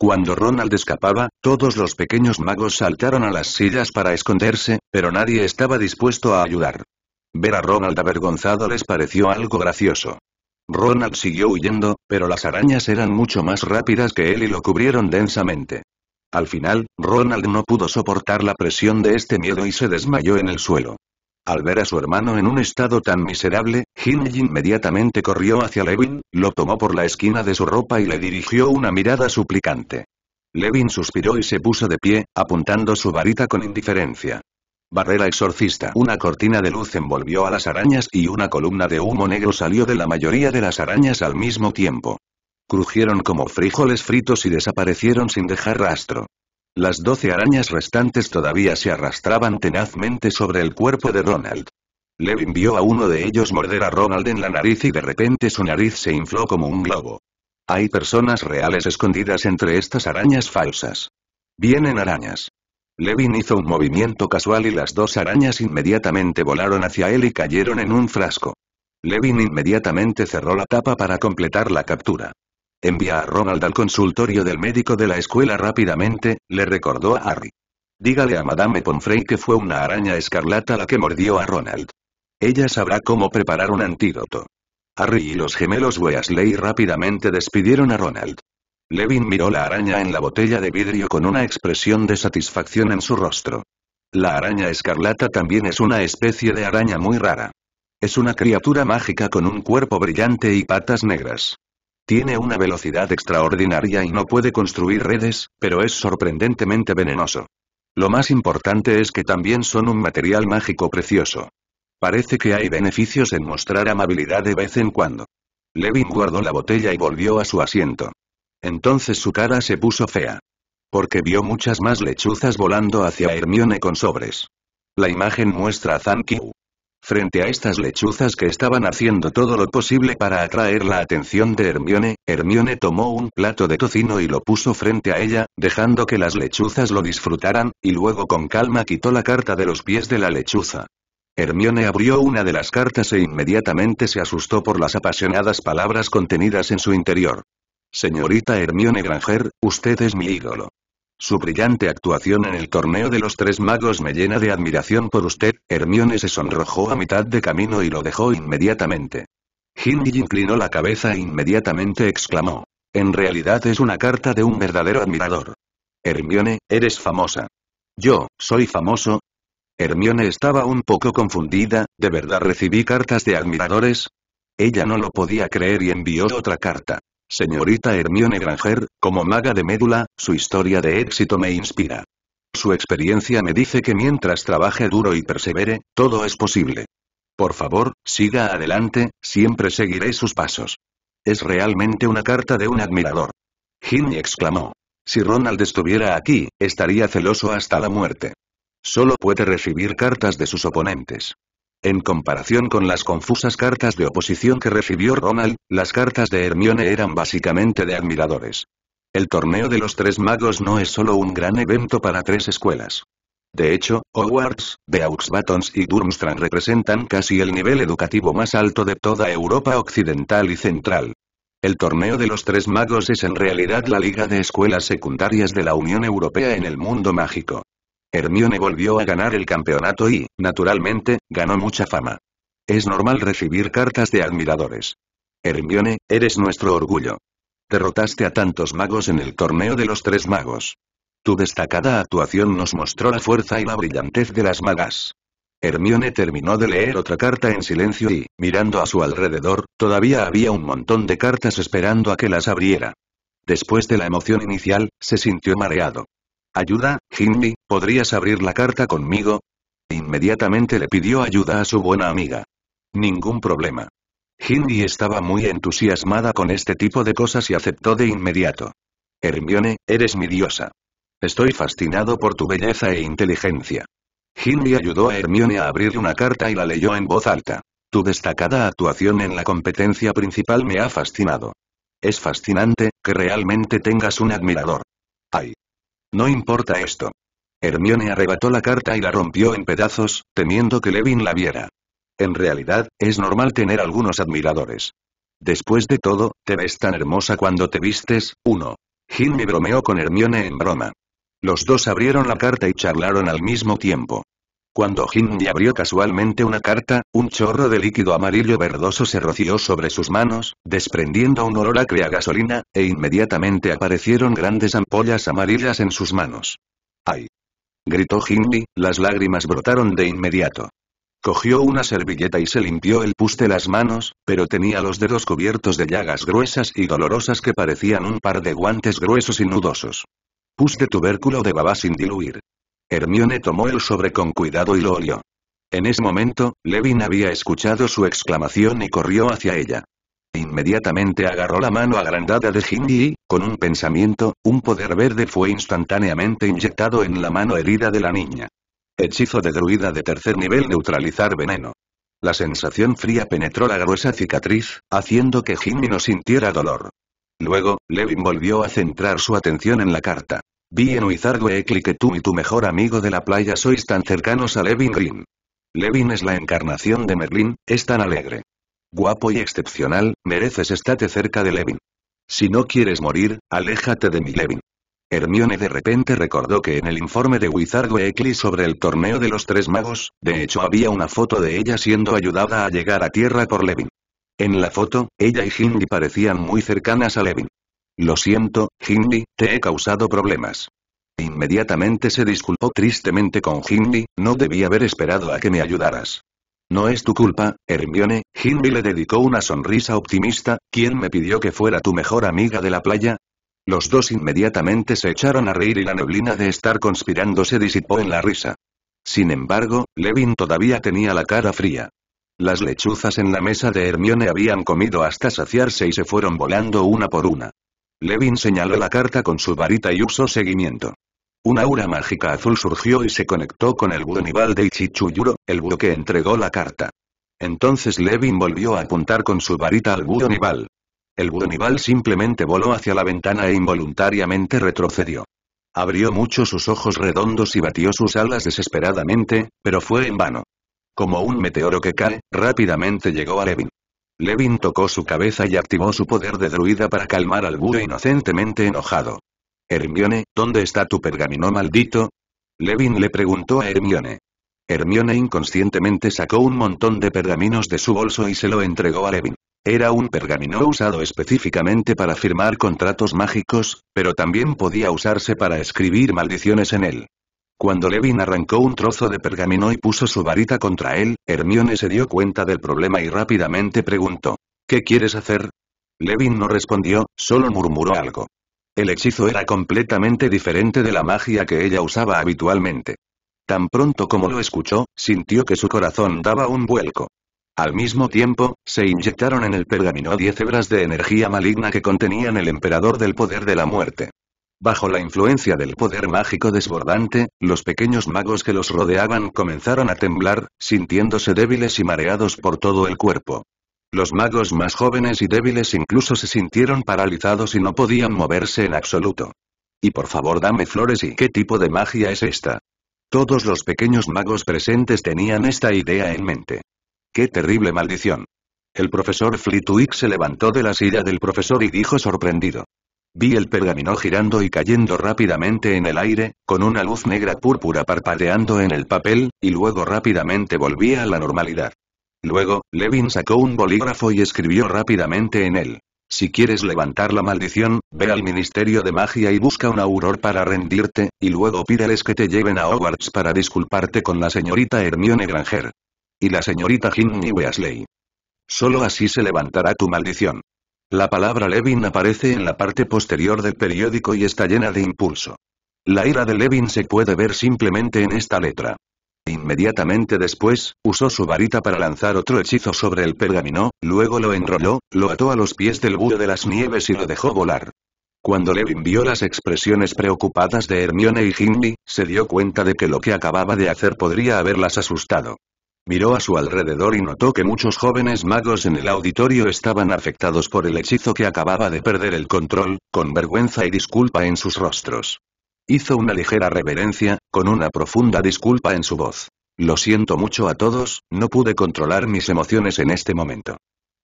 Cuando Ronald escapaba, todos los pequeños magos saltaron a las sillas para esconderse, pero nadie estaba dispuesto a ayudar. Ver a Ronald avergonzado les pareció algo gracioso. Ronald siguió huyendo, pero las arañas eran mucho más rápidas que él y lo cubrieron densamente. Al final, Ronald no pudo soportar la presión de este miedo y se desmayó en el suelo. Al ver a su hermano en un estado tan miserable, inmediatamente corrió hacia Levin, lo tomó por la esquina de su ropa y le dirigió una mirada suplicante. Levin suspiró y se puso de pie, apuntando su varita con indiferencia. Barrera exorcista. Una cortina de luz envolvió a las arañas y una columna de humo negro salió de la mayoría de las arañas al mismo tiempo. Crujieron como frijoles fritos y desaparecieron sin dejar rastro. Las doce arañas restantes todavía se arrastraban tenazmente sobre el cuerpo de Ronald. Levin vio a uno de ellos morder a Ronald en la nariz y de repente su nariz se infló como un globo. Hay personas reales escondidas entre estas arañas falsas. Vienen arañas. Levin hizo un movimiento casual y las dos arañas inmediatamente volaron hacia él y cayeron en un frasco. Levin inmediatamente cerró la tapa para completar la captura. Envía a Ronald al consultorio del médico de la escuela rápidamente, le recordó a Harry. Dígale a Madame Pomfrey que fue una araña escarlata la que mordió a Ronald. Ella sabrá cómo preparar un antídoto. Harry y los gemelos Weasley rápidamente despidieron a Ronald. Levin miró la araña en la botella de vidrio con una expresión de satisfacción en su rostro. La araña escarlata también es una especie de araña muy rara. Es una criatura mágica con un cuerpo brillante y patas negras. Tiene una velocidad extraordinaria y no puede construir redes, pero es sorprendentemente venenoso. Lo más importante es que también son un material mágico precioso. Parece que hay beneficios en mostrar amabilidad de vez en cuando. Levin guardó la botella y volvió a su asiento. Entonces su cara se puso fea. Porque vio muchas más lechuzas volando hacia Hermione con sobres. La imagen muestra a Zankiu. Frente a estas lechuzas que estaban haciendo todo lo posible para atraer la atención de Hermione, Hermione tomó un plato de tocino y lo puso frente a ella, dejando que las lechuzas lo disfrutaran, y luego con calma quitó la carta de los pies de la lechuza. Hermione abrió una de las cartas e inmediatamente se asustó por las apasionadas palabras contenidas en su interior. Señorita Hermione Granger, usted es mi ídolo. Su brillante actuación en el torneo de los tres magos me llena de admiración por usted, Hermione se sonrojó a mitad de camino y lo dejó inmediatamente. Hindi inclinó la cabeza e inmediatamente exclamó. En realidad es una carta de un verdadero admirador. Hermione, eres famosa. Yo, soy famoso, Hermione estaba un poco confundida, ¿de verdad recibí cartas de admiradores? Ella no lo podía creer y envió otra carta. Señorita Hermione Granger, como maga de médula, su historia de éxito me inspira. Su experiencia me dice que mientras trabaje duro y persevere, todo es posible. Por favor, siga adelante, siempre seguiré sus pasos. Es realmente una carta de un admirador. Ginny exclamó. Si Ronald estuviera aquí, estaría celoso hasta la muerte. Solo puede recibir cartas de sus oponentes. En comparación con las confusas cartas de oposición que recibió Ronald, las cartas de Hermione eran básicamente de admiradores. El torneo de los tres magos no es solo un gran evento para tres escuelas. De hecho, Hogwarts, Beauxbatons y Durmstrang representan casi el nivel educativo más alto de toda Europa occidental y central. El torneo de los tres magos es en realidad la liga de escuelas secundarias de la Unión Europea en el mundo mágico. Hermione volvió a ganar el campeonato y, naturalmente, ganó mucha fama. Es normal recibir cartas de admiradores. Hermione, eres nuestro orgullo. Derrotaste a tantos magos en el torneo de los tres magos. Tu destacada actuación nos mostró la fuerza y la brillantez de las magas. Hermione terminó de leer otra carta en silencio y, mirando a su alrededor, todavía había un montón de cartas esperando a que las abriera. Después de la emoción inicial, se sintió mareado. Ayuda, Jimmy, ¿podrías abrir la carta conmigo? Inmediatamente le pidió ayuda a su buena amiga. Ningún problema. Hindi estaba muy entusiasmada con este tipo de cosas y aceptó de inmediato. Hermione, eres mi diosa. Estoy fascinado por tu belleza e inteligencia. Hindi ayudó a Hermione a abrir una carta y la leyó en voz alta. Tu destacada actuación en la competencia principal me ha fascinado. Es fascinante, que realmente tengas un admirador. Ay. No importa esto. Hermione arrebató la carta y la rompió en pedazos, temiendo que Levin la viera. En realidad, es normal tener algunos admiradores. Después de todo, te ves tan hermosa cuando te vistes, uno. Ginny bromeó con Hermione en broma. Los dos abrieron la carta y charlaron al mismo tiempo. Cuando Hindi abrió casualmente una carta, un chorro de líquido amarillo verdoso se roció sobre sus manos, desprendiendo un olor acre a gasolina, e inmediatamente aparecieron grandes ampollas amarillas en sus manos. ¡Ay! gritó Hindi, las lágrimas brotaron de inmediato. Cogió una servilleta y se limpió el pus de las manos, pero tenía los dedos cubiertos de llagas gruesas y dolorosas que parecían un par de guantes gruesos y nudosos. Pus de tubérculo de baba sin diluir. Hermione tomó el sobre con cuidado y lo olió. En ese momento, Levin había escuchado su exclamación y corrió hacia ella. Inmediatamente agarró la mano agrandada de Jimmy y, con un pensamiento, un poder verde fue instantáneamente inyectado en la mano herida de la niña. Hechizo de druida de tercer nivel neutralizar veneno. La sensación fría penetró la gruesa cicatriz, haciendo que Jimmy no sintiera dolor. Luego, Levin volvió a centrar su atención en la carta. Vi en Wizard que tú y tu mejor amigo de la playa sois tan cercanos a Levin Green. Levin es la encarnación de Merlin, es tan alegre. Guapo y excepcional, mereces estate cerca de Levin. Si no quieres morir, aléjate de mi Levin. Hermione de repente recordó que en el informe de Wizard sobre el torneo de los tres magos, de hecho había una foto de ella siendo ayudada a llegar a tierra por Levin. En la foto, ella y Hindi parecían muy cercanas a Levin. Lo siento, Hindley, te he causado problemas. Inmediatamente se disculpó tristemente con Hindley, no debí haber esperado a que me ayudaras. No es tu culpa, Hermione, Hindley le dedicó una sonrisa optimista, ¿quién me pidió que fuera tu mejor amiga de la playa? Los dos inmediatamente se echaron a reír y la neblina de estar conspirando se disipó en la risa. Sin embargo, Levin todavía tenía la cara fría. Las lechuzas en la mesa de Hermione habían comido hasta saciarse y se fueron volando una por una. Levin señaló la carta con su varita y usó seguimiento. Una aura mágica azul surgió y se conectó con el Buenival de Ichichuyuro, el búho que entregó la carta. Entonces Levin volvió a apuntar con su varita al Buenival. El Buenival simplemente voló hacia la ventana e involuntariamente retrocedió. Abrió mucho sus ojos redondos y batió sus alas desesperadamente, pero fue en vano. Como un meteoro que cae, rápidamente llegó a Levin. Levin tocó su cabeza y activó su poder de druida para calmar al búho inocentemente enojado. Hermione, ¿dónde está tu pergamino maldito? Levin le preguntó a Hermione. Hermione inconscientemente sacó un montón de pergaminos de su bolso y se lo entregó a Levin. Era un pergamino usado específicamente para firmar contratos mágicos, pero también podía usarse para escribir maldiciones en él. Cuando Levin arrancó un trozo de pergamino y puso su varita contra él, Hermione se dio cuenta del problema y rápidamente preguntó. ¿Qué quieres hacer? Levin no respondió, solo murmuró algo. El hechizo era completamente diferente de la magia que ella usaba habitualmente. Tan pronto como lo escuchó, sintió que su corazón daba un vuelco. Al mismo tiempo, se inyectaron en el pergamino diez hebras de energía maligna que contenían el emperador del poder de la muerte. Bajo la influencia del poder mágico desbordante, los pequeños magos que los rodeaban comenzaron a temblar, sintiéndose débiles y mareados por todo el cuerpo. Los magos más jóvenes y débiles incluso se sintieron paralizados y no podían moverse en absoluto. Y por favor dame flores y qué tipo de magia es esta. Todos los pequeños magos presentes tenían esta idea en mente. ¡Qué terrible maldición! El profesor Flitwick se levantó de la silla del profesor y dijo sorprendido. Vi el pergamino girando y cayendo rápidamente en el aire, con una luz negra púrpura parpadeando en el papel, y luego rápidamente volvía a la normalidad. Luego, Levin sacó un bolígrafo y escribió rápidamente en él. Si quieres levantar la maldición, ve al Ministerio de Magia y busca un auror para rendirte, y luego pídeles que te lleven a Hogwarts para disculparte con la señorita Hermione Granger. Y la señorita Ginny Weasley. Solo así se levantará tu maldición. La palabra Levin aparece en la parte posterior del periódico y está llena de impulso. La ira de Levin se puede ver simplemente en esta letra. Inmediatamente después, usó su varita para lanzar otro hechizo sobre el pergamino, luego lo enrolló, lo ató a los pies del búho de las nieves y lo dejó volar. Cuando Levin vio las expresiones preocupadas de Hermione y Ginny, se dio cuenta de que lo que acababa de hacer podría haberlas asustado. Miró a su alrededor y notó que muchos jóvenes magos en el auditorio estaban afectados por el hechizo que acababa de perder el control, con vergüenza y disculpa en sus rostros. Hizo una ligera reverencia, con una profunda disculpa en su voz. Lo siento mucho a todos, no pude controlar mis emociones en este momento.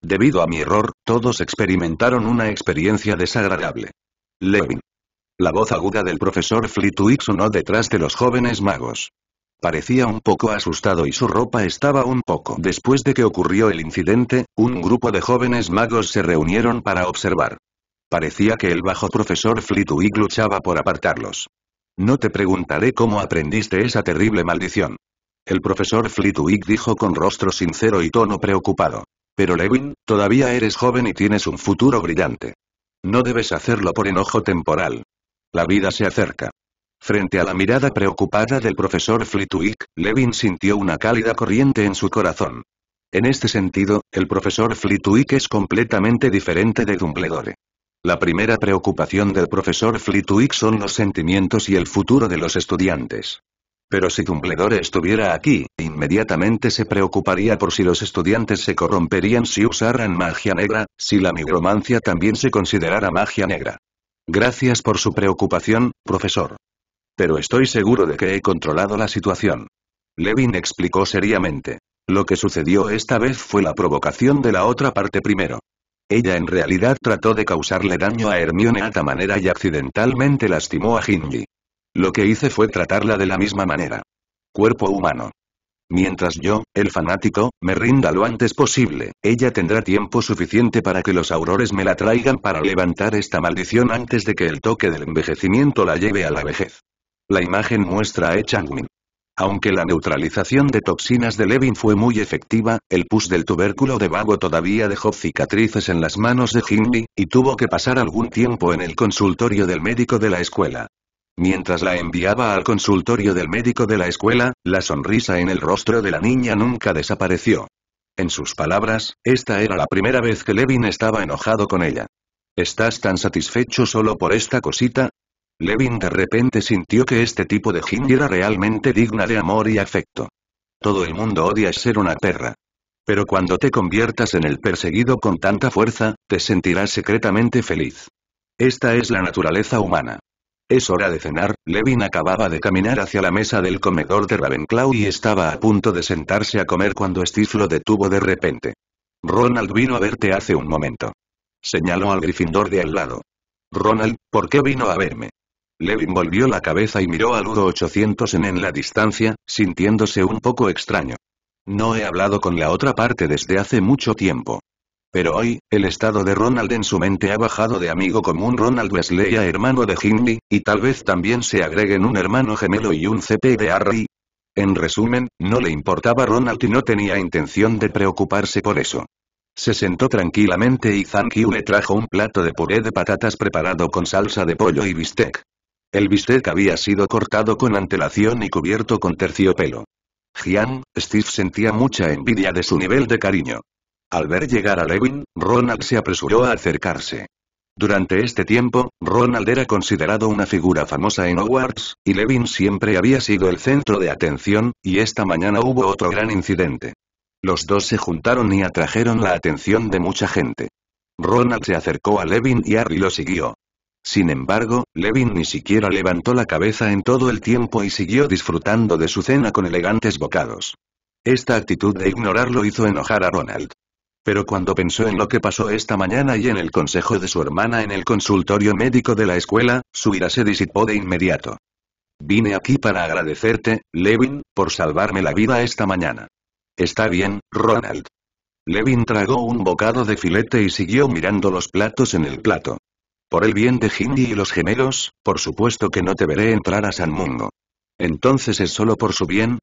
Debido a mi error, todos experimentaron una experiencia desagradable. Levin. La voz aguda del profesor Flitwick sonó detrás de los jóvenes magos. Parecía un poco asustado y su ropa estaba un poco. Después de que ocurrió el incidente, un grupo de jóvenes magos se reunieron para observar. Parecía que el bajo profesor Flitwick luchaba por apartarlos. No te preguntaré cómo aprendiste esa terrible maldición. El profesor Flitwick dijo con rostro sincero y tono preocupado. Pero lewin todavía eres joven y tienes un futuro brillante. No debes hacerlo por enojo temporal. La vida se acerca. Frente a la mirada preocupada del profesor Flitwick, Levin sintió una cálida corriente en su corazón. En este sentido, el profesor Flitwick es completamente diferente de Dumbledore. La primera preocupación del profesor Flitwick son los sentimientos y el futuro de los estudiantes. Pero si Dumbledore estuviera aquí, inmediatamente se preocuparía por si los estudiantes se corromperían si usaran magia negra, si la migromancia también se considerara magia negra. Gracias por su preocupación, profesor. Pero estoy seguro de que he controlado la situación. Levin explicó seriamente. Lo que sucedió esta vez fue la provocación de la otra parte primero. Ella en realidad trató de causarle daño a Hermione a esta manera y accidentalmente lastimó a Hinji. Lo que hice fue tratarla de la misma manera. Cuerpo humano. Mientras yo, el fanático, me rinda lo antes posible, ella tendrá tiempo suficiente para que los aurores me la traigan para levantar esta maldición antes de que el toque del envejecimiento la lleve a la vejez. La imagen muestra a Changmin. Aunque la neutralización de toxinas de Levin fue muy efectiva, el pus del tubérculo de vago todavía dejó cicatrices en las manos de Hindley, y tuvo que pasar algún tiempo en el consultorio del médico de la escuela. Mientras la enviaba al consultorio del médico de la escuela, la sonrisa en el rostro de la niña nunca desapareció. En sus palabras, esta era la primera vez que Levin estaba enojado con ella. ¿Estás tan satisfecho solo por esta cosita? Levin de repente sintió que este tipo de Jin era realmente digna de amor y afecto. Todo el mundo odia ser una perra. Pero cuando te conviertas en el perseguido con tanta fuerza, te sentirás secretamente feliz. Esta es la naturaleza humana. Es hora de cenar, Levin acababa de caminar hacia la mesa del comedor de Ravenclaw y estaba a punto de sentarse a comer cuando Steve lo detuvo de repente. Ronald vino a verte hace un momento. Señaló al grifindor de al lado. Ronald, ¿por qué vino a verme? Levin volvió la cabeza y miró al U-800 en, en la distancia, sintiéndose un poco extraño. No he hablado con la otra parte desde hace mucho tiempo. Pero hoy, el estado de Ronald en su mente ha bajado de amigo común Ronald Wesley a hermano de Hindley, y tal vez también se agreguen un hermano gemelo y un CP de Harry. En resumen, no le importaba Ronald y no tenía intención de preocuparse por eso. Se sentó tranquilamente y Zankyu le trajo un plato de puré de patatas preparado con salsa de pollo y bistec. El bistec había sido cortado con antelación y cubierto con terciopelo. Gian, Steve sentía mucha envidia de su nivel de cariño. Al ver llegar a Levin, Ronald se apresuró a acercarse. Durante este tiempo, Ronald era considerado una figura famosa en Hogwarts, y Levin siempre había sido el centro de atención, y esta mañana hubo otro gran incidente. Los dos se juntaron y atrajeron la atención de mucha gente. Ronald se acercó a Levin y Harry lo siguió. Sin embargo, Levin ni siquiera levantó la cabeza en todo el tiempo y siguió disfrutando de su cena con elegantes bocados. Esta actitud de ignorarlo hizo enojar a Ronald. Pero cuando pensó en lo que pasó esta mañana y en el consejo de su hermana en el consultorio médico de la escuela, su ira se disipó de inmediato. Vine aquí para agradecerte, Levin, por salvarme la vida esta mañana. Está bien, Ronald. Levin tragó un bocado de filete y siguió mirando los platos en el plato. Por el bien de Hindi y los gemelos, por supuesto que no te veré entrar a San Mundo. Entonces es solo por su bien,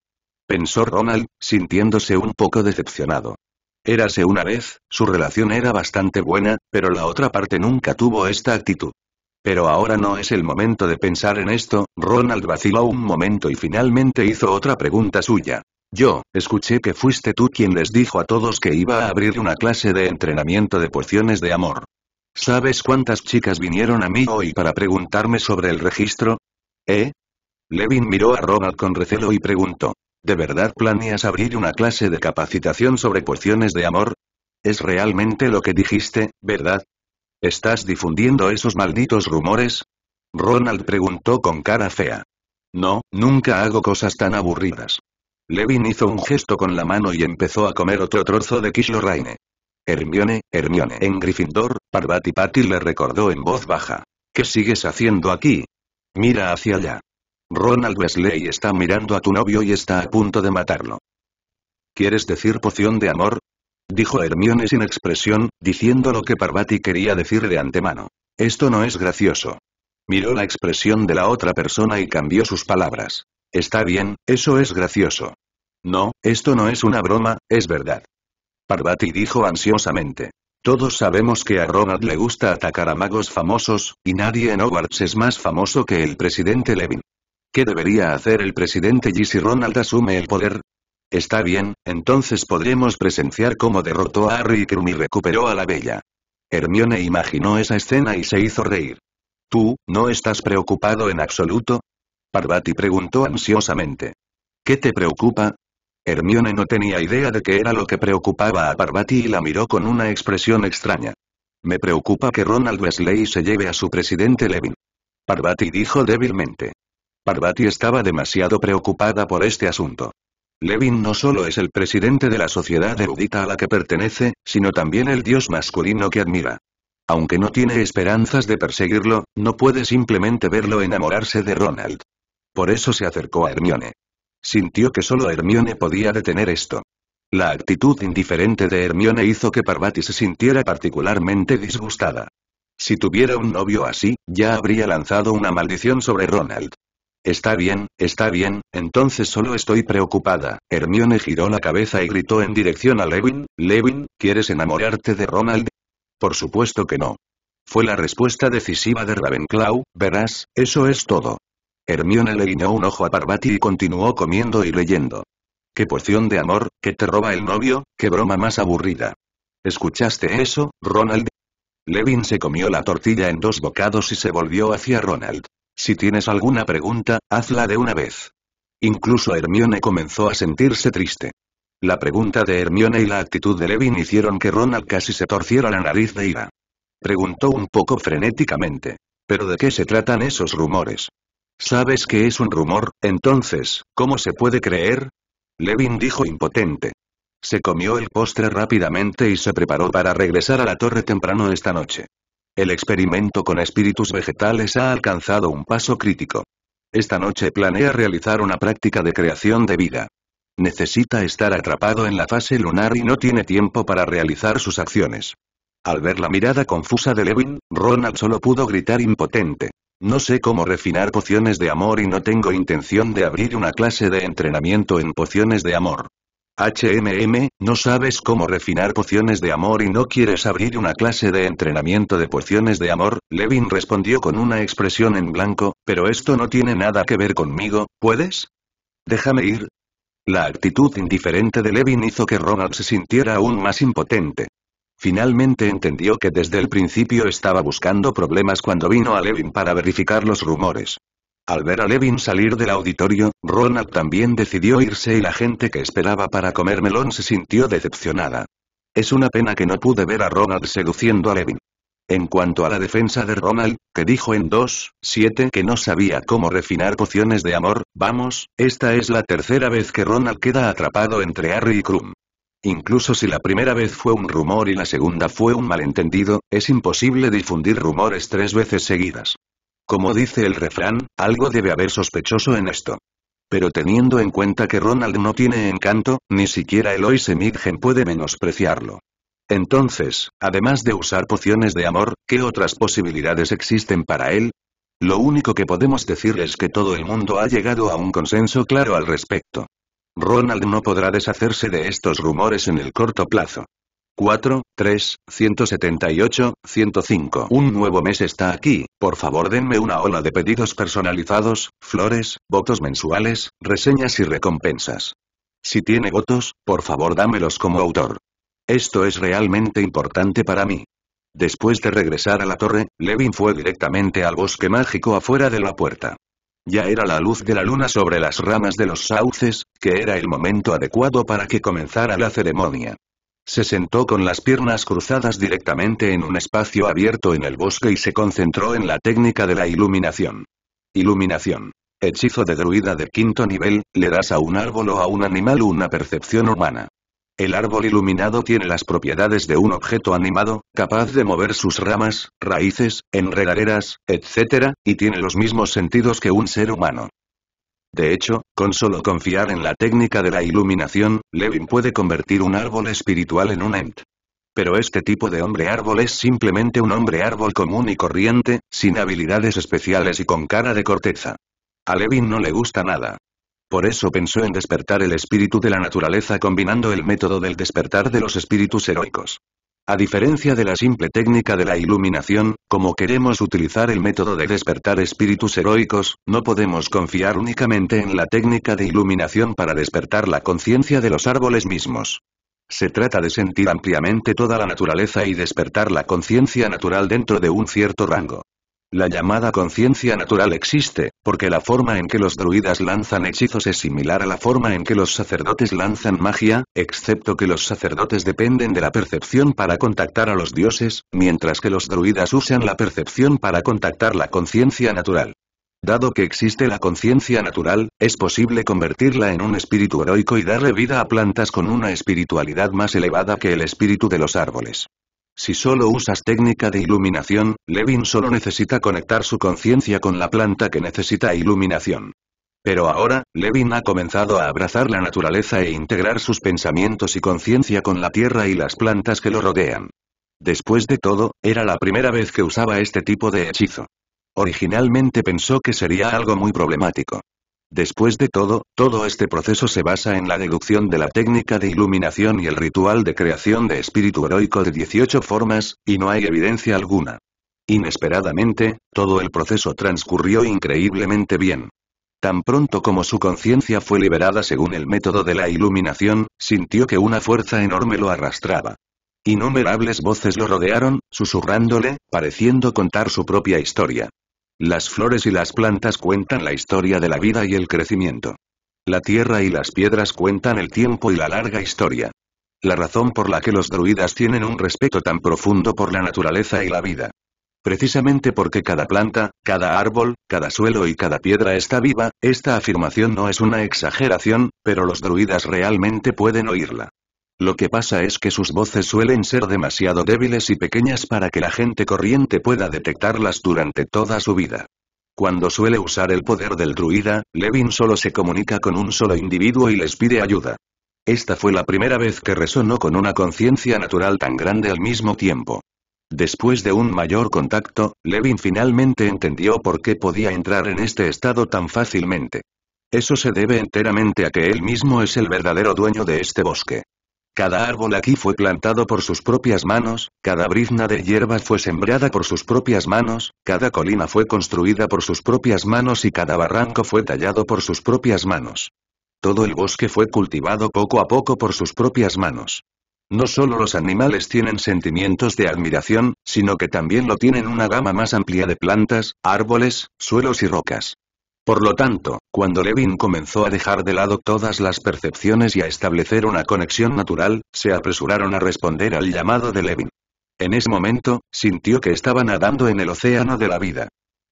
pensó Ronald, sintiéndose un poco decepcionado. Érase una vez, su relación era bastante buena, pero la otra parte nunca tuvo esta actitud. Pero ahora no es el momento de pensar en esto, Ronald vaciló un momento y finalmente hizo otra pregunta suya. Yo, escuché que fuiste tú quien les dijo a todos que iba a abrir una clase de entrenamiento de pociones de amor. ¿Sabes cuántas chicas vinieron a mí hoy para preguntarme sobre el registro? ¿Eh? Levin miró a Ronald con recelo y preguntó. ¿De verdad planeas abrir una clase de capacitación sobre porciones de amor? Es realmente lo que dijiste, ¿verdad? ¿Estás difundiendo esos malditos rumores? Ronald preguntó con cara fea. No, nunca hago cosas tan aburridas. Levin hizo un gesto con la mano y empezó a comer otro trozo de quiche Raine. Hermione, Hermione en Gryffindor, Parvati Patti le recordó en voz baja. ¿Qué sigues haciendo aquí? Mira hacia allá. Ronald Wesley está mirando a tu novio y está a punto de matarlo. ¿Quieres decir poción de amor? Dijo Hermione sin expresión, diciendo lo que Parvati quería decir de antemano. Esto no es gracioso. Miró la expresión de la otra persona y cambió sus palabras. Está bien, eso es gracioso. No, esto no es una broma, es verdad. Parvati dijo ansiosamente. Todos sabemos que a Ronald le gusta atacar a magos famosos, y nadie en Hogwarts es más famoso que el presidente Levin. ¿Qué debería hacer el presidente y si Ronald asume el poder? Está bien, entonces podremos presenciar cómo derrotó a Harry Krum y recuperó a la bella. Hermione imaginó esa escena y se hizo reír. ¿Tú, no estás preocupado en absoluto? Parvati preguntó ansiosamente. ¿Qué te preocupa? Hermione no tenía idea de qué era lo que preocupaba a Parvati y la miró con una expresión extraña. Me preocupa que Ronald Wesley se lleve a su presidente Levin. Parvati dijo débilmente. Parvati estaba demasiado preocupada por este asunto. Levin no solo es el presidente de la sociedad erudita a la que pertenece, sino también el dios masculino que admira. Aunque no tiene esperanzas de perseguirlo, no puede simplemente verlo enamorarse de Ronald. Por eso se acercó a Hermione. Sintió que solo Hermione podía detener esto. La actitud indiferente de Hermione hizo que Parvati se sintiera particularmente disgustada. Si tuviera un novio así, ya habría lanzado una maldición sobre Ronald. Está bien, está bien, entonces solo estoy preocupada. Hermione giró la cabeza y gritó en dirección a Levin, Levin, ¿quieres enamorarte de Ronald? Por supuesto que no. Fue la respuesta decisiva de Ravenclaw, verás, eso es todo. Hermione le guiñó un ojo a Parvati y continuó comiendo y leyendo. ¿Qué poción de amor, que te roba el novio, qué broma más aburrida? ¿Escuchaste eso, Ronald? Levin se comió la tortilla en dos bocados y se volvió hacia Ronald. Si tienes alguna pregunta, hazla de una vez. Incluso Hermione comenzó a sentirse triste. La pregunta de Hermione y la actitud de Levin hicieron que Ronald casi se torciera la nariz de ira. Preguntó un poco frenéticamente. ¿Pero de qué se tratan esos rumores? ¿Sabes que es un rumor, entonces, cómo se puede creer? Levin dijo impotente. Se comió el postre rápidamente y se preparó para regresar a la torre temprano esta noche. El experimento con espíritus vegetales ha alcanzado un paso crítico. Esta noche planea realizar una práctica de creación de vida. Necesita estar atrapado en la fase lunar y no tiene tiempo para realizar sus acciones. Al ver la mirada confusa de Levin, Ronald solo pudo gritar impotente. No sé cómo refinar pociones de amor y no tengo intención de abrir una clase de entrenamiento en pociones de amor. HMM, no sabes cómo refinar pociones de amor y no quieres abrir una clase de entrenamiento de pociones de amor, Levin respondió con una expresión en blanco, pero esto no tiene nada que ver conmigo, ¿puedes? Déjame ir. La actitud indiferente de Levin hizo que Ronald se sintiera aún más impotente. Finalmente entendió que desde el principio estaba buscando problemas cuando vino a Levin para verificar los rumores. Al ver a Levin salir del auditorio, Ronald también decidió irse y la gente que esperaba para comer melón se sintió decepcionada. Es una pena que no pude ver a Ronald seduciendo a Levin. En cuanto a la defensa de Ronald, que dijo en 2.7 que no sabía cómo refinar pociones de amor, vamos, esta es la tercera vez que Ronald queda atrapado entre Harry y Krum. Incluso si la primera vez fue un rumor y la segunda fue un malentendido, es imposible difundir rumores tres veces seguidas. Como dice el refrán, algo debe haber sospechoso en esto. Pero teniendo en cuenta que Ronald no tiene encanto, ni siquiera Eloise Midgen puede menospreciarlo. Entonces, además de usar pociones de amor, ¿qué otras posibilidades existen para él? Lo único que podemos decir es que todo el mundo ha llegado a un consenso claro al respecto. Ronald no podrá deshacerse de estos rumores en el corto plazo. 4, 3, 178, 105. Un nuevo mes está aquí, por favor denme una ola de pedidos personalizados, flores, votos mensuales, reseñas y recompensas. Si tiene votos, por favor dámelos como autor. Esto es realmente importante para mí. Después de regresar a la torre, Levin fue directamente al bosque mágico afuera de la puerta. Ya era la luz de la luna sobre las ramas de los sauces, que era el momento adecuado para que comenzara la ceremonia. Se sentó con las piernas cruzadas directamente en un espacio abierto en el bosque y se concentró en la técnica de la iluminación. Iluminación. Hechizo de druida de quinto nivel, le das a un árbol o a un animal una percepción humana. El árbol iluminado tiene las propiedades de un objeto animado, capaz de mover sus ramas, raíces, enredaderas, etc., y tiene los mismos sentidos que un ser humano. De hecho, con solo confiar en la técnica de la iluminación, Levin puede convertir un árbol espiritual en un ent. Pero este tipo de hombre árbol es simplemente un hombre árbol común y corriente, sin habilidades especiales y con cara de corteza. A Levin no le gusta nada. Por eso pensó en despertar el espíritu de la naturaleza combinando el método del despertar de los espíritus heroicos. A diferencia de la simple técnica de la iluminación, como queremos utilizar el método de despertar espíritus heroicos, no podemos confiar únicamente en la técnica de iluminación para despertar la conciencia de los árboles mismos. Se trata de sentir ampliamente toda la naturaleza y despertar la conciencia natural dentro de un cierto rango. La llamada conciencia natural existe, porque la forma en que los druidas lanzan hechizos es similar a la forma en que los sacerdotes lanzan magia, excepto que los sacerdotes dependen de la percepción para contactar a los dioses, mientras que los druidas usan la percepción para contactar la conciencia natural. Dado que existe la conciencia natural, es posible convertirla en un espíritu heroico y darle vida a plantas con una espiritualidad más elevada que el espíritu de los árboles. Si solo usas técnica de iluminación, Levin solo necesita conectar su conciencia con la planta que necesita iluminación. Pero ahora, Levin ha comenzado a abrazar la naturaleza e integrar sus pensamientos y conciencia con la tierra y las plantas que lo rodean. Después de todo, era la primera vez que usaba este tipo de hechizo. Originalmente pensó que sería algo muy problemático. Después de todo, todo este proceso se basa en la deducción de la técnica de iluminación y el ritual de creación de espíritu heroico de 18 formas, y no hay evidencia alguna. Inesperadamente, todo el proceso transcurrió increíblemente bien. Tan pronto como su conciencia fue liberada según el método de la iluminación, sintió que una fuerza enorme lo arrastraba. Innumerables voces lo rodearon, susurrándole, pareciendo contar su propia historia. Las flores y las plantas cuentan la historia de la vida y el crecimiento. La tierra y las piedras cuentan el tiempo y la larga historia. La razón por la que los druidas tienen un respeto tan profundo por la naturaleza y la vida. Precisamente porque cada planta, cada árbol, cada suelo y cada piedra está viva, esta afirmación no es una exageración, pero los druidas realmente pueden oírla. Lo que pasa es que sus voces suelen ser demasiado débiles y pequeñas para que la gente corriente pueda detectarlas durante toda su vida. Cuando suele usar el poder del druida, Levin solo se comunica con un solo individuo y les pide ayuda. Esta fue la primera vez que resonó con una conciencia natural tan grande al mismo tiempo. Después de un mayor contacto, Levin finalmente entendió por qué podía entrar en este estado tan fácilmente. Eso se debe enteramente a que él mismo es el verdadero dueño de este bosque. Cada árbol aquí fue plantado por sus propias manos, cada brizna de hierba fue sembrada por sus propias manos, cada colina fue construida por sus propias manos y cada barranco fue tallado por sus propias manos. Todo el bosque fue cultivado poco a poco por sus propias manos. No solo los animales tienen sentimientos de admiración, sino que también lo tienen una gama más amplia de plantas, árboles, suelos y rocas. Por lo tanto, cuando Levin comenzó a dejar de lado todas las percepciones y a establecer una conexión natural, se apresuraron a responder al llamado de Levin. En ese momento, sintió que estaba nadando en el océano de la vida.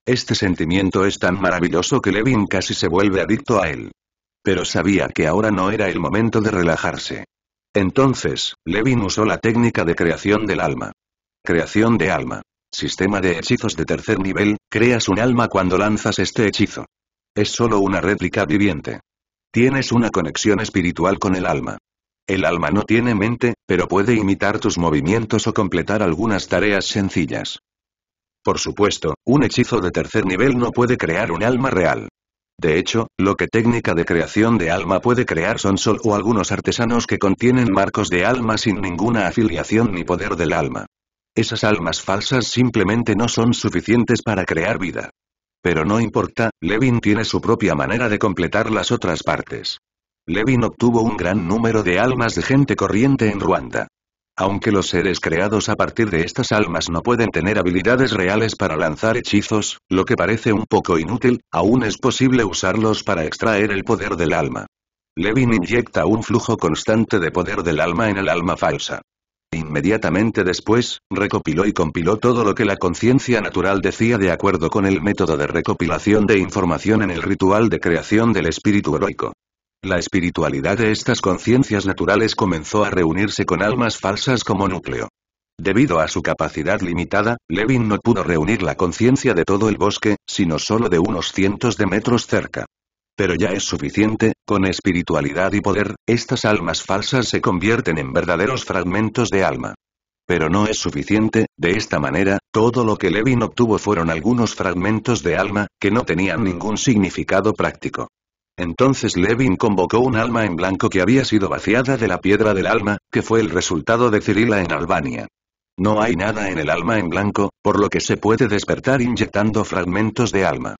Este sentimiento es tan maravilloso que Levin casi se vuelve adicto a él. Pero sabía que ahora no era el momento de relajarse. Entonces, Levin usó la técnica de creación del alma. Creación de alma. Sistema de hechizos de tercer nivel, creas un alma cuando lanzas este hechizo. Es solo una réplica viviente. Tienes una conexión espiritual con el alma. El alma no tiene mente, pero puede imitar tus movimientos o completar algunas tareas sencillas. Por supuesto, un hechizo de tercer nivel no puede crear un alma real. De hecho, lo que técnica de creación de alma puede crear son sol o algunos artesanos que contienen marcos de alma sin ninguna afiliación ni poder del alma. Esas almas falsas simplemente no son suficientes para crear vida. Pero no importa, Levin tiene su propia manera de completar las otras partes. Levin obtuvo un gran número de almas de gente corriente en Ruanda. Aunque los seres creados a partir de estas almas no pueden tener habilidades reales para lanzar hechizos, lo que parece un poco inútil, aún es posible usarlos para extraer el poder del alma. Levin inyecta un flujo constante de poder del alma en el alma falsa. Inmediatamente después, recopiló y compiló todo lo que la conciencia natural decía de acuerdo con el método de recopilación de información en el ritual de creación del espíritu heroico. La espiritualidad de estas conciencias naturales comenzó a reunirse con almas falsas como núcleo. Debido a su capacidad limitada, Levin no pudo reunir la conciencia de todo el bosque, sino solo de unos cientos de metros cerca. Pero ya es suficiente, con espiritualidad y poder, estas almas falsas se convierten en verdaderos fragmentos de alma. Pero no es suficiente, de esta manera, todo lo que Levin obtuvo fueron algunos fragmentos de alma, que no tenían ningún significado práctico. Entonces Levin convocó un alma en blanco que había sido vaciada de la piedra del alma, que fue el resultado de Cirila en Albania. No hay nada en el alma en blanco, por lo que se puede despertar inyectando fragmentos de alma.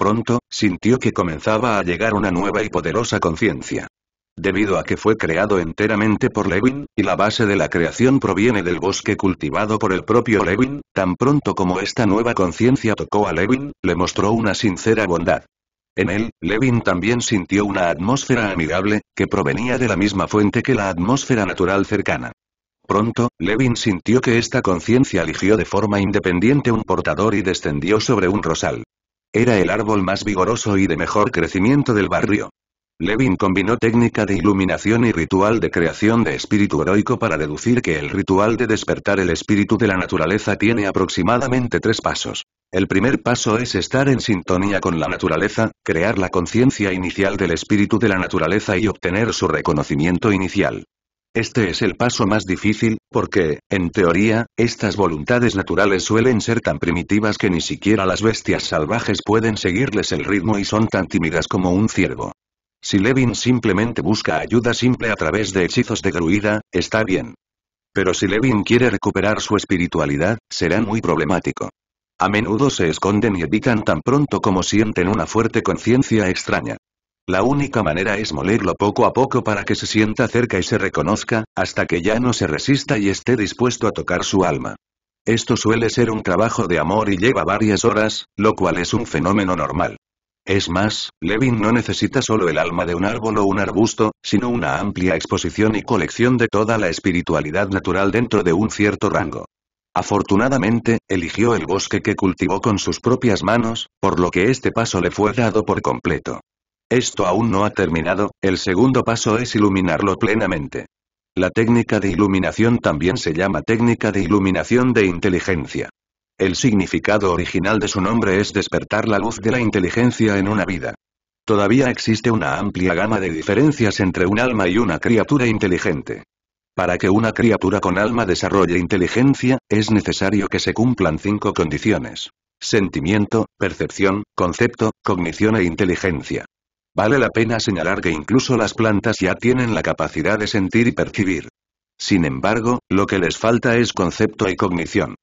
Pronto, sintió que comenzaba a llegar una nueva y poderosa conciencia. Debido a que fue creado enteramente por Levin, y la base de la creación proviene del bosque cultivado por el propio Levin, tan pronto como esta nueva conciencia tocó a Levin, le mostró una sincera bondad. En él, Levin también sintió una atmósfera amigable, que provenía de la misma fuente que la atmósfera natural cercana. Pronto, Levin sintió que esta conciencia eligió de forma independiente un portador y descendió sobre un rosal. Era el árbol más vigoroso y de mejor crecimiento del barrio. Levin combinó técnica de iluminación y ritual de creación de espíritu heroico para deducir que el ritual de despertar el espíritu de la naturaleza tiene aproximadamente tres pasos. El primer paso es estar en sintonía con la naturaleza, crear la conciencia inicial del espíritu de la naturaleza y obtener su reconocimiento inicial. Este es el paso más difícil, porque, en teoría, estas voluntades naturales suelen ser tan primitivas que ni siquiera las bestias salvajes pueden seguirles el ritmo y son tan tímidas como un ciervo. Si Levin simplemente busca ayuda simple a través de hechizos de gruida, está bien. Pero si Levin quiere recuperar su espiritualidad, será muy problemático. A menudo se esconden y evitan tan pronto como sienten una fuerte conciencia extraña. La única manera es molerlo poco a poco para que se sienta cerca y se reconozca, hasta que ya no se resista y esté dispuesto a tocar su alma. Esto suele ser un trabajo de amor y lleva varias horas, lo cual es un fenómeno normal. Es más, Levin no necesita solo el alma de un árbol o un arbusto, sino una amplia exposición y colección de toda la espiritualidad natural dentro de un cierto rango. Afortunadamente, eligió el bosque que cultivó con sus propias manos, por lo que este paso le fue dado por completo. Esto aún no ha terminado, el segundo paso es iluminarlo plenamente. La técnica de iluminación también se llama técnica de iluminación de inteligencia. El significado original de su nombre es despertar la luz de la inteligencia en una vida. Todavía existe una amplia gama de diferencias entre un alma y una criatura inteligente. Para que una criatura con alma desarrolle inteligencia, es necesario que se cumplan cinco condiciones. Sentimiento, percepción, concepto, cognición e inteligencia. Vale la pena señalar que incluso las plantas ya tienen la capacidad de sentir y percibir. Sin embargo, lo que les falta es concepto y cognición.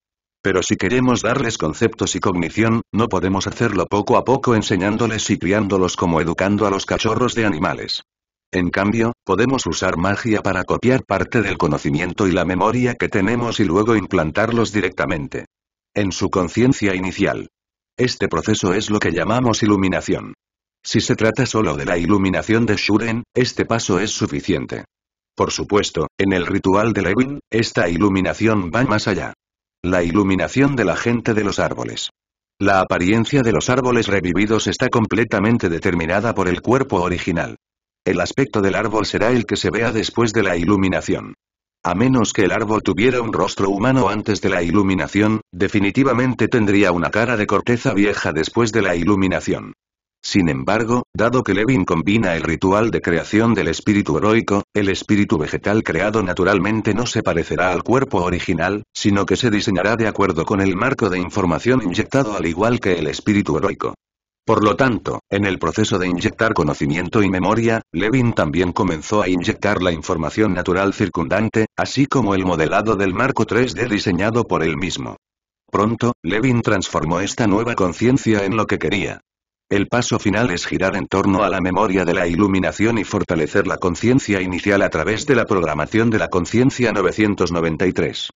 Pero si queremos darles conceptos y cognición, no podemos hacerlo poco a poco enseñándoles y criándolos como educando a los cachorros de animales. En cambio, podemos usar magia para copiar parte del conocimiento y la memoria que tenemos y luego implantarlos directamente. En su conciencia inicial. Este proceso es lo que llamamos iluminación. Si se trata solo de la iluminación de Shuren, este paso es suficiente. Por supuesto, en el ritual de Levin, esta iluminación va más allá. La iluminación de la gente de los árboles. La apariencia de los árboles revividos está completamente determinada por el cuerpo original. El aspecto del árbol será el que se vea después de la iluminación. A menos que el árbol tuviera un rostro humano antes de la iluminación, definitivamente tendría una cara de corteza vieja después de la iluminación. Sin embargo, dado que Levin combina el ritual de creación del espíritu heroico, el espíritu vegetal creado naturalmente no se parecerá al cuerpo original, sino que se diseñará de acuerdo con el marco de información inyectado al igual que el espíritu heroico. Por lo tanto, en el proceso de inyectar conocimiento y memoria, Levin también comenzó a inyectar la información natural circundante, así como el modelado del marco 3D diseñado por él mismo. Pronto, Levin transformó esta nueva conciencia en lo que quería. El paso final es girar en torno a la memoria de la iluminación y fortalecer la conciencia inicial a través de la programación de la conciencia 993.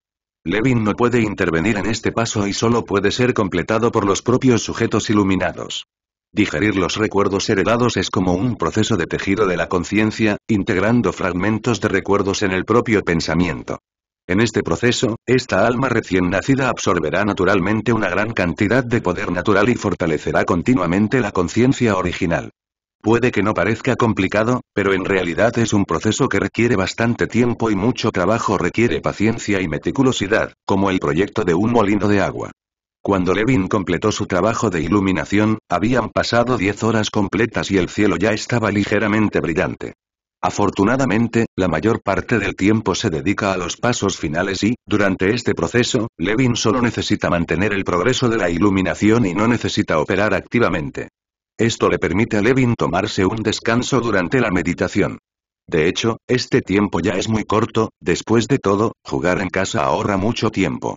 Levin no puede intervenir en este paso y solo puede ser completado por los propios sujetos iluminados. Digerir los recuerdos heredados es como un proceso de tejido de la conciencia, integrando fragmentos de recuerdos en el propio pensamiento. En este proceso, esta alma recién nacida absorberá naturalmente una gran cantidad de poder natural y fortalecerá continuamente la conciencia original. Puede que no parezca complicado, pero en realidad es un proceso que requiere bastante tiempo y mucho trabajo requiere paciencia y meticulosidad, como el proyecto de un molino de agua. Cuando Levin completó su trabajo de iluminación, habían pasado 10 horas completas y el cielo ya estaba ligeramente brillante. Afortunadamente, la mayor parte del tiempo se dedica a los pasos finales y, durante este proceso, Levin solo necesita mantener el progreso de la iluminación y no necesita operar activamente. Esto le permite a Levin tomarse un descanso durante la meditación. De hecho, este tiempo ya es muy corto, después de todo, jugar en casa ahorra mucho tiempo.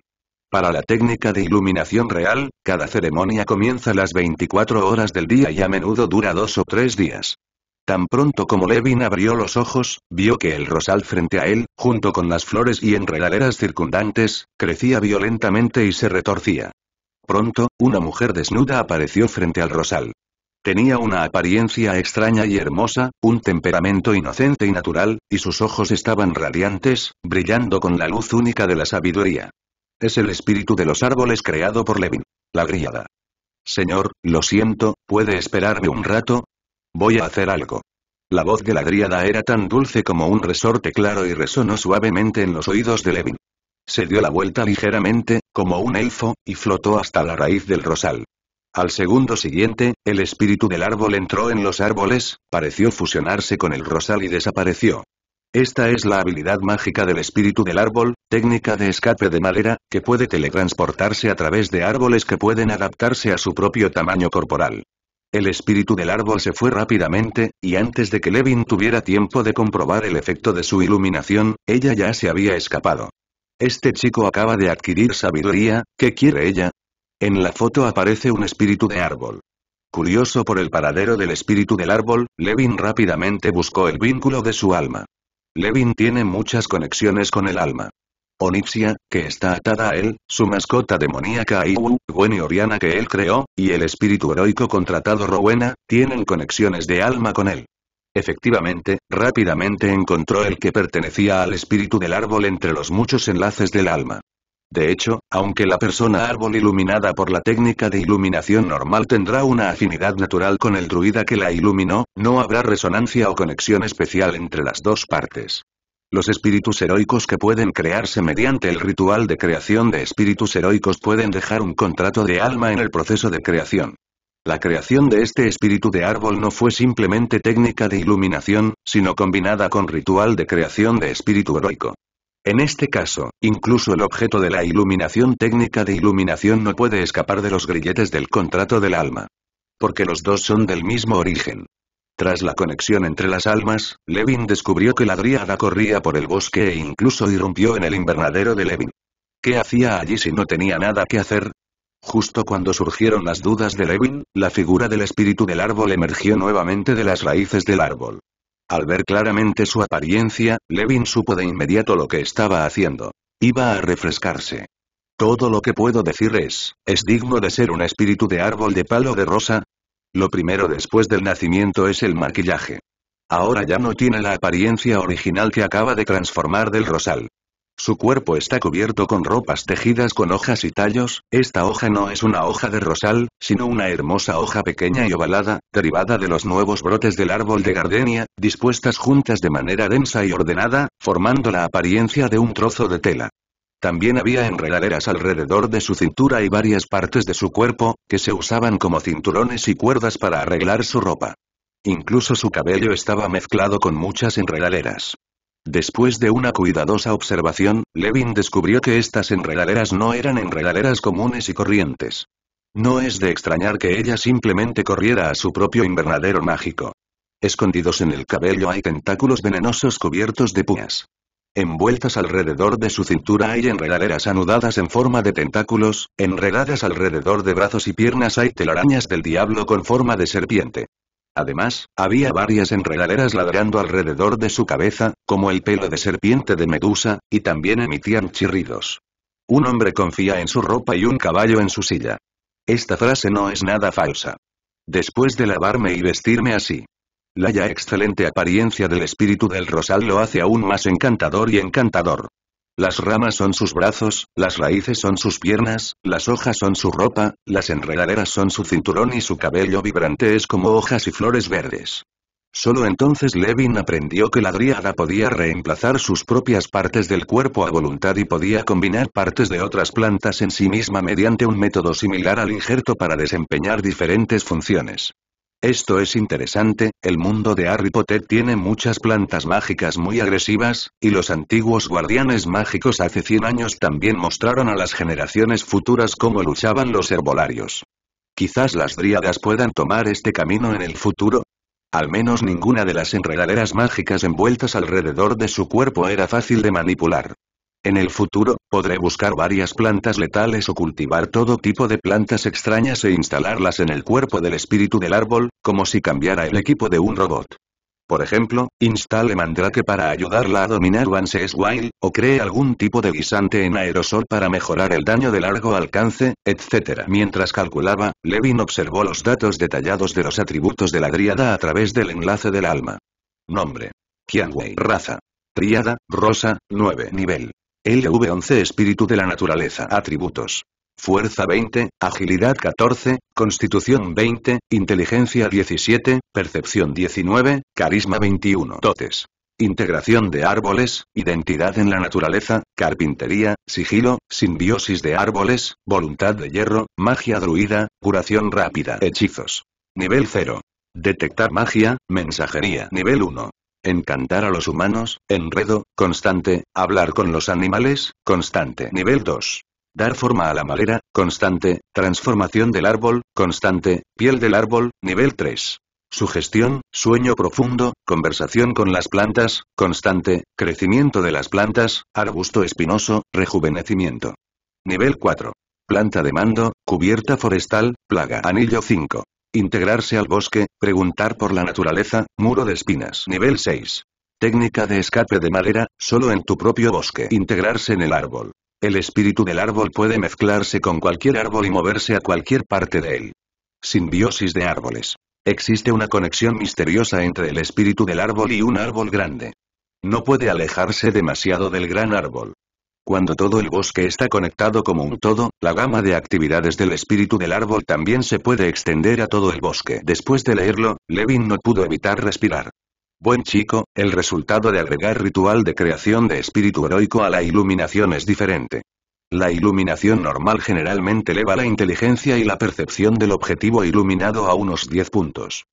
Para la técnica de iluminación real, cada ceremonia comienza las 24 horas del día y a menudo dura dos o tres días. Tan pronto como Levin abrió los ojos, vio que el rosal frente a él, junto con las flores y enredaderas circundantes, crecía violentamente y se retorcía. Pronto, una mujer desnuda apareció frente al rosal. Tenía una apariencia extraña y hermosa, un temperamento inocente y natural, y sus ojos estaban radiantes, brillando con la luz única de la sabiduría. Es el espíritu de los árboles creado por Levin. La grillada. Señor, lo siento, ¿puede esperarme un rato? Voy a hacer algo. La voz de la dríada era tan dulce como un resorte claro y resonó suavemente en los oídos de Levin. Se dio la vuelta ligeramente, como un elfo, y flotó hasta la raíz del rosal. Al segundo siguiente, el espíritu del árbol entró en los árboles, pareció fusionarse con el rosal y desapareció. Esta es la habilidad mágica del espíritu del árbol, técnica de escape de madera, que puede teletransportarse a través de árboles que pueden adaptarse a su propio tamaño corporal. El espíritu del árbol se fue rápidamente, y antes de que Levin tuviera tiempo de comprobar el efecto de su iluminación, ella ya se había escapado. Este chico acaba de adquirir sabiduría, ¿qué quiere ella? En la foto aparece un espíritu de árbol. Curioso por el paradero del espíritu del árbol, Levin rápidamente buscó el vínculo de su alma. Levin tiene muchas conexiones con el alma. Onipsia, que está atada a él, su mascota demoníaca Iwu, Gwen y Oriana que él creó, y el espíritu heroico contratado Rowena, tienen conexiones de alma con él. Efectivamente, rápidamente encontró el que pertenecía al espíritu del árbol entre los muchos enlaces del alma. De hecho, aunque la persona árbol iluminada por la técnica de iluminación normal tendrá una afinidad natural con el druida que la iluminó, no habrá resonancia o conexión especial entre las dos partes. Los espíritus heroicos que pueden crearse mediante el ritual de creación de espíritus heroicos pueden dejar un contrato de alma en el proceso de creación. La creación de este espíritu de árbol no fue simplemente técnica de iluminación, sino combinada con ritual de creación de espíritu heroico. En este caso, incluso el objeto de la iluminación técnica de iluminación no puede escapar de los grilletes del contrato del alma. Porque los dos son del mismo origen. Tras la conexión entre las almas, Levin descubrió que la dríada corría por el bosque e incluso irrumpió en el invernadero de Levin. ¿Qué hacía allí si no tenía nada que hacer? Justo cuando surgieron las dudas de Levin, la figura del espíritu del árbol emergió nuevamente de las raíces del árbol. Al ver claramente su apariencia, Levin supo de inmediato lo que estaba haciendo. Iba a refrescarse. Todo lo que puedo decir es, es digno de ser un espíritu de árbol de palo de rosa, lo primero después del nacimiento es el maquillaje. Ahora ya no tiene la apariencia original que acaba de transformar del rosal. Su cuerpo está cubierto con ropas tejidas con hojas y tallos, esta hoja no es una hoja de rosal, sino una hermosa hoja pequeña y ovalada, derivada de los nuevos brotes del árbol de gardenia, dispuestas juntas de manera densa y ordenada, formando la apariencia de un trozo de tela. También había enredaderas alrededor de su cintura y varias partes de su cuerpo, que se usaban como cinturones y cuerdas para arreglar su ropa. Incluso su cabello estaba mezclado con muchas enredaderas. Después de una cuidadosa observación, Levin descubrió que estas enredaderas no eran enredaderas comunes y corrientes. No es de extrañar que ella simplemente corriera a su propio invernadero mágico. Escondidos en el cabello hay tentáculos venenosos cubiertos de puñas. Envueltas alrededor de su cintura hay enredaderas anudadas en forma de tentáculos, enredadas alrededor de brazos y piernas hay telarañas del diablo con forma de serpiente. Además, había varias enredaderas ladrando alrededor de su cabeza, como el pelo de serpiente de Medusa, y también emitían chirridos. Un hombre confía en su ropa y un caballo en su silla. Esta frase no es nada falsa. Después de lavarme y vestirme así, la ya excelente apariencia del espíritu del rosal lo hace aún más encantador y encantador. Las ramas son sus brazos, las raíces son sus piernas, las hojas son su ropa, las enredaderas son su cinturón y su cabello vibrante es como hojas y flores verdes. Solo entonces Levin aprendió que la dríada podía reemplazar sus propias partes del cuerpo a voluntad y podía combinar partes de otras plantas en sí misma mediante un método similar al injerto para desempeñar diferentes funciones. Esto es interesante, el mundo de Harry Potter tiene muchas plantas mágicas muy agresivas, y los antiguos guardianes mágicos hace 100 años también mostraron a las generaciones futuras cómo luchaban los herbolarios. Quizás las dríadas puedan tomar este camino en el futuro. Al menos ninguna de las enredaderas mágicas envueltas alrededor de su cuerpo era fácil de manipular. En el futuro, podré buscar varias plantas letales o cultivar todo tipo de plantas extrañas e instalarlas en el cuerpo del espíritu del árbol, como si cambiara el equipo de un robot. Por ejemplo, instale mandrake para ayudarla a dominar Vance Wild, o cree algún tipo de guisante en aerosol para mejorar el daño de largo alcance, etc. Mientras calculaba, Levin observó los datos detallados de los atributos de la dríada a través del enlace del alma. Nombre. Kianwei. Raza. Triada, rosa, 9. Nivel. LV11 Espíritu de la Naturaleza Atributos. Fuerza 20, Agilidad 14, Constitución 20, Inteligencia 17, Percepción 19, Carisma 21. Dotes. Integración de árboles, identidad en la naturaleza, carpintería, sigilo, simbiosis de árboles, voluntad de hierro, magia druida, curación rápida, hechizos. Nivel 0. Detectar magia, mensajería. Nivel 1 encantar a los humanos, enredo, constante, hablar con los animales, constante nivel 2. Dar forma a la madera, constante, transformación del árbol, constante, piel del árbol, nivel 3. Sugestión, sueño profundo, conversación con las plantas, constante, crecimiento de las plantas, arbusto espinoso, rejuvenecimiento. Nivel 4. Planta de mando, cubierta forestal, plaga. Anillo 5. Integrarse al bosque, preguntar por la naturaleza, muro de espinas. Nivel 6. Técnica de escape de madera, solo en tu propio bosque. Integrarse en el árbol. El espíritu del árbol puede mezclarse con cualquier árbol y moverse a cualquier parte de él. Simbiosis de árboles. Existe una conexión misteriosa entre el espíritu del árbol y un árbol grande. No puede alejarse demasiado del gran árbol. Cuando todo el bosque está conectado como un todo, la gama de actividades del espíritu del árbol también se puede extender a todo el bosque. Después de leerlo, Levin no pudo evitar respirar. Buen chico, el resultado de agregar ritual de creación de espíritu heroico a la iluminación es diferente. La iluminación normal generalmente eleva la inteligencia y la percepción del objetivo iluminado a unos 10 puntos.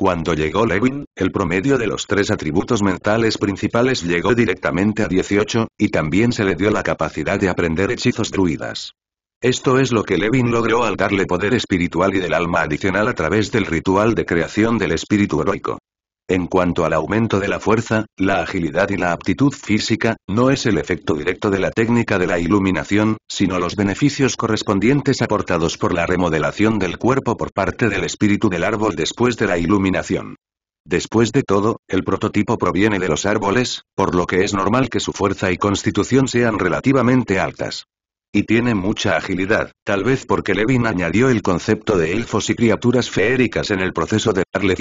Cuando llegó Levin, el promedio de los tres atributos mentales principales llegó directamente a 18, y también se le dio la capacidad de aprender hechizos druidas. Esto es lo que Levin logró al darle poder espiritual y del alma adicional a través del ritual de creación del espíritu heroico. En cuanto al aumento de la fuerza, la agilidad y la aptitud física, no es el efecto directo de la técnica de la iluminación, sino los beneficios correspondientes aportados por la remodelación del cuerpo por parte del espíritu del árbol después de la iluminación. Después de todo, el prototipo proviene de los árboles, por lo que es normal que su fuerza y constitución sean relativamente altas. Y tiene mucha agilidad, tal vez porque Levin añadió el concepto de elfos y criaturas feéricas en el proceso de darle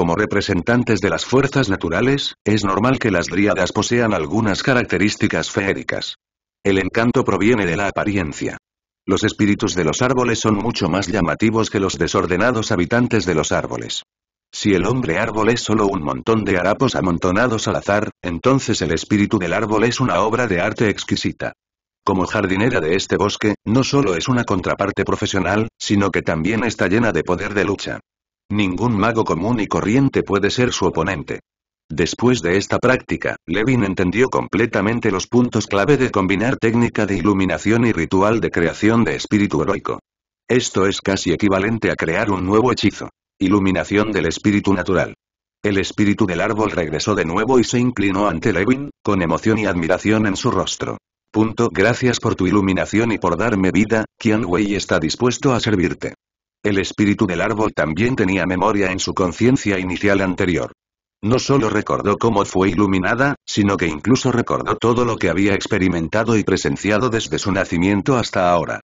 como representantes de las fuerzas naturales, es normal que las dríadas posean algunas características feéricas. El encanto proviene de la apariencia. Los espíritus de los árboles son mucho más llamativos que los desordenados habitantes de los árboles. Si el hombre árbol es solo un montón de harapos amontonados al azar, entonces el espíritu del árbol es una obra de arte exquisita. Como jardinera de este bosque, no solo es una contraparte profesional, sino que también está llena de poder de lucha. Ningún mago común y corriente puede ser su oponente. Después de esta práctica, Levin entendió completamente los puntos clave de combinar técnica de iluminación y ritual de creación de espíritu heroico. Esto es casi equivalente a crear un nuevo hechizo. Iluminación del espíritu natural. El espíritu del árbol regresó de nuevo y se inclinó ante Levin, con emoción y admiración en su rostro. Punto. Gracias por tu iluminación y por darme vida, Qian Wei está dispuesto a servirte. El espíritu del árbol también tenía memoria en su conciencia inicial anterior. No solo recordó cómo fue iluminada, sino que incluso recordó todo lo que había experimentado y presenciado desde su nacimiento hasta ahora.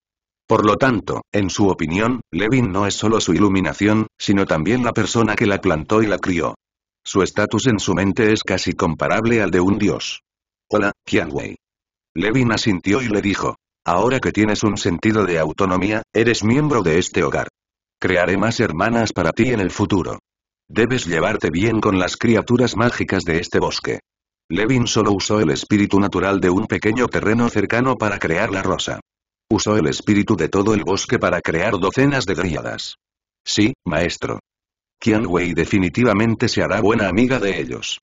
Por lo tanto, en su opinión, Levin no es solo su iluminación, sino también la persona que la plantó y la crió. Su estatus en su mente es casi comparable al de un dios. Hola, Kianwei. Levin asintió y le dijo. Ahora que tienes un sentido de autonomía, eres miembro de este hogar. Crearé más hermanas para ti en el futuro. Debes llevarte bien con las criaturas mágicas de este bosque. Levin solo usó el espíritu natural de un pequeño terreno cercano para crear la rosa. Usó el espíritu de todo el bosque para crear docenas de dríadas. Sí, maestro. Kian Wei definitivamente se hará buena amiga de ellos.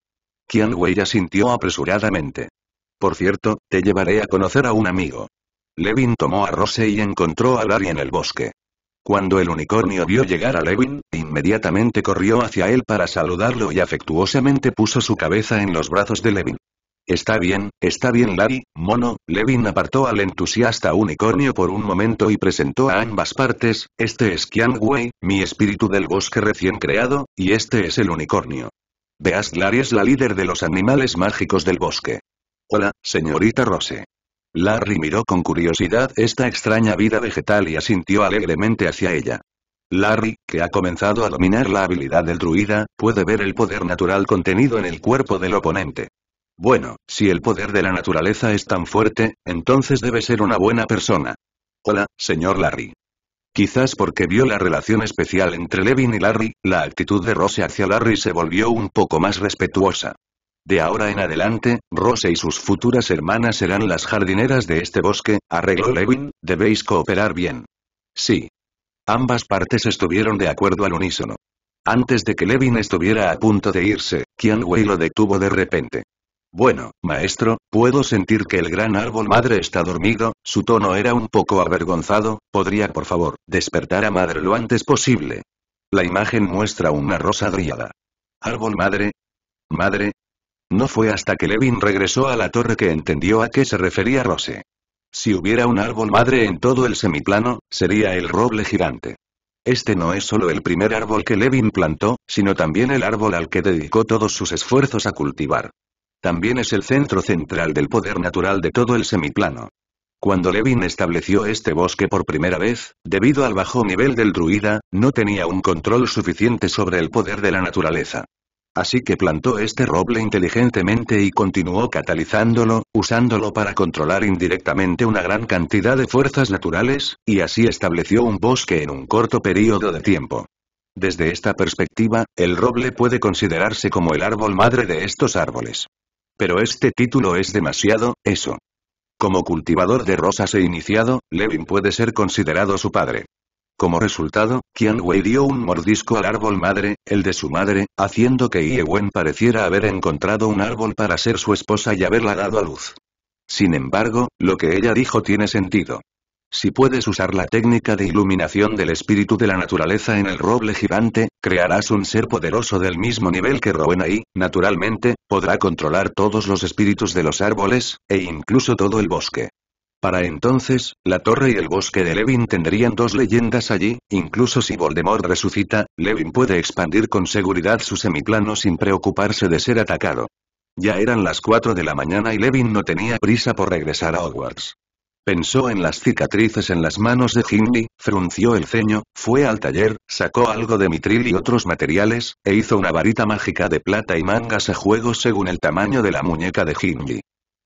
Kian Wei asintió apresuradamente. Por cierto, te llevaré a conocer a un amigo. Levin tomó a Rose y encontró a Larry en el bosque. Cuando el unicornio vio llegar a Levin, inmediatamente corrió hacia él para saludarlo y afectuosamente puso su cabeza en los brazos de Levin. Está bien, está bien Larry, mono, Levin apartó al entusiasta unicornio por un momento y presentó a ambas partes, este es Wei, mi espíritu del bosque recién creado, y este es el unicornio. Veas Larry es la líder de los animales mágicos del bosque. Hola, señorita Rose. Larry miró con curiosidad esta extraña vida vegetal y asintió alegremente hacia ella. Larry, que ha comenzado a dominar la habilidad del druida, puede ver el poder natural contenido en el cuerpo del oponente. Bueno, si el poder de la naturaleza es tan fuerte, entonces debe ser una buena persona. Hola, señor Larry. Quizás porque vio la relación especial entre Levin y Larry, la actitud de Rose hacia Larry se volvió un poco más respetuosa. De ahora en adelante, Rose y sus futuras hermanas serán las jardineras de este bosque, arregló Levin, debéis cooperar bien. Sí. Ambas partes estuvieron de acuerdo al unísono. Antes de que Levin estuviera a punto de irse, Qian Wei lo detuvo de repente. Bueno, maestro, puedo sentir que el gran árbol madre está dormido, su tono era un poco avergonzado, podría por favor, despertar a madre lo antes posible. La imagen muestra una rosa driada. Árbol madre. Madre, no fue hasta que Levin regresó a la torre que entendió a qué se refería Rose. Si hubiera un árbol madre en todo el semiplano, sería el roble gigante. Este no es solo el primer árbol que Levin plantó, sino también el árbol al que dedicó todos sus esfuerzos a cultivar. También es el centro central del poder natural de todo el semiplano. Cuando Levin estableció este bosque por primera vez, debido al bajo nivel del druida, no tenía un control suficiente sobre el poder de la naturaleza. Así que plantó este roble inteligentemente y continuó catalizándolo, usándolo para controlar indirectamente una gran cantidad de fuerzas naturales, y así estableció un bosque en un corto período de tiempo. Desde esta perspectiva, el roble puede considerarse como el árbol madre de estos árboles. Pero este título es demasiado, eso. Como cultivador de rosas e iniciado, Levin puede ser considerado su padre. Como resultado, Qian Wei dio un mordisco al árbol madre, el de su madre, haciendo que Ye Wen pareciera haber encontrado un árbol para ser su esposa y haberla dado a luz. Sin embargo, lo que ella dijo tiene sentido. Si puedes usar la técnica de iluminación del espíritu de la naturaleza en el roble gigante, crearás un ser poderoso del mismo nivel que Rowena y, naturalmente, podrá controlar todos los espíritus de los árboles, e incluso todo el bosque. Para entonces, la torre y el bosque de Levin tendrían dos leyendas allí, incluso si Voldemort resucita, Levin puede expandir con seguridad su semiplano sin preocuparse de ser atacado. Ya eran las 4 de la mañana y Levin no tenía prisa por regresar a Hogwarts. Pensó en las cicatrices en las manos de Hindley, frunció el ceño, fue al taller, sacó algo de mitril y otros materiales, e hizo una varita mágica de plata y mangas a juego según el tamaño de la muñeca de Hindley.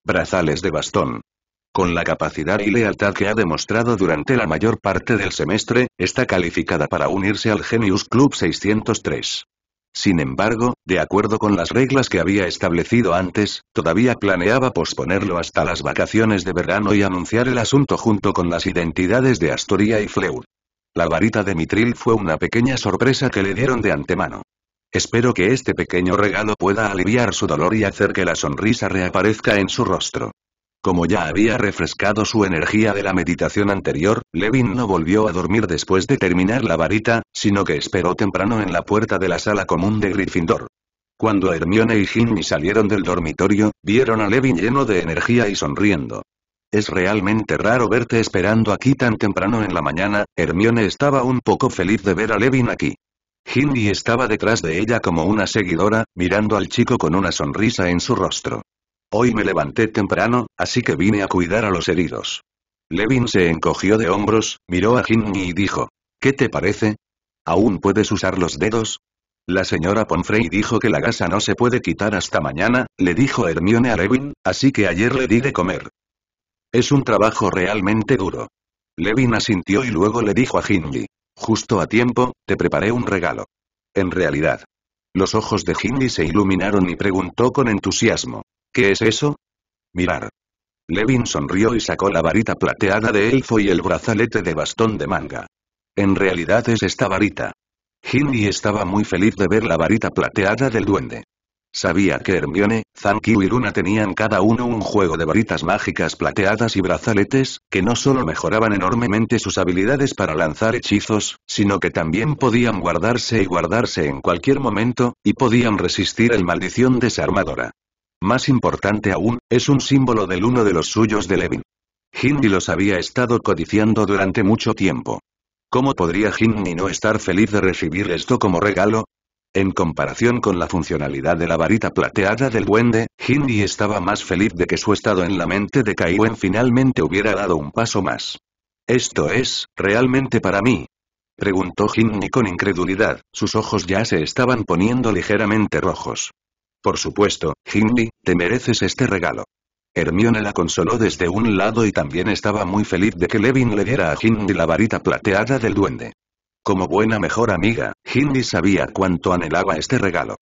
Brazales de bastón, con la capacidad y lealtad que ha demostrado durante la mayor parte del semestre, está calificada para unirse al Genius Club 603. Sin embargo, de acuerdo con las reglas que había establecido antes, todavía planeaba posponerlo hasta las vacaciones de verano y anunciar el asunto junto con las identidades de Astoria y Fleur. La varita de Mitril fue una pequeña sorpresa que le dieron de antemano. Espero que este pequeño regalo pueda aliviar su dolor y hacer que la sonrisa reaparezca en su rostro. Como ya había refrescado su energía de la meditación anterior, Levin no volvió a dormir después de terminar la varita, sino que esperó temprano en la puerta de la sala común de Gryffindor. Cuando Hermione y Ginny salieron del dormitorio, vieron a Levin lleno de energía y sonriendo. Es realmente raro verte esperando aquí tan temprano en la mañana, Hermione estaba un poco feliz de ver a Levin aquí. Ginny estaba detrás de ella como una seguidora, mirando al chico con una sonrisa en su rostro. Hoy me levanté temprano, así que vine a cuidar a los heridos. Levin se encogió de hombros, miró a Hindley y dijo, ¿qué te parece? ¿Aún puedes usar los dedos? La señora Ponfrey dijo que la gasa no se puede quitar hasta mañana, le dijo Hermione a Levin, así que ayer le di de comer. Es un trabajo realmente duro. Levin asintió y luego le dijo a Hinley: justo a tiempo, te preparé un regalo. En realidad. Los ojos de Hindley se iluminaron y preguntó con entusiasmo, ¿Qué es eso? Mirar. Levin sonrió y sacó la varita plateada de elfo y el brazalete de bastón de manga. En realidad es esta varita. Ginny estaba muy feliz de ver la varita plateada del duende. Sabía que Hermione, Zankyu y Luna tenían cada uno un juego de varitas mágicas plateadas y brazaletes, que no solo mejoraban enormemente sus habilidades para lanzar hechizos, sino que también podían guardarse y guardarse en cualquier momento, y podían resistir el maldición desarmadora. Más importante aún, es un símbolo del uno de los suyos de Levin. Hindi los había estado codiciando durante mucho tiempo. ¿Cómo podría Hindi no estar feliz de recibir esto como regalo? En comparación con la funcionalidad de la varita plateada del duende, Hindi estaba más feliz de que su estado en la mente de Kaiwen finalmente hubiera dado un paso más. ¿Esto es, realmente para mí? Preguntó Hindi con incredulidad, sus ojos ya se estaban poniendo ligeramente rojos. Por supuesto, Ginny, te mereces este regalo. Hermione la consoló desde un lado y también estaba muy feliz de que Levin le diera a Ginny la varita plateada del duende. Como buena mejor amiga, Ginny sabía cuánto anhelaba este regalo.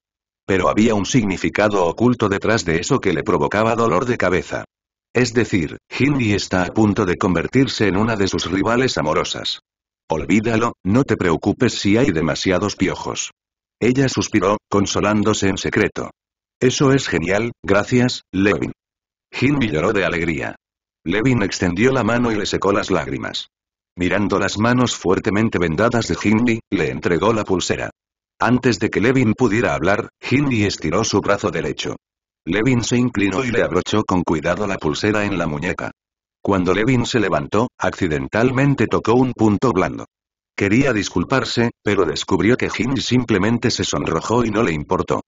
Pero había un significado oculto detrás de eso que le provocaba dolor de cabeza. Es decir, Ginny está a punto de convertirse en una de sus rivales amorosas. Olvídalo, no te preocupes si hay demasiados piojos. Ella suspiró, consolándose en secreto. Eso es genial, gracias, Levin. Jimmy lloró de alegría. Levin extendió la mano y le secó las lágrimas. Mirando las manos fuertemente vendadas de Hindley, le entregó la pulsera. Antes de que Levin pudiera hablar, Hindley estiró su brazo derecho. Levin se inclinó y le abrochó con cuidado la pulsera en la muñeca. Cuando Levin se levantó, accidentalmente tocó un punto blando. Quería disculparse, pero descubrió que Hindley simplemente se sonrojó y no le importó.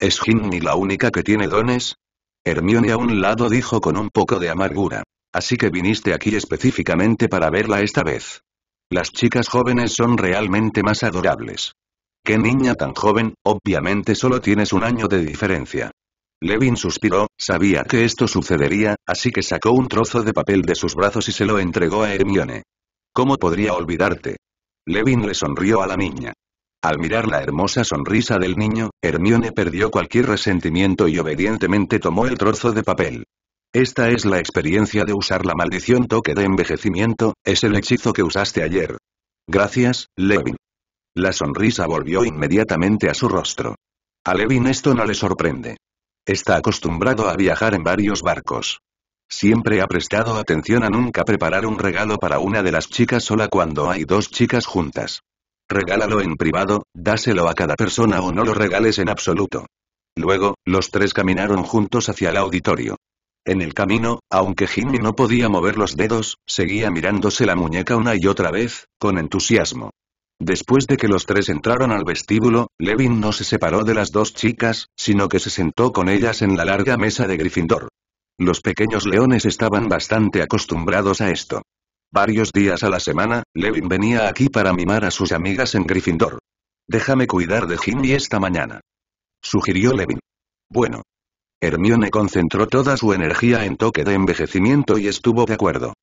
¿Es Ginny la única que tiene dones? Hermione a un lado dijo con un poco de amargura. Así que viniste aquí específicamente para verla esta vez. Las chicas jóvenes son realmente más adorables. Qué niña tan joven, obviamente solo tienes un año de diferencia. Levin suspiró, sabía que esto sucedería, así que sacó un trozo de papel de sus brazos y se lo entregó a Hermione. ¿Cómo podría olvidarte? Levin le sonrió a la niña. Al mirar la hermosa sonrisa del niño, Hermione perdió cualquier resentimiento y obedientemente tomó el trozo de papel. Esta es la experiencia de usar la maldición toque de envejecimiento, es el hechizo que usaste ayer. Gracias, Levin. La sonrisa volvió inmediatamente a su rostro. A Levin esto no le sorprende. Está acostumbrado a viajar en varios barcos. Siempre ha prestado atención a nunca preparar un regalo para una de las chicas sola cuando hay dos chicas juntas. Regálalo en privado, dáselo a cada persona o no lo regales en absoluto. Luego, los tres caminaron juntos hacia el auditorio. En el camino, aunque Jimmy no podía mover los dedos, seguía mirándose la muñeca una y otra vez, con entusiasmo. Después de que los tres entraron al vestíbulo, Levin no se separó de las dos chicas, sino que se sentó con ellas en la larga mesa de Gryffindor. Los pequeños leones estaban bastante acostumbrados a esto. Varios días a la semana, Levin venía aquí para mimar a sus amigas en Gryffindor. Déjame cuidar de Jimmy esta mañana. Sugirió Levin. Bueno. Hermione concentró toda su energía en toque de envejecimiento y estuvo de acuerdo.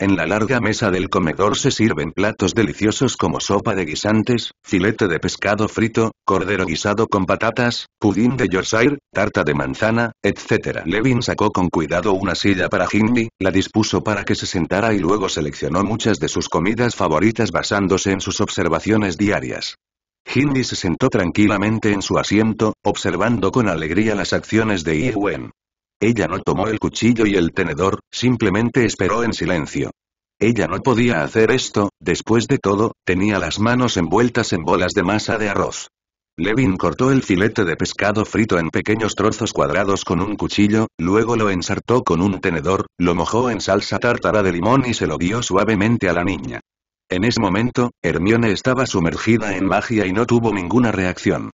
En la larga mesa del comedor se sirven platos deliciosos como sopa de guisantes, filete de pescado frito, cordero guisado con patatas, pudín de Yorkshire, tarta de manzana, etc. Levin sacó con cuidado una silla para Hindley, la dispuso para que se sentara y luego seleccionó muchas de sus comidas favoritas basándose en sus observaciones diarias. Hindley se sentó tranquilamente en su asiento, observando con alegría las acciones de Iewen. Ella no tomó el cuchillo y el tenedor, simplemente esperó en silencio. Ella no podía hacer esto, después de todo, tenía las manos envueltas en bolas de masa de arroz. Levin cortó el filete de pescado frito en pequeños trozos cuadrados con un cuchillo, luego lo ensartó con un tenedor, lo mojó en salsa tártara de limón y se lo dio suavemente a la niña. En ese momento, Hermione estaba sumergida en magia y no tuvo ninguna reacción.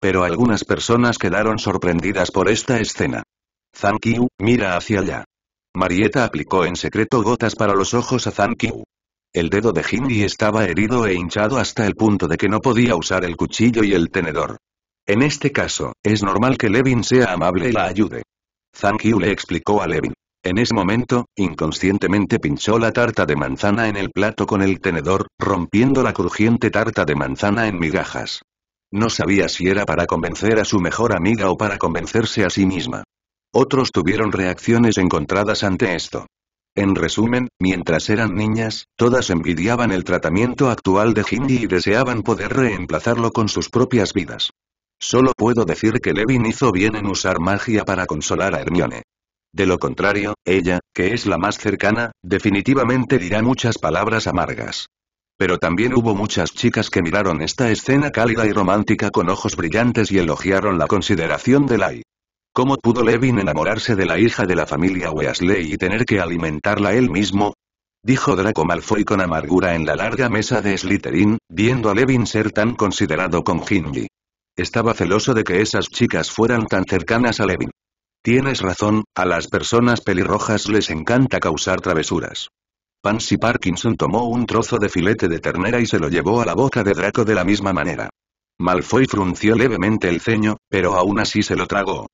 Pero algunas personas quedaron sorprendidas por esta escena. Zankyu, mira hacia allá. Marieta aplicó en secreto gotas para los ojos a Zankyu. El dedo de Hindi estaba herido e hinchado hasta el punto de que no podía usar el cuchillo y el tenedor. En este caso, es normal que Levin sea amable y la ayude. Zankyu le explicó a Levin. En ese momento, inconscientemente pinchó la tarta de manzana en el plato con el tenedor, rompiendo la crujiente tarta de manzana en migajas. No sabía si era para convencer a su mejor amiga o para convencerse a sí misma. Otros tuvieron reacciones encontradas ante esto. En resumen, mientras eran niñas, todas envidiaban el tratamiento actual de Hindi y deseaban poder reemplazarlo con sus propias vidas. Solo puedo decir que Levin hizo bien en usar magia para consolar a Hermione. De lo contrario, ella, que es la más cercana, definitivamente dirá muchas palabras amargas. Pero también hubo muchas chicas que miraron esta escena cálida y romántica con ojos brillantes y elogiaron la consideración de Lai. ¿Cómo pudo Levin enamorarse de la hija de la familia Weasley y tener que alimentarla él mismo? Dijo Draco Malfoy con amargura en la larga mesa de Slytherin, viendo a Levin ser tan considerado con Ginny. Estaba celoso de que esas chicas fueran tan cercanas a Levin. Tienes razón, a las personas pelirrojas les encanta causar travesuras. Pansy Parkinson tomó un trozo de filete de ternera y se lo llevó a la boca de Draco de la misma manera. Malfoy frunció levemente el ceño, pero aún así se lo tragó.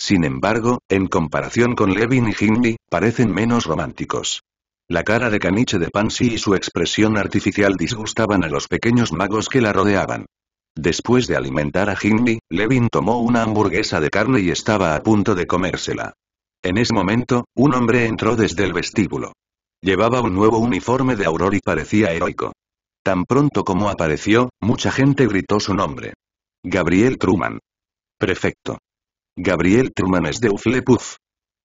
Sin embargo, en comparación con Levin y Hindley, parecen menos románticos. La cara de caniche de Pansy y su expresión artificial disgustaban a los pequeños magos que la rodeaban. Después de alimentar a Hindley, Levin tomó una hamburguesa de carne y estaba a punto de comérsela. En ese momento, un hombre entró desde el vestíbulo. Llevaba un nuevo uniforme de auror y parecía heroico. Tan pronto como apareció, mucha gente gritó su nombre. Gabriel Truman. Prefecto. Gabriel Truman es de Uflepuff.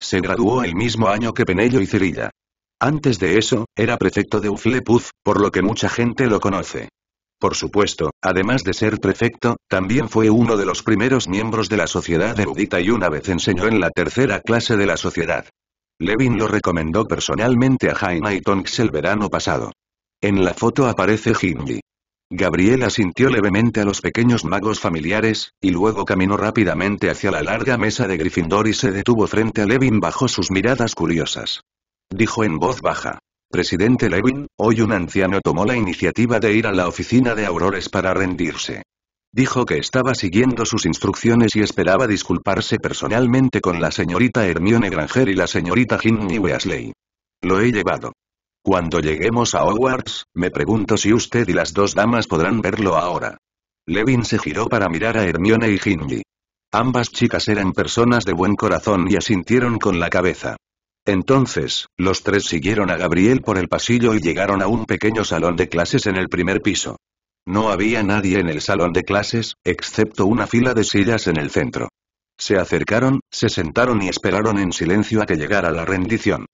Se graduó el mismo año que Penello y Cerilla. Antes de eso, era prefecto de Uflepuff, por lo que mucha gente lo conoce. Por supuesto, además de ser prefecto, también fue uno de los primeros miembros de la sociedad erudita y una vez enseñó en la tercera clase de la sociedad. Levin lo recomendó personalmente a Jaime y Tonks el verano pasado. En la foto aparece Hindi. Gabriela sintió levemente a los pequeños magos familiares, y luego caminó rápidamente hacia la larga mesa de Gryffindor y se detuvo frente a Levin bajo sus miradas curiosas. Dijo en voz baja. Presidente Levin, hoy un anciano tomó la iniciativa de ir a la oficina de Aurores para rendirse. Dijo que estaba siguiendo sus instrucciones y esperaba disculparse personalmente con la señorita Hermione Granger y la señorita Ginny Weasley. Lo he llevado. Cuando lleguemos a Hogwarts, me pregunto si usted y las dos damas podrán verlo ahora. Levin se giró para mirar a Hermione y Ginny. Ambas chicas eran personas de buen corazón y asintieron con la cabeza. Entonces, los tres siguieron a Gabriel por el pasillo y llegaron a un pequeño salón de clases en el primer piso. No había nadie en el salón de clases, excepto una fila de sillas en el centro. Se acercaron, se sentaron y esperaron en silencio a que llegara la rendición.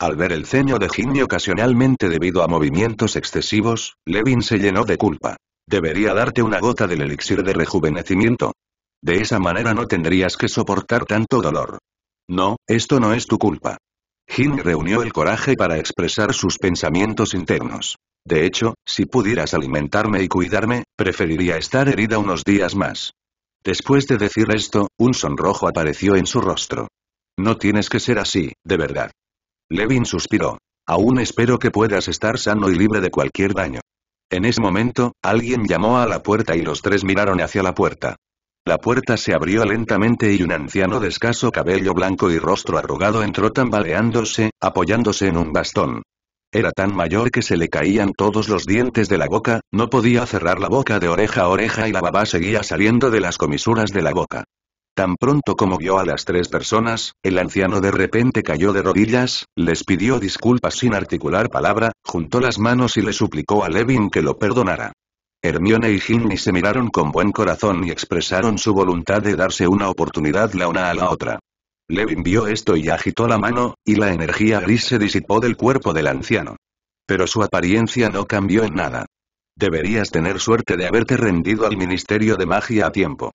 Al ver el ceño de Jimmy ocasionalmente debido a movimientos excesivos, Levin se llenó de culpa. Debería darte una gota del elixir de rejuvenecimiento. De esa manera no tendrías que soportar tanto dolor. No, esto no es tu culpa. Jim reunió el coraje para expresar sus pensamientos internos. De hecho, si pudieras alimentarme y cuidarme, preferiría estar herida unos días más. Después de decir esto, un sonrojo apareció en su rostro. No tienes que ser así, de verdad. Levin suspiró. Aún espero que puedas estar sano y libre de cualquier daño. En ese momento, alguien llamó a la puerta y los tres miraron hacia la puerta. La puerta se abrió lentamente y un anciano de escaso cabello blanco y rostro arrugado entró tambaleándose, apoyándose en un bastón. Era tan mayor que se le caían todos los dientes de la boca, no podía cerrar la boca de oreja a oreja y la baba seguía saliendo de las comisuras de la boca. Tan pronto como vio a las tres personas, el anciano de repente cayó de rodillas, les pidió disculpas sin articular palabra, juntó las manos y le suplicó a Levin que lo perdonara. Hermione y Ginny se miraron con buen corazón y expresaron su voluntad de darse una oportunidad la una a la otra. Levin vio esto y agitó la mano, y la energía gris se disipó del cuerpo del anciano. Pero su apariencia no cambió en nada. Deberías tener suerte de haberte rendido al Ministerio de Magia a tiempo.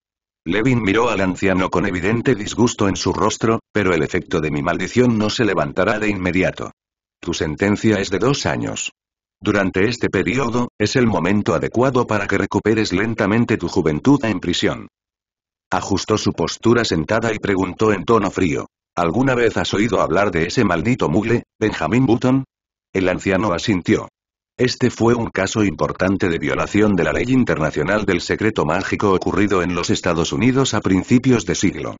Levin miró al anciano con evidente disgusto en su rostro, pero el efecto de mi maldición no se levantará de inmediato. Tu sentencia es de dos años. Durante este periodo, es el momento adecuado para que recuperes lentamente tu juventud en prisión. Ajustó su postura sentada y preguntó en tono frío. ¿Alguna vez has oído hablar de ese maldito mugle, Benjamin Button? El anciano asintió. Este fue un caso importante de violación de la ley internacional del secreto mágico ocurrido en los Estados Unidos a principios de siglo.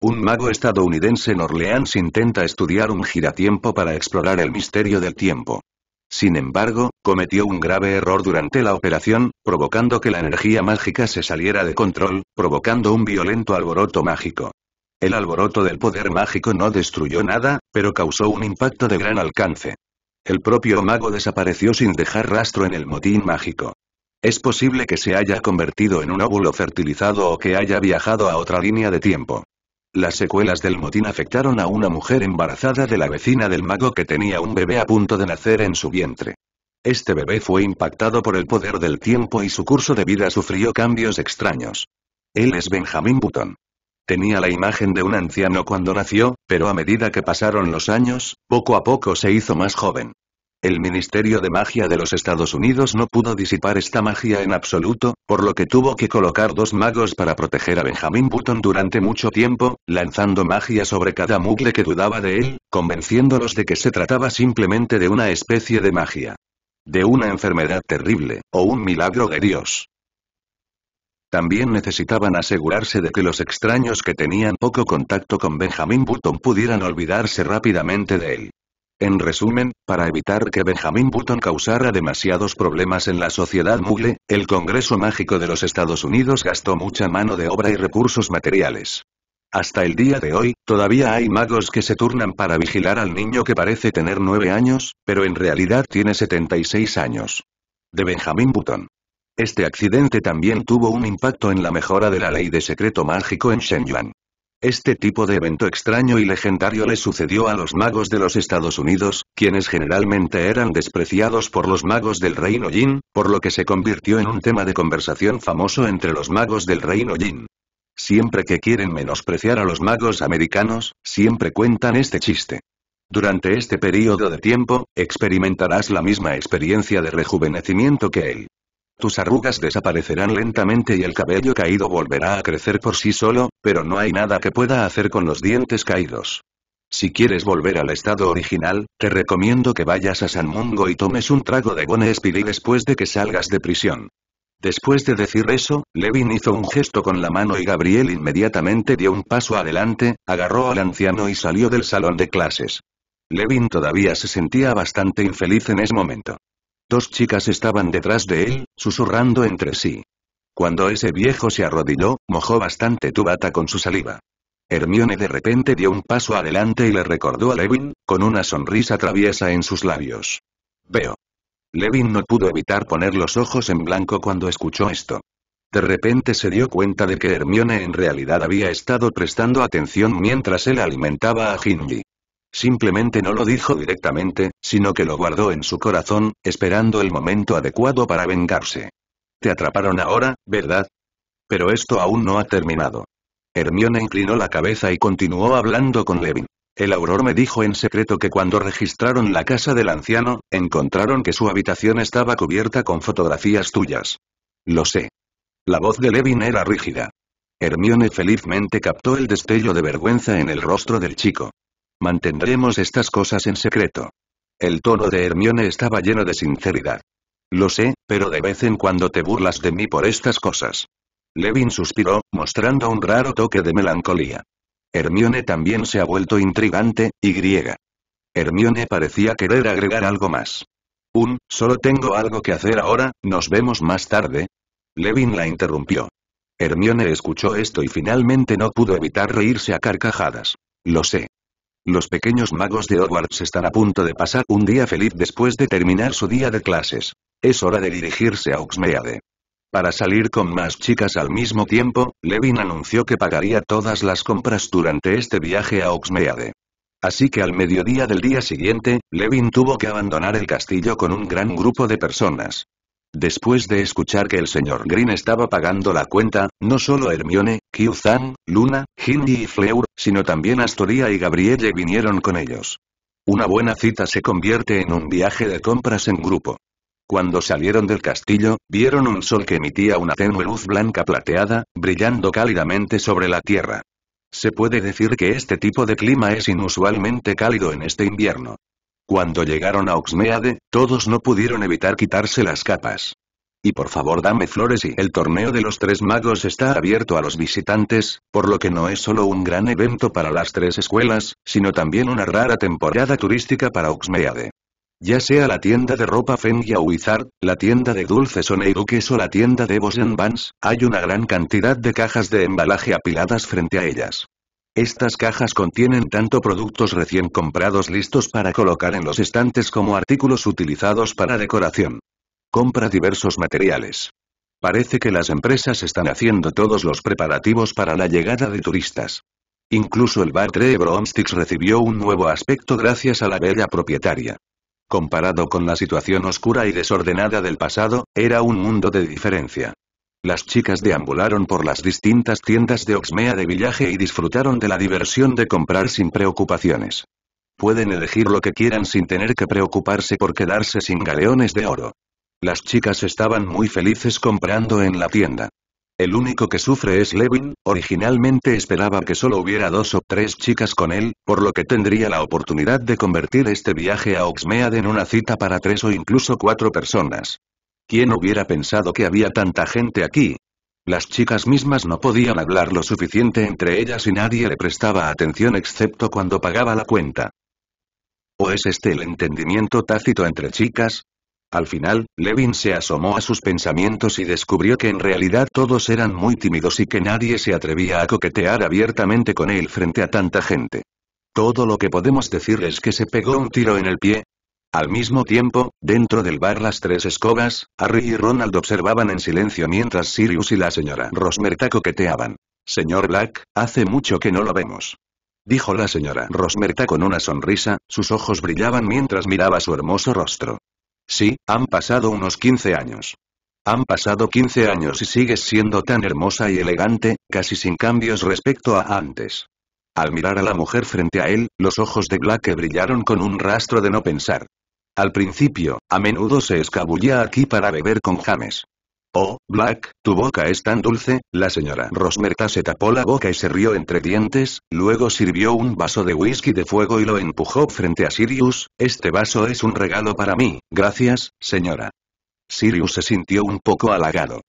Un mago estadounidense en Orleans intenta estudiar un giratiempo para explorar el misterio del tiempo. Sin embargo, cometió un grave error durante la operación, provocando que la energía mágica se saliera de control, provocando un violento alboroto mágico. El alboroto del poder mágico no destruyó nada, pero causó un impacto de gran alcance. El propio mago desapareció sin dejar rastro en el motín mágico. Es posible que se haya convertido en un óvulo fertilizado o que haya viajado a otra línea de tiempo. Las secuelas del motín afectaron a una mujer embarazada de la vecina del mago que tenía un bebé a punto de nacer en su vientre. Este bebé fue impactado por el poder del tiempo y su curso de vida sufrió cambios extraños. Él es Benjamin Button. Tenía la imagen de un anciano cuando nació, pero a medida que pasaron los años, poco a poco se hizo más joven. El Ministerio de Magia de los Estados Unidos no pudo disipar esta magia en absoluto, por lo que tuvo que colocar dos magos para proteger a Benjamin Button durante mucho tiempo, lanzando magia sobre cada mugle que dudaba de él, convenciéndolos de que se trataba simplemente de una especie de magia. De una enfermedad terrible, o un milagro de Dios. También necesitaban asegurarse de que los extraños que tenían poco contacto con Benjamin Button pudieran olvidarse rápidamente de él. En resumen, para evitar que Benjamin Button causara demasiados problemas en la sociedad mugle, el Congreso Mágico de los Estados Unidos gastó mucha mano de obra y recursos materiales. Hasta el día de hoy, todavía hay magos que se turnan para vigilar al niño que parece tener nueve años, pero en realidad tiene 76 años. De Benjamin Button. Este accidente también tuvo un impacto en la mejora de la ley de secreto mágico en Shenyuan. Este tipo de evento extraño y legendario le sucedió a los magos de los Estados Unidos, quienes generalmente eran despreciados por los magos del reino Yin, por lo que se convirtió en un tema de conversación famoso entre los magos del reino Yin. Siempre que quieren menospreciar a los magos americanos, siempre cuentan este chiste. Durante este periodo de tiempo, experimentarás la misma experiencia de rejuvenecimiento que él. Tus arrugas desaparecerán lentamente y el cabello caído volverá a crecer por sí solo, pero no hay nada que pueda hacer con los dientes caídos. Si quieres volver al estado original, te recomiendo que vayas a San Mungo y tomes un trago de Gone Spirit después de que salgas de prisión. Después de decir eso, Levin hizo un gesto con la mano y Gabriel inmediatamente dio un paso adelante, agarró al anciano y salió del salón de clases. Levin todavía se sentía bastante infeliz en ese momento. Dos chicas estaban detrás de él, susurrando entre sí. Cuando ese viejo se arrodilló, mojó bastante tu bata con su saliva. Hermione de repente dio un paso adelante y le recordó a Levin, con una sonrisa traviesa en sus labios. Veo. Levin no pudo evitar poner los ojos en blanco cuando escuchó esto. De repente se dio cuenta de que Hermione en realidad había estado prestando atención mientras él alimentaba a Hindley. Simplemente no lo dijo directamente, sino que lo guardó en su corazón, esperando el momento adecuado para vengarse. Te atraparon ahora, ¿verdad? Pero esto aún no ha terminado. Hermione inclinó la cabeza y continuó hablando con Levin. El auror me dijo en secreto que cuando registraron la casa del anciano, encontraron que su habitación estaba cubierta con fotografías tuyas. Lo sé. La voz de Levin era rígida. Hermione felizmente captó el destello de vergüenza en el rostro del chico. Mantendremos estas cosas en secreto. El tono de Hermione estaba lleno de sinceridad. Lo sé, pero de vez en cuando te burlas de mí por estas cosas. Levin suspiró, mostrando un raro toque de melancolía. Hermione también se ha vuelto intrigante, y griega. Hermione parecía querer agregar algo más. Un, solo tengo algo que hacer ahora, nos vemos más tarde. Levin la interrumpió. Hermione escuchó esto y finalmente no pudo evitar reírse a carcajadas. Lo sé. Los pequeños magos de Hogwarts están a punto de pasar un día feliz después de terminar su día de clases. Es hora de dirigirse a Oxmeade. Para salir con más chicas al mismo tiempo, Levin anunció que pagaría todas las compras durante este viaje a Oxmeade. Así que al mediodía del día siguiente, Levin tuvo que abandonar el castillo con un gran grupo de personas. Después de escuchar que el señor Green estaba pagando la cuenta, no solo Hermione, kyu Luna, Hindi y Fleur, sino también Astoria y Gabrielle vinieron con ellos. Una buena cita se convierte en un viaje de compras en grupo. Cuando salieron del castillo, vieron un sol que emitía una tenue luz blanca plateada, brillando cálidamente sobre la tierra. Se puede decir que este tipo de clima es inusualmente cálido en este invierno. Cuando llegaron a Oxmeade, todos no pudieron evitar quitarse las capas. Y por favor dame flores y el torneo de los tres magos está abierto a los visitantes, por lo que no es solo un gran evento para las tres escuelas, sino también una rara temporada turística para Oxmeade. Ya sea la tienda de ropa Fengia Wizard, la tienda de dulces neiduques o la tienda de Bosen Vans, hay una gran cantidad de cajas de embalaje apiladas frente a ellas. Estas cajas contienen tanto productos recién comprados listos para colocar en los estantes como artículos utilizados para decoración. Compra diversos materiales. Parece que las empresas están haciendo todos los preparativos para la llegada de turistas. Incluso el bar Tree recibió un nuevo aspecto gracias a la bella propietaria. Comparado con la situación oscura y desordenada del pasado, era un mundo de diferencia. Las chicas deambularon por las distintas tiendas de Oxmea de Villaje y disfrutaron de la diversión de comprar sin preocupaciones. Pueden elegir lo que quieran sin tener que preocuparse por quedarse sin galeones de oro. Las chicas estaban muy felices comprando en la tienda. El único que sufre es Levin, originalmente esperaba que solo hubiera dos o tres chicas con él, por lo que tendría la oportunidad de convertir este viaje a Oxmead en una cita para tres o incluso cuatro personas. ¿Quién hubiera pensado que había tanta gente aquí? Las chicas mismas no podían hablar lo suficiente entre ellas y nadie le prestaba atención excepto cuando pagaba la cuenta. ¿O es este el entendimiento tácito entre chicas? Al final, Levin se asomó a sus pensamientos y descubrió que en realidad todos eran muy tímidos y que nadie se atrevía a coquetear abiertamente con él frente a tanta gente. Todo lo que podemos decir es que se pegó un tiro en el pie, al mismo tiempo, dentro del bar Las Tres Escobas, Harry y Ronald observaban en silencio mientras Sirius y la señora Rosmerta coqueteaban. Señor Black, hace mucho que no lo vemos. Dijo la señora Rosmerta con una sonrisa, sus ojos brillaban mientras miraba su hermoso rostro. Sí, han pasado unos 15 años. Han pasado 15 años y sigues siendo tan hermosa y elegante, casi sin cambios respecto a antes. Al mirar a la mujer frente a él, los ojos de Black brillaron con un rastro de no pensar. Al principio, a menudo se escabullía aquí para beber con James. Oh, Black, tu boca es tan dulce, la señora Rosmerta se tapó la boca y se rió entre dientes, luego sirvió un vaso de whisky de fuego y lo empujó frente a Sirius, este vaso es un regalo para mí, gracias, señora. Sirius se sintió un poco halagado.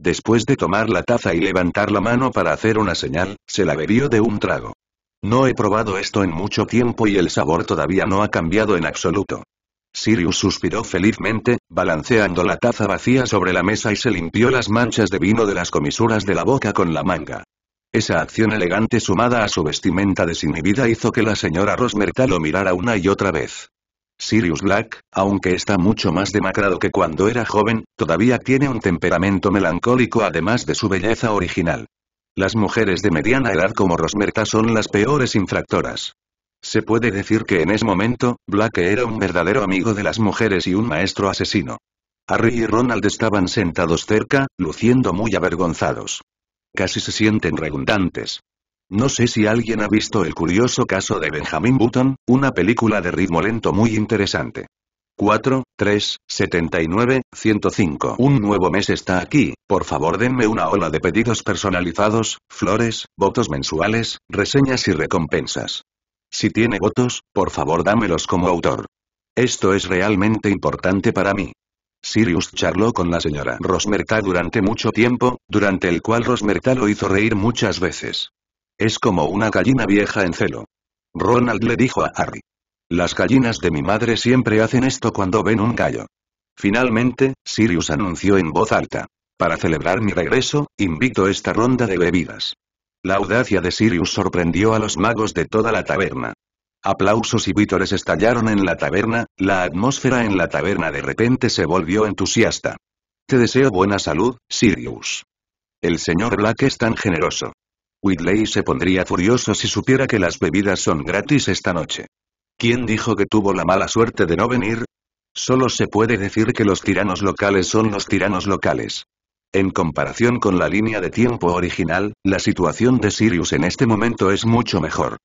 Después de tomar la taza y levantar la mano para hacer una señal, se la bebió de un trago. No he probado esto en mucho tiempo y el sabor todavía no ha cambiado en absoluto. Sirius suspiró felizmente, balanceando la taza vacía sobre la mesa y se limpió las manchas de vino de las comisuras de la boca con la manga. Esa acción elegante sumada a su vestimenta desinhibida hizo que la señora Rosmerta lo mirara una y otra vez. Sirius Black, aunque está mucho más demacrado que cuando era joven, todavía tiene un temperamento melancólico además de su belleza original. Las mujeres de mediana edad como Rosmerta son las peores infractoras. Se puede decir que en ese momento, Black era un verdadero amigo de las mujeres y un maestro asesino. Harry y Ronald estaban sentados cerca, luciendo muy avergonzados. Casi se sienten redundantes. No sé si alguien ha visto el curioso caso de Benjamin Button, una película de ritmo lento muy interesante. 4, 3, 79, 105. Un nuevo mes está aquí, por favor denme una ola de pedidos personalizados, flores, votos mensuales, reseñas y recompensas. Si tiene votos, por favor dámelos como autor. Esto es realmente importante para mí. Sirius charló con la señora Rosmerta durante mucho tiempo, durante el cual Rosmerta lo hizo reír muchas veces. Es como una gallina vieja en celo. Ronald le dijo a Harry. Las gallinas de mi madre siempre hacen esto cuando ven un gallo. Finalmente, Sirius anunció en voz alta. Para celebrar mi regreso, invito esta ronda de bebidas. La audacia de Sirius sorprendió a los magos de toda la taberna. Aplausos y vítores estallaron en la taberna, la atmósfera en la taberna de repente se volvió entusiasta. Te deseo buena salud, Sirius. El señor Black es tan generoso. Whitley se pondría furioso si supiera que las bebidas son gratis esta noche. ¿Quién dijo que tuvo la mala suerte de no venir? Solo se puede decir que los tiranos locales son los tiranos locales. En comparación con la línea de tiempo original, la situación de Sirius en este momento es mucho mejor.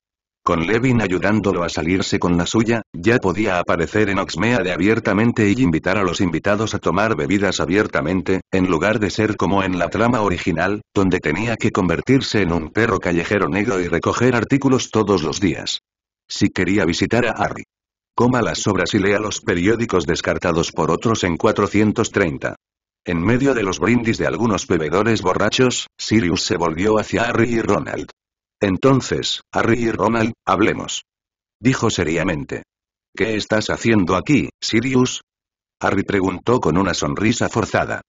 Con Levin ayudándolo a salirse con la suya, ya podía aparecer en Oxmea de abiertamente y invitar a los invitados a tomar bebidas abiertamente, en lugar de ser como en la trama original, donde tenía que convertirse en un perro callejero negro y recoger artículos todos los días si quería visitar a Harry. Coma las sobras y lea los periódicos descartados por otros en 430. En medio de los brindis de algunos bebedores borrachos, Sirius se volvió hacia Harry y Ronald. Entonces, Harry y Ronald, hablemos. Dijo seriamente. ¿Qué estás haciendo aquí, Sirius? Harry preguntó con una sonrisa forzada.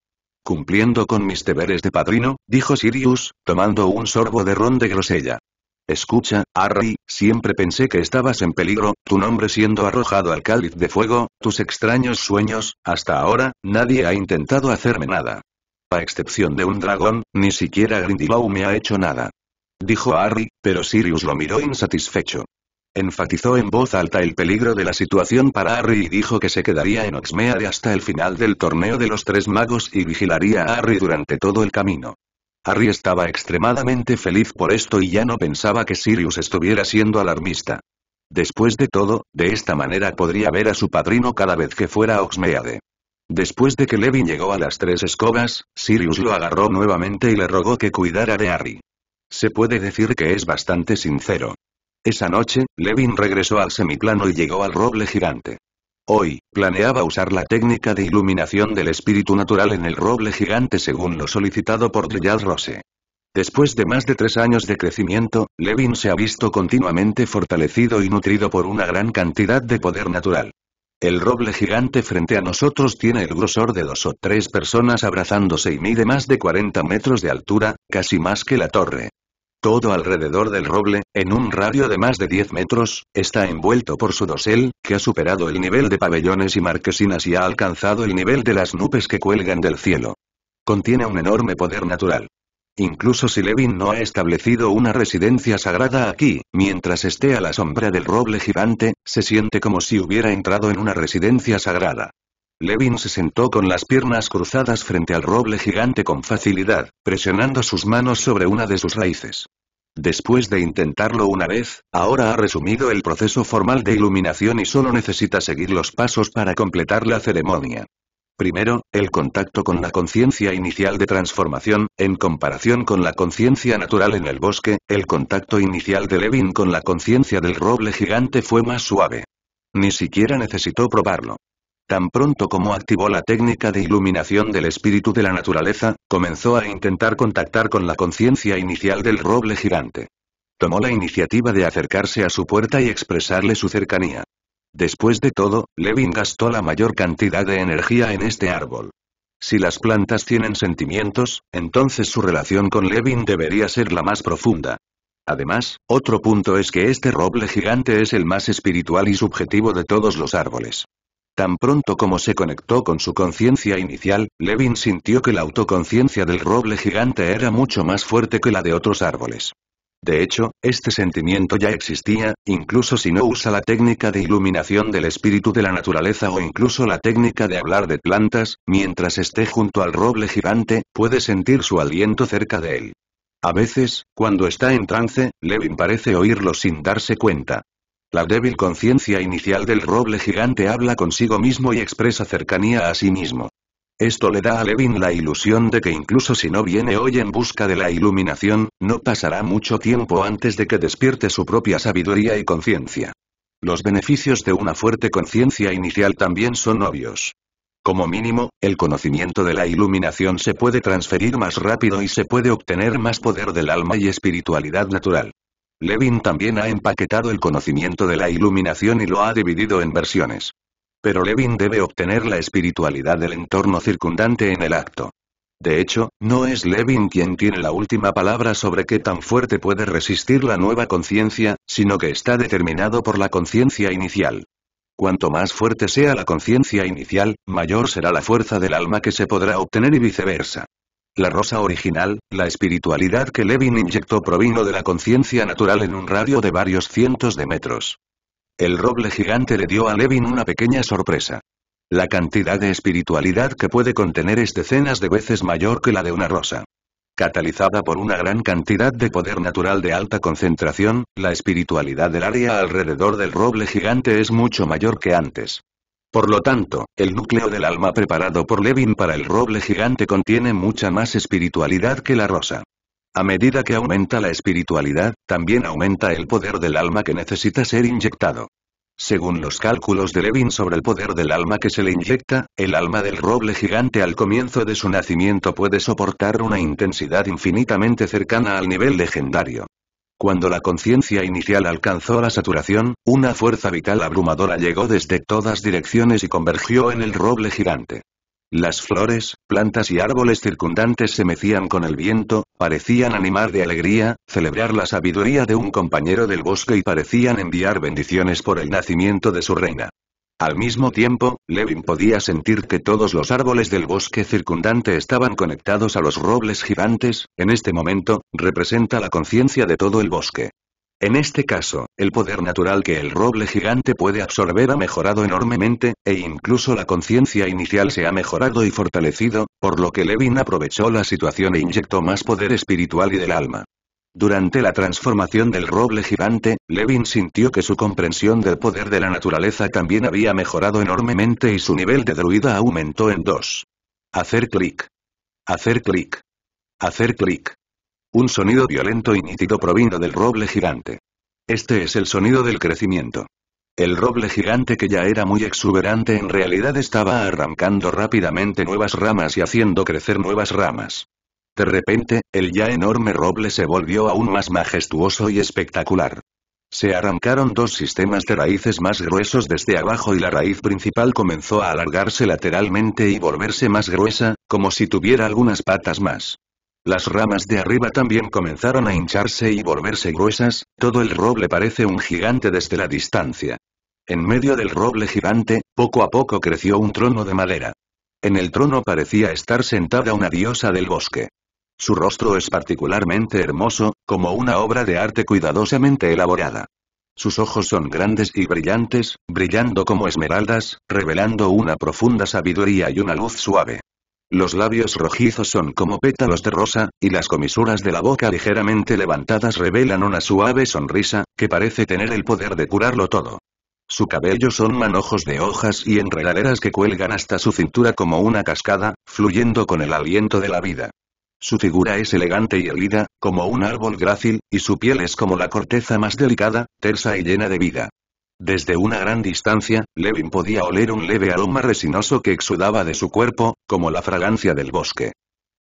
Cumpliendo con mis deberes de padrino, dijo Sirius, tomando un sorbo de ron de grosella. Escucha, Harry, siempre pensé que estabas en peligro, tu nombre siendo arrojado al cáliz de fuego, tus extraños sueños, hasta ahora, nadie ha intentado hacerme nada. A excepción de un dragón, ni siquiera Grindelwald me ha hecho nada. Dijo Harry, pero Sirius lo miró insatisfecho. Enfatizó en voz alta el peligro de la situación para Harry y dijo que se quedaría en Oxmeade hasta el final del torneo de los tres magos y vigilaría a Harry durante todo el camino. Harry estaba extremadamente feliz por esto y ya no pensaba que Sirius estuviera siendo alarmista. Después de todo, de esta manera podría ver a su padrino cada vez que fuera a Oxmeade. Después de que Levin llegó a las tres escobas, Sirius lo agarró nuevamente y le rogó que cuidara de Harry. Se puede decir que es bastante sincero. Esa noche, Levin regresó al semiplano y llegó al roble gigante. Hoy, planeaba usar la técnica de iluminación del espíritu natural en el roble gigante según lo solicitado por Dillard Rose. Después de más de tres años de crecimiento, Levin se ha visto continuamente fortalecido y nutrido por una gran cantidad de poder natural. El roble gigante frente a nosotros tiene el grosor de dos o tres personas abrazándose y mide más de 40 metros de altura, casi más que la torre. Todo alrededor del roble, en un radio de más de 10 metros, está envuelto por su dosel, que ha superado el nivel de pabellones y marquesinas y ha alcanzado el nivel de las nubes que cuelgan del cielo. Contiene un enorme poder natural. Incluso si Levin no ha establecido una residencia sagrada aquí, mientras esté a la sombra del roble gigante, se siente como si hubiera entrado en una residencia sagrada. Levin se sentó con las piernas cruzadas frente al roble gigante con facilidad, presionando sus manos sobre una de sus raíces. Después de intentarlo una vez, ahora ha resumido el proceso formal de iluminación y solo necesita seguir los pasos para completar la ceremonia. Primero, el contacto con la conciencia inicial de transformación, en comparación con la conciencia natural en el bosque, el contacto inicial de Levin con la conciencia del roble gigante fue más suave. Ni siquiera necesitó probarlo. Tan pronto como activó la técnica de iluminación del espíritu de la naturaleza, comenzó a intentar contactar con la conciencia inicial del roble gigante. Tomó la iniciativa de acercarse a su puerta y expresarle su cercanía. Después de todo, Levin gastó la mayor cantidad de energía en este árbol. Si las plantas tienen sentimientos, entonces su relación con Levin debería ser la más profunda. Además, otro punto es que este roble gigante es el más espiritual y subjetivo de todos los árboles. Tan pronto como se conectó con su conciencia inicial, Levin sintió que la autoconciencia del roble gigante era mucho más fuerte que la de otros árboles. De hecho, este sentimiento ya existía, incluso si no usa la técnica de iluminación del espíritu de la naturaleza o incluso la técnica de hablar de plantas, mientras esté junto al roble gigante, puede sentir su aliento cerca de él. A veces, cuando está en trance, Levin parece oírlo sin darse cuenta. La débil conciencia inicial del roble gigante habla consigo mismo y expresa cercanía a sí mismo. Esto le da a Levin la ilusión de que incluso si no viene hoy en busca de la iluminación, no pasará mucho tiempo antes de que despierte su propia sabiduría y conciencia. Los beneficios de una fuerte conciencia inicial también son obvios. Como mínimo, el conocimiento de la iluminación se puede transferir más rápido y se puede obtener más poder del alma y espiritualidad natural. Levin también ha empaquetado el conocimiento de la iluminación y lo ha dividido en versiones. Pero Levin debe obtener la espiritualidad del entorno circundante en el acto. De hecho, no es Levin quien tiene la última palabra sobre qué tan fuerte puede resistir la nueva conciencia, sino que está determinado por la conciencia inicial. Cuanto más fuerte sea la conciencia inicial, mayor será la fuerza del alma que se podrá obtener y viceversa. La rosa original, la espiritualidad que Levin inyectó provino de la conciencia natural en un radio de varios cientos de metros. El roble gigante le dio a Levin una pequeña sorpresa. La cantidad de espiritualidad que puede contener es decenas de veces mayor que la de una rosa. Catalizada por una gran cantidad de poder natural de alta concentración, la espiritualidad del área alrededor del roble gigante es mucho mayor que antes. Por lo tanto, el núcleo del alma preparado por Levin para el roble gigante contiene mucha más espiritualidad que la rosa. A medida que aumenta la espiritualidad, también aumenta el poder del alma que necesita ser inyectado. Según los cálculos de Levin sobre el poder del alma que se le inyecta, el alma del roble gigante al comienzo de su nacimiento puede soportar una intensidad infinitamente cercana al nivel legendario. Cuando la conciencia inicial alcanzó la saturación, una fuerza vital abrumadora llegó desde todas direcciones y convergió en el roble gigante. Las flores, plantas y árboles circundantes se mecían con el viento, parecían animar de alegría, celebrar la sabiduría de un compañero del bosque y parecían enviar bendiciones por el nacimiento de su reina. Al mismo tiempo, Levin podía sentir que todos los árboles del bosque circundante estaban conectados a los robles gigantes, en este momento, representa la conciencia de todo el bosque. En este caso, el poder natural que el roble gigante puede absorber ha mejorado enormemente, e incluso la conciencia inicial se ha mejorado y fortalecido, por lo que Levin aprovechó la situación e inyectó más poder espiritual y del alma. Durante la transformación del roble gigante, Levin sintió que su comprensión del poder de la naturaleza también había mejorado enormemente y su nivel de druida aumentó en dos. Hacer clic. Hacer clic. Hacer clic. Un sonido violento y nítido provino del roble gigante. Este es el sonido del crecimiento. El roble gigante que ya era muy exuberante en realidad estaba arrancando rápidamente nuevas ramas y haciendo crecer nuevas ramas. De repente, el ya enorme roble se volvió aún más majestuoso y espectacular. Se arrancaron dos sistemas de raíces más gruesos desde abajo y la raíz principal comenzó a alargarse lateralmente y volverse más gruesa, como si tuviera algunas patas más. Las ramas de arriba también comenzaron a hincharse y volverse gruesas, todo el roble parece un gigante desde la distancia. En medio del roble gigante, poco a poco creció un trono de madera. En el trono parecía estar sentada una diosa del bosque. Su rostro es particularmente hermoso, como una obra de arte cuidadosamente elaborada. Sus ojos son grandes y brillantes, brillando como esmeraldas, revelando una profunda sabiduría y una luz suave. Los labios rojizos son como pétalos de rosa, y las comisuras de la boca ligeramente levantadas revelan una suave sonrisa, que parece tener el poder de curarlo todo. Su cabello son manojos de hojas y enredaderas que cuelgan hasta su cintura como una cascada, fluyendo con el aliento de la vida. Su figura es elegante y herida, como un árbol grácil, y su piel es como la corteza más delicada, tersa y llena de vida. Desde una gran distancia, Levin podía oler un leve aroma resinoso que exudaba de su cuerpo, como la fragancia del bosque.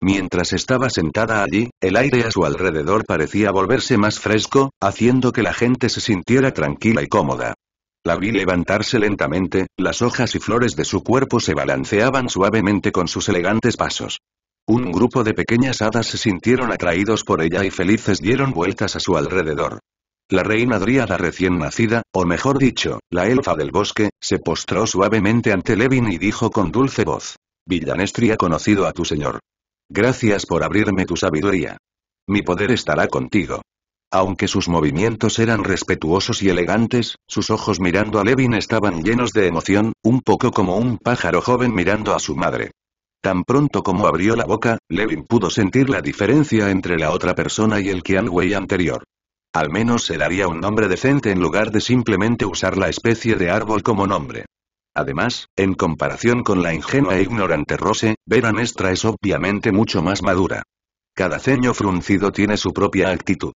Mientras estaba sentada allí, el aire a su alrededor parecía volverse más fresco, haciendo que la gente se sintiera tranquila y cómoda. La vi levantarse lentamente, las hojas y flores de su cuerpo se balanceaban suavemente con sus elegantes pasos. Un grupo de pequeñas hadas se sintieron atraídos por ella y felices dieron vueltas a su alrededor. La reina Dríada recién nacida, o mejor dicho, la elfa del bosque, se postró suavemente ante Levin y dijo con dulce voz. Villanestri ha conocido a tu señor. Gracias por abrirme tu sabiduría. Mi poder estará contigo. Aunque sus movimientos eran respetuosos y elegantes, sus ojos mirando a Levin estaban llenos de emoción, un poco como un pájaro joven mirando a su madre. Tan pronto como abrió la boca, Levin pudo sentir la diferencia entre la otra persona y el Qian Wei anterior. Al menos se daría un nombre decente en lugar de simplemente usar la especie de árbol como nombre. Además, en comparación con la ingenua e ignorante Rose, Vera Nestra es obviamente mucho más madura. Cada ceño fruncido tiene su propia actitud.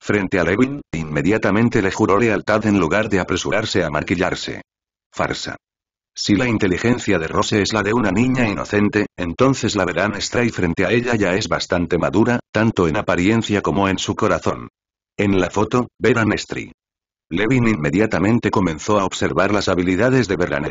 Frente a Levin, inmediatamente le juró lealtad en lugar de apresurarse a maquillarse. Farsa. Si la inteligencia de Rose es la de una niña inocente, entonces la verán frente a ella ya es bastante madura, tanto en apariencia como en su corazón. En la foto, Veran Levin inmediatamente comenzó a observar las habilidades de Veran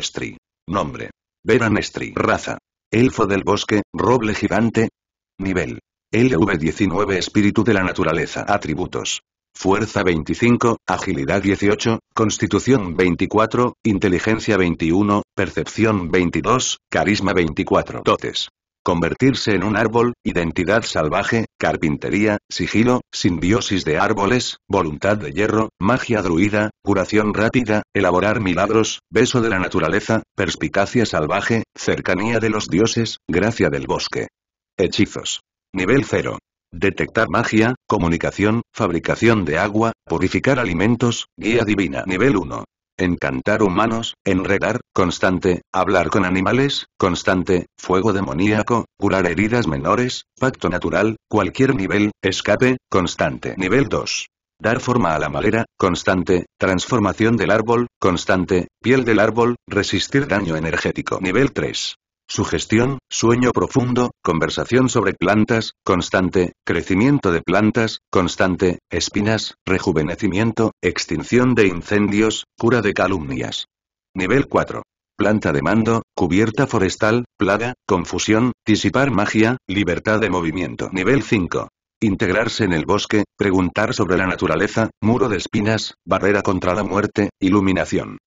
Nombre. Veran Raza. Elfo del bosque, roble gigante. Nivel. LV-19 Espíritu de la naturaleza. Atributos. Fuerza 25, Agilidad 18, Constitución 24, Inteligencia 21, Percepción 22, Carisma 24. Totes. Convertirse en un árbol, identidad salvaje, carpintería, sigilo, simbiosis de árboles, voluntad de hierro, magia druida, curación rápida, elaborar milagros, beso de la naturaleza, perspicacia salvaje, cercanía de los dioses, gracia del bosque. Hechizos. Nivel 0. Detectar magia, comunicación, fabricación de agua, purificar alimentos, guía divina nivel 1. Encantar humanos, enredar, constante, hablar con animales, constante, fuego demoníaco, curar heridas menores, pacto natural, cualquier nivel, escape, constante nivel 2. Dar forma a la madera, constante, transformación del árbol, constante, piel del árbol, resistir daño energético nivel 3. Sugestión, sueño profundo, conversación sobre plantas, constante, crecimiento de plantas, constante, espinas, rejuvenecimiento, extinción de incendios, cura de calumnias. Nivel 4. Planta de mando, cubierta forestal, plaga, confusión, disipar magia, libertad de movimiento. Nivel 5. Integrarse en el bosque, preguntar sobre la naturaleza, muro de espinas, barrera contra la muerte, iluminación.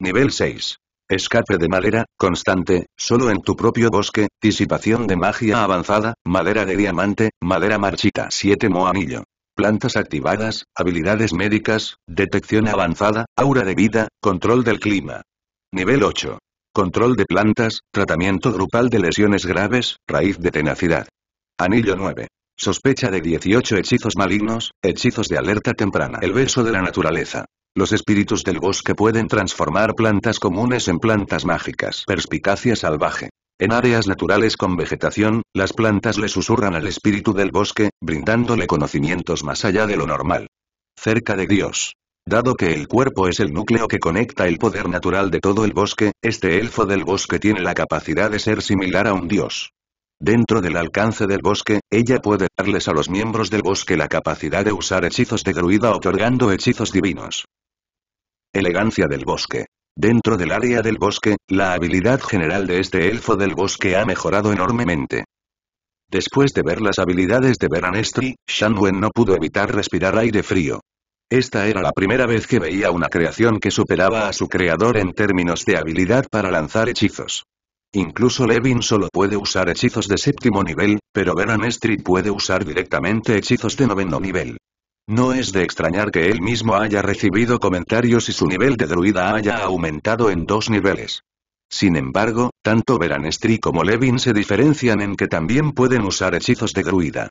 Nivel 6. Escape de madera, constante, solo en tu propio bosque, disipación de magia avanzada, madera de diamante, madera marchita 7 anillo. Plantas activadas, habilidades médicas, detección avanzada, aura de vida, control del clima. Nivel 8. Control de plantas, tratamiento grupal de lesiones graves, raíz de tenacidad. Anillo 9. Sospecha de 18 hechizos malignos, hechizos de alerta temprana. El beso de la naturaleza. Los espíritus del bosque pueden transformar plantas comunes en plantas mágicas. Perspicacia salvaje. En áreas naturales con vegetación, las plantas le susurran al espíritu del bosque, brindándole conocimientos más allá de lo normal. Cerca de Dios. Dado que el cuerpo es el núcleo que conecta el poder natural de todo el bosque, este elfo del bosque tiene la capacidad de ser similar a un dios. Dentro del alcance del bosque, ella puede darles a los miembros del bosque la capacidad de usar hechizos de druida otorgando hechizos divinos. Elegancia del bosque. Dentro del área del bosque, la habilidad general de este elfo del bosque ha mejorado enormemente. Después de ver las habilidades de Veranestri, Shanwen no pudo evitar respirar aire frío. Esta era la primera vez que veía una creación que superaba a su creador en términos de habilidad para lanzar hechizos. Incluso Levin solo puede usar hechizos de séptimo nivel, pero Veranestri puede usar directamente hechizos de noveno nivel. No es de extrañar que él mismo haya recibido comentarios y su nivel de druida haya aumentado en dos niveles. Sin embargo, tanto Veranestri como Levin se diferencian en que también pueden usar hechizos de druida.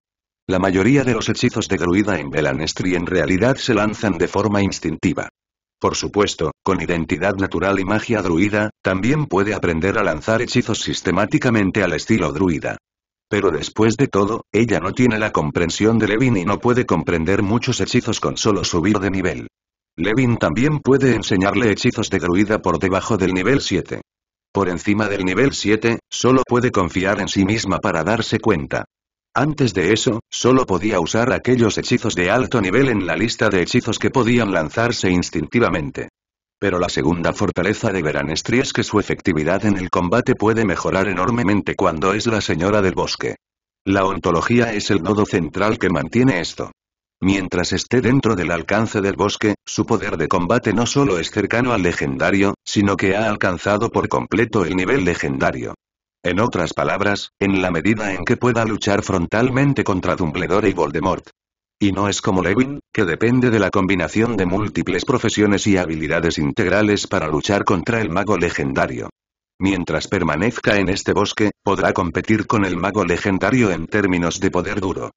La mayoría de los hechizos de druida en Veranestri en realidad se lanzan de forma instintiva. Por supuesto, con identidad natural y magia druida, también puede aprender a lanzar hechizos sistemáticamente al estilo druida. Pero después de todo, ella no tiene la comprensión de Levin y no puede comprender muchos hechizos con solo subir de nivel. Levin también puede enseñarle hechizos de druida por debajo del nivel 7. Por encima del nivel 7, solo puede confiar en sí misma para darse cuenta. Antes de eso, solo podía usar aquellos hechizos de alto nivel en la lista de hechizos que podían lanzarse instintivamente. Pero la segunda fortaleza de Veranestri es que su efectividad en el combate puede mejorar enormemente cuando es la señora del bosque. La ontología es el nodo central que mantiene esto. Mientras esté dentro del alcance del bosque, su poder de combate no solo es cercano al legendario, sino que ha alcanzado por completo el nivel legendario. En otras palabras, en la medida en que pueda luchar frontalmente contra Dumbledore y Voldemort. Y no es como Levin, que depende de la combinación de múltiples profesiones y habilidades integrales para luchar contra el mago legendario. Mientras permanezca en este bosque, podrá competir con el mago legendario en términos de poder duro.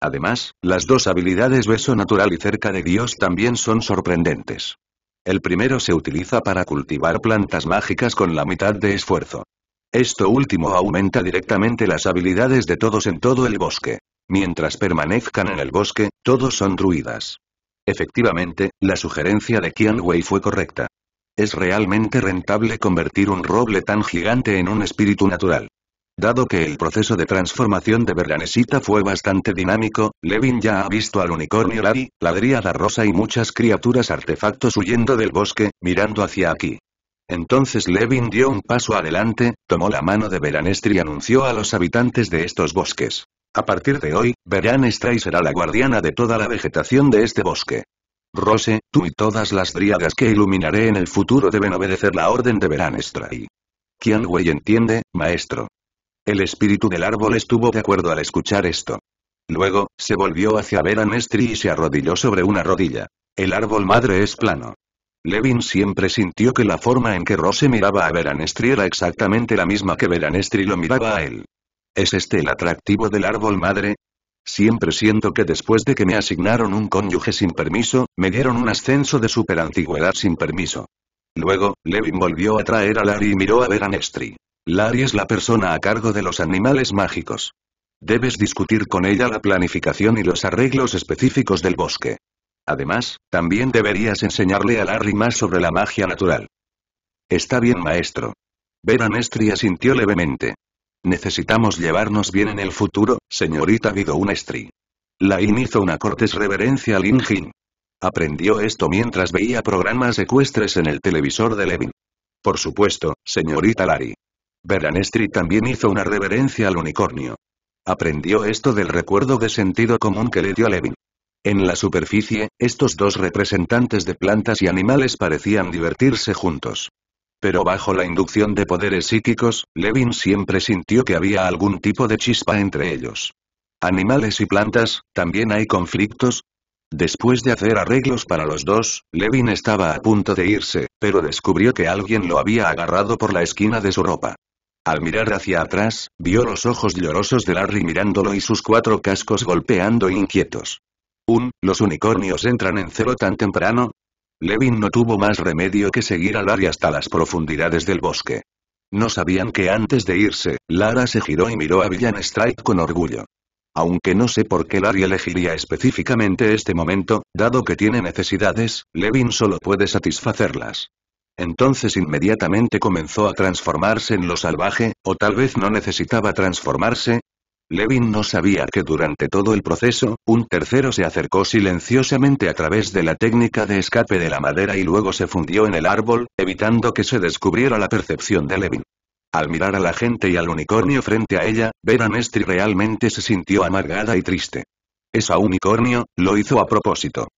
Además, las dos habilidades beso natural y cerca de Dios también son sorprendentes. El primero se utiliza para cultivar plantas mágicas con la mitad de esfuerzo. Esto último aumenta directamente las habilidades de todos en todo el bosque. Mientras permanezcan en el bosque, todos son druidas. Efectivamente, la sugerencia de Kian Wei fue correcta. Es realmente rentable convertir un roble tan gigante en un espíritu natural. Dado que el proceso de transformación de Berganesita fue bastante dinámico, Levin ya ha visto al unicornio Lari, la dríada rosa y muchas criaturas artefactos huyendo del bosque, mirando hacia aquí. Entonces Levin dio un paso adelante, tomó la mano de Veranestri y anunció a los habitantes de estos bosques. A partir de hoy, Veranestri será la guardiana de toda la vegetación de este bosque. Rose, tú y todas las dríadas que iluminaré en el futuro deben obedecer la orden de Veranestri. ¿Quién güey entiende, maestro. El espíritu del árbol estuvo de acuerdo al escuchar esto. Luego, se volvió hacia Veranestri y se arrodilló sobre una rodilla. El árbol madre es plano. Levin siempre sintió que la forma en que Rose miraba a Veranestri era exactamente la misma que Veranestri lo miraba a él. ¿Es este el atractivo del árbol madre? Siempre siento que después de que me asignaron un cónyuge sin permiso, me dieron un ascenso de superantigüedad sin permiso. Luego, Levin volvió a traer a Larry y miró a Veranestri. Larry es la persona a cargo de los animales mágicos. Debes discutir con ella la planificación y los arreglos específicos del bosque. Además, también deberías enseñarle a Larry más sobre la magia natural. Está bien, maestro. Veranestri asintió levemente. Necesitamos llevarnos bien en el futuro, señorita Vidounestri. Nestri. Lain hizo una cortes reverencia a Lin Aprendió esto mientras veía programas ecuestres en el televisor de Levin. Por supuesto, señorita Larry. Veranestri también hizo una reverencia al unicornio. Aprendió esto del recuerdo de sentido común que le dio Levin. En la superficie, estos dos representantes de plantas y animales parecían divertirse juntos. Pero bajo la inducción de poderes psíquicos, Levin siempre sintió que había algún tipo de chispa entre ellos. Animales y plantas, ¿también hay conflictos? Después de hacer arreglos para los dos, Levin estaba a punto de irse, pero descubrió que alguien lo había agarrado por la esquina de su ropa. Al mirar hacia atrás, vio los ojos llorosos de Larry mirándolo y sus cuatro cascos golpeando inquietos los unicornios entran en cero tan temprano. Levin no tuvo más remedio que seguir a Larry hasta las profundidades del bosque. No sabían que antes de irse, Lara se giró y miró a Villan Strike con orgullo. Aunque no sé por qué Larry elegiría específicamente este momento, dado que tiene necesidades, Levin solo puede satisfacerlas. Entonces inmediatamente comenzó a transformarse en lo salvaje, o tal vez no necesitaba transformarse, Levin no sabía que durante todo el proceso, un tercero se acercó silenciosamente a través de la técnica de escape de la madera y luego se fundió en el árbol, evitando que se descubriera la percepción de Levin. Al mirar a la gente y al unicornio frente a ella, Vera Nestri realmente se sintió amargada y triste. Esa unicornio, lo hizo a propósito.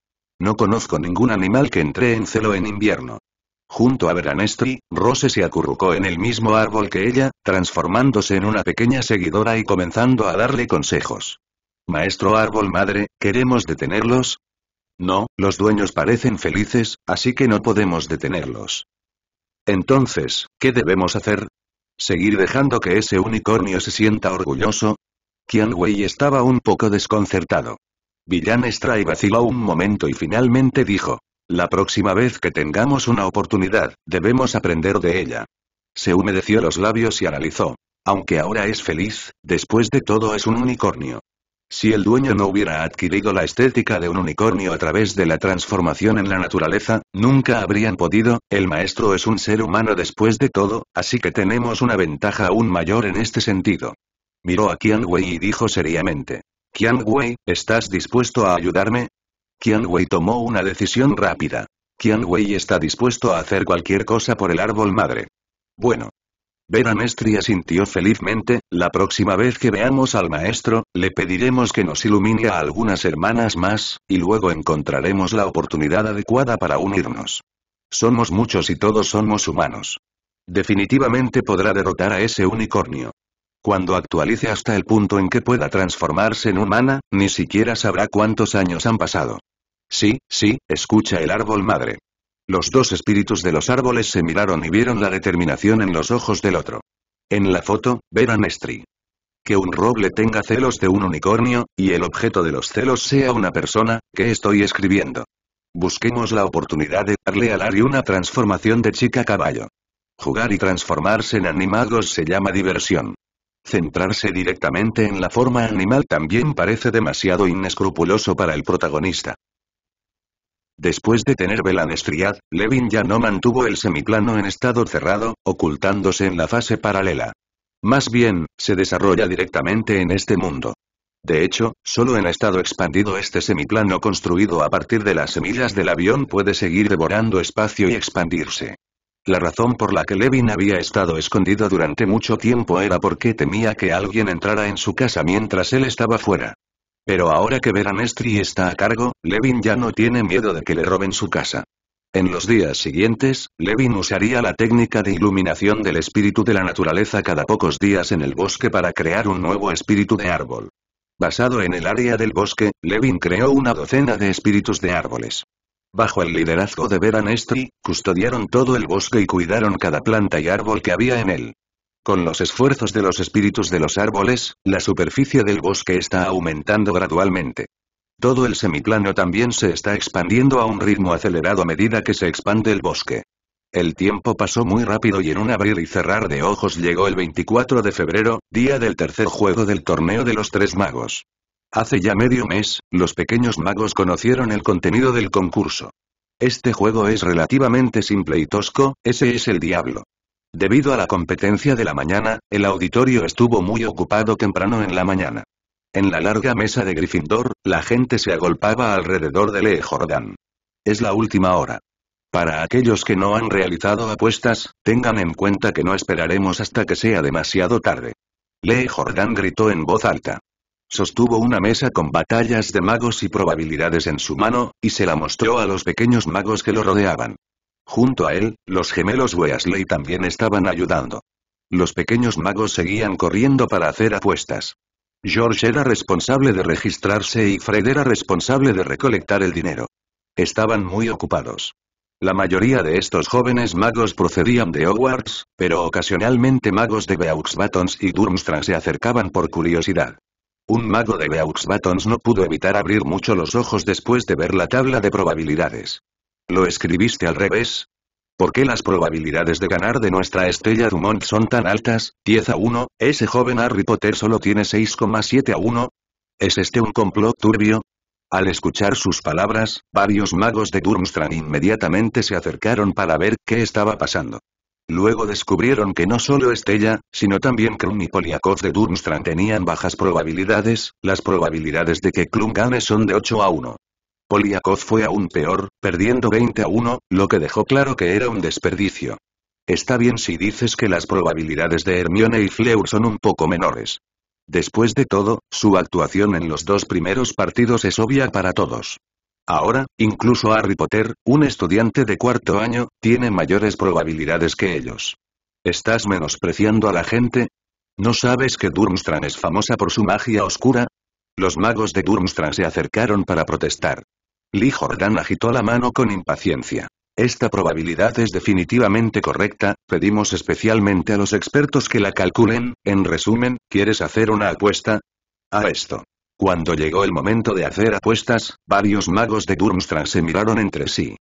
No conozco ningún animal que entre en celo en invierno. Junto a Veranestri, Rose se acurrucó en el mismo árbol que ella, transformándose en una pequeña seguidora y comenzando a darle consejos. Maestro Árbol Madre, ¿queremos detenerlos? No, los dueños parecen felices, así que no podemos detenerlos. Entonces, ¿qué debemos hacer? ¿Seguir dejando que ese unicornio se sienta orgulloso? Kian Wei estaba un poco desconcertado. Villan Stray vaciló un momento y finalmente dijo. La próxima vez que tengamos una oportunidad, debemos aprender de ella. Se humedeció los labios y analizó. Aunque ahora es feliz, después de todo es un unicornio. Si el dueño no hubiera adquirido la estética de un unicornio a través de la transformación en la naturaleza, nunca habrían podido, el maestro es un ser humano después de todo, así que tenemos una ventaja aún mayor en este sentido. Miró a Qian Wei y dijo seriamente. Qian Wei, ¿estás dispuesto a ayudarme? Qian Wei tomó una decisión rápida. Qian Wei está dispuesto a hacer cualquier cosa por el árbol madre. Bueno. Vera Mestria sintió felizmente, la próxima vez que veamos al maestro, le pediremos que nos ilumine a algunas hermanas más, y luego encontraremos la oportunidad adecuada para unirnos. Somos muchos y todos somos humanos. Definitivamente podrá derrotar a ese unicornio. Cuando actualice hasta el punto en que pueda transformarse en humana, ni siquiera sabrá cuántos años han pasado. Sí, sí, escucha el árbol madre. Los dos espíritus de los árboles se miraron y vieron la determinación en los ojos del otro. En la foto, verán Nestri. Que un roble tenga celos de un unicornio, y el objeto de los celos sea una persona, que estoy escribiendo. Busquemos la oportunidad de darle a ari una transformación de chica caballo. Jugar y transformarse en animados se llama diversión. Centrarse directamente en la forma animal también parece demasiado inescrupuloso para el protagonista. Después de tener Belan Levin ya no mantuvo el semiplano en estado cerrado, ocultándose en la fase paralela. Más bien, se desarrolla directamente en este mundo. De hecho, solo en estado expandido este semiplano construido a partir de las semillas del avión puede seguir devorando espacio y expandirse. La razón por la que Levin había estado escondido durante mucho tiempo era porque temía que alguien entrara en su casa mientras él estaba fuera. Pero ahora que Veranestri está a cargo, Levin ya no tiene miedo de que le roben su casa. En los días siguientes, Levin usaría la técnica de iluminación del espíritu de la naturaleza cada pocos días en el bosque para crear un nuevo espíritu de árbol. Basado en el área del bosque, Levin creó una docena de espíritus de árboles. Bajo el liderazgo de Vera custodiaron todo el bosque y cuidaron cada planta y árbol que había en él. Con los esfuerzos de los espíritus de los árboles, la superficie del bosque está aumentando gradualmente. Todo el semiplano también se está expandiendo a un ritmo acelerado a medida que se expande el bosque. El tiempo pasó muy rápido y en un abrir y cerrar de ojos llegó el 24 de febrero, día del tercer juego del torneo de los tres magos. Hace ya medio mes, los pequeños magos conocieron el contenido del concurso. Este juego es relativamente simple y tosco, ese es el diablo. Debido a la competencia de la mañana, el auditorio estuvo muy ocupado temprano en la mañana. En la larga mesa de Gryffindor, la gente se agolpaba alrededor de Lee Jordan. Es la última hora. Para aquellos que no han realizado apuestas, tengan en cuenta que no esperaremos hasta que sea demasiado tarde. Lee Jordan gritó en voz alta sostuvo una mesa con batallas de magos y probabilidades en su mano, y se la mostró a los pequeños magos que lo rodeaban. Junto a él, los gemelos Weasley también estaban ayudando. Los pequeños magos seguían corriendo para hacer apuestas. George era responsable de registrarse y Fred era responsable de recolectar el dinero. Estaban muy ocupados. La mayoría de estos jóvenes magos procedían de Hogwarts, pero ocasionalmente magos de Beauxbatons y Durmstrang se acercaban por curiosidad. Un mago de Beauxbatons no pudo evitar abrir mucho los ojos después de ver la tabla de probabilidades. ¿Lo escribiste al revés? ¿Por qué las probabilidades de ganar de nuestra estrella Dumont son tan altas? 10 a 1, ese joven Harry Potter solo tiene 6,7 a 1. ¿Es este un complot turbio? Al escuchar sus palabras, varios magos de Durmstrang inmediatamente se acercaron para ver qué estaba pasando. Luego descubrieron que no solo Estella, sino también Krum y Poliakov de Durmstrang tenían bajas probabilidades, las probabilidades de que Krum gane son de 8 a 1. Poliakov fue aún peor, perdiendo 20 a 1, lo que dejó claro que era un desperdicio. Está bien si dices que las probabilidades de Hermione y Fleur son un poco menores. Después de todo, su actuación en los dos primeros partidos es obvia para todos. Ahora, incluso Harry Potter, un estudiante de cuarto año, tiene mayores probabilidades que ellos. ¿Estás menospreciando a la gente? ¿No sabes que Durmstrang es famosa por su magia oscura? Los magos de Durmstrang se acercaron para protestar. Lee Jordan agitó la mano con impaciencia. Esta probabilidad es definitivamente correcta, pedimos especialmente a los expertos que la calculen, en resumen, ¿quieres hacer una apuesta? A esto. Cuando llegó el momento de hacer apuestas, varios magos de Durmstrang se miraron entre sí.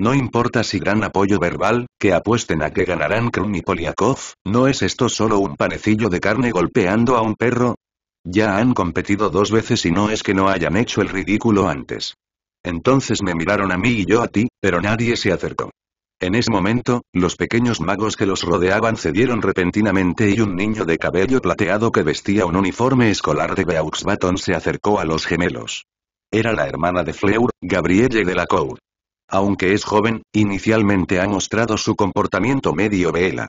No importa si gran apoyo verbal, que apuesten a que ganarán Krum y Polyakov. ¿no es esto solo un panecillo de carne golpeando a un perro? Ya han competido dos veces y no es que no hayan hecho el ridículo antes. Entonces me miraron a mí y yo a ti, pero nadie se acercó. En ese momento, los pequeños magos que los rodeaban cedieron repentinamente y un niño de cabello plateado que vestía un uniforme escolar de Beaux se acercó a los gemelos. Era la hermana de Fleur, Gabrielle de la Delacour. Aunque es joven, inicialmente ha mostrado su comportamiento medio vela.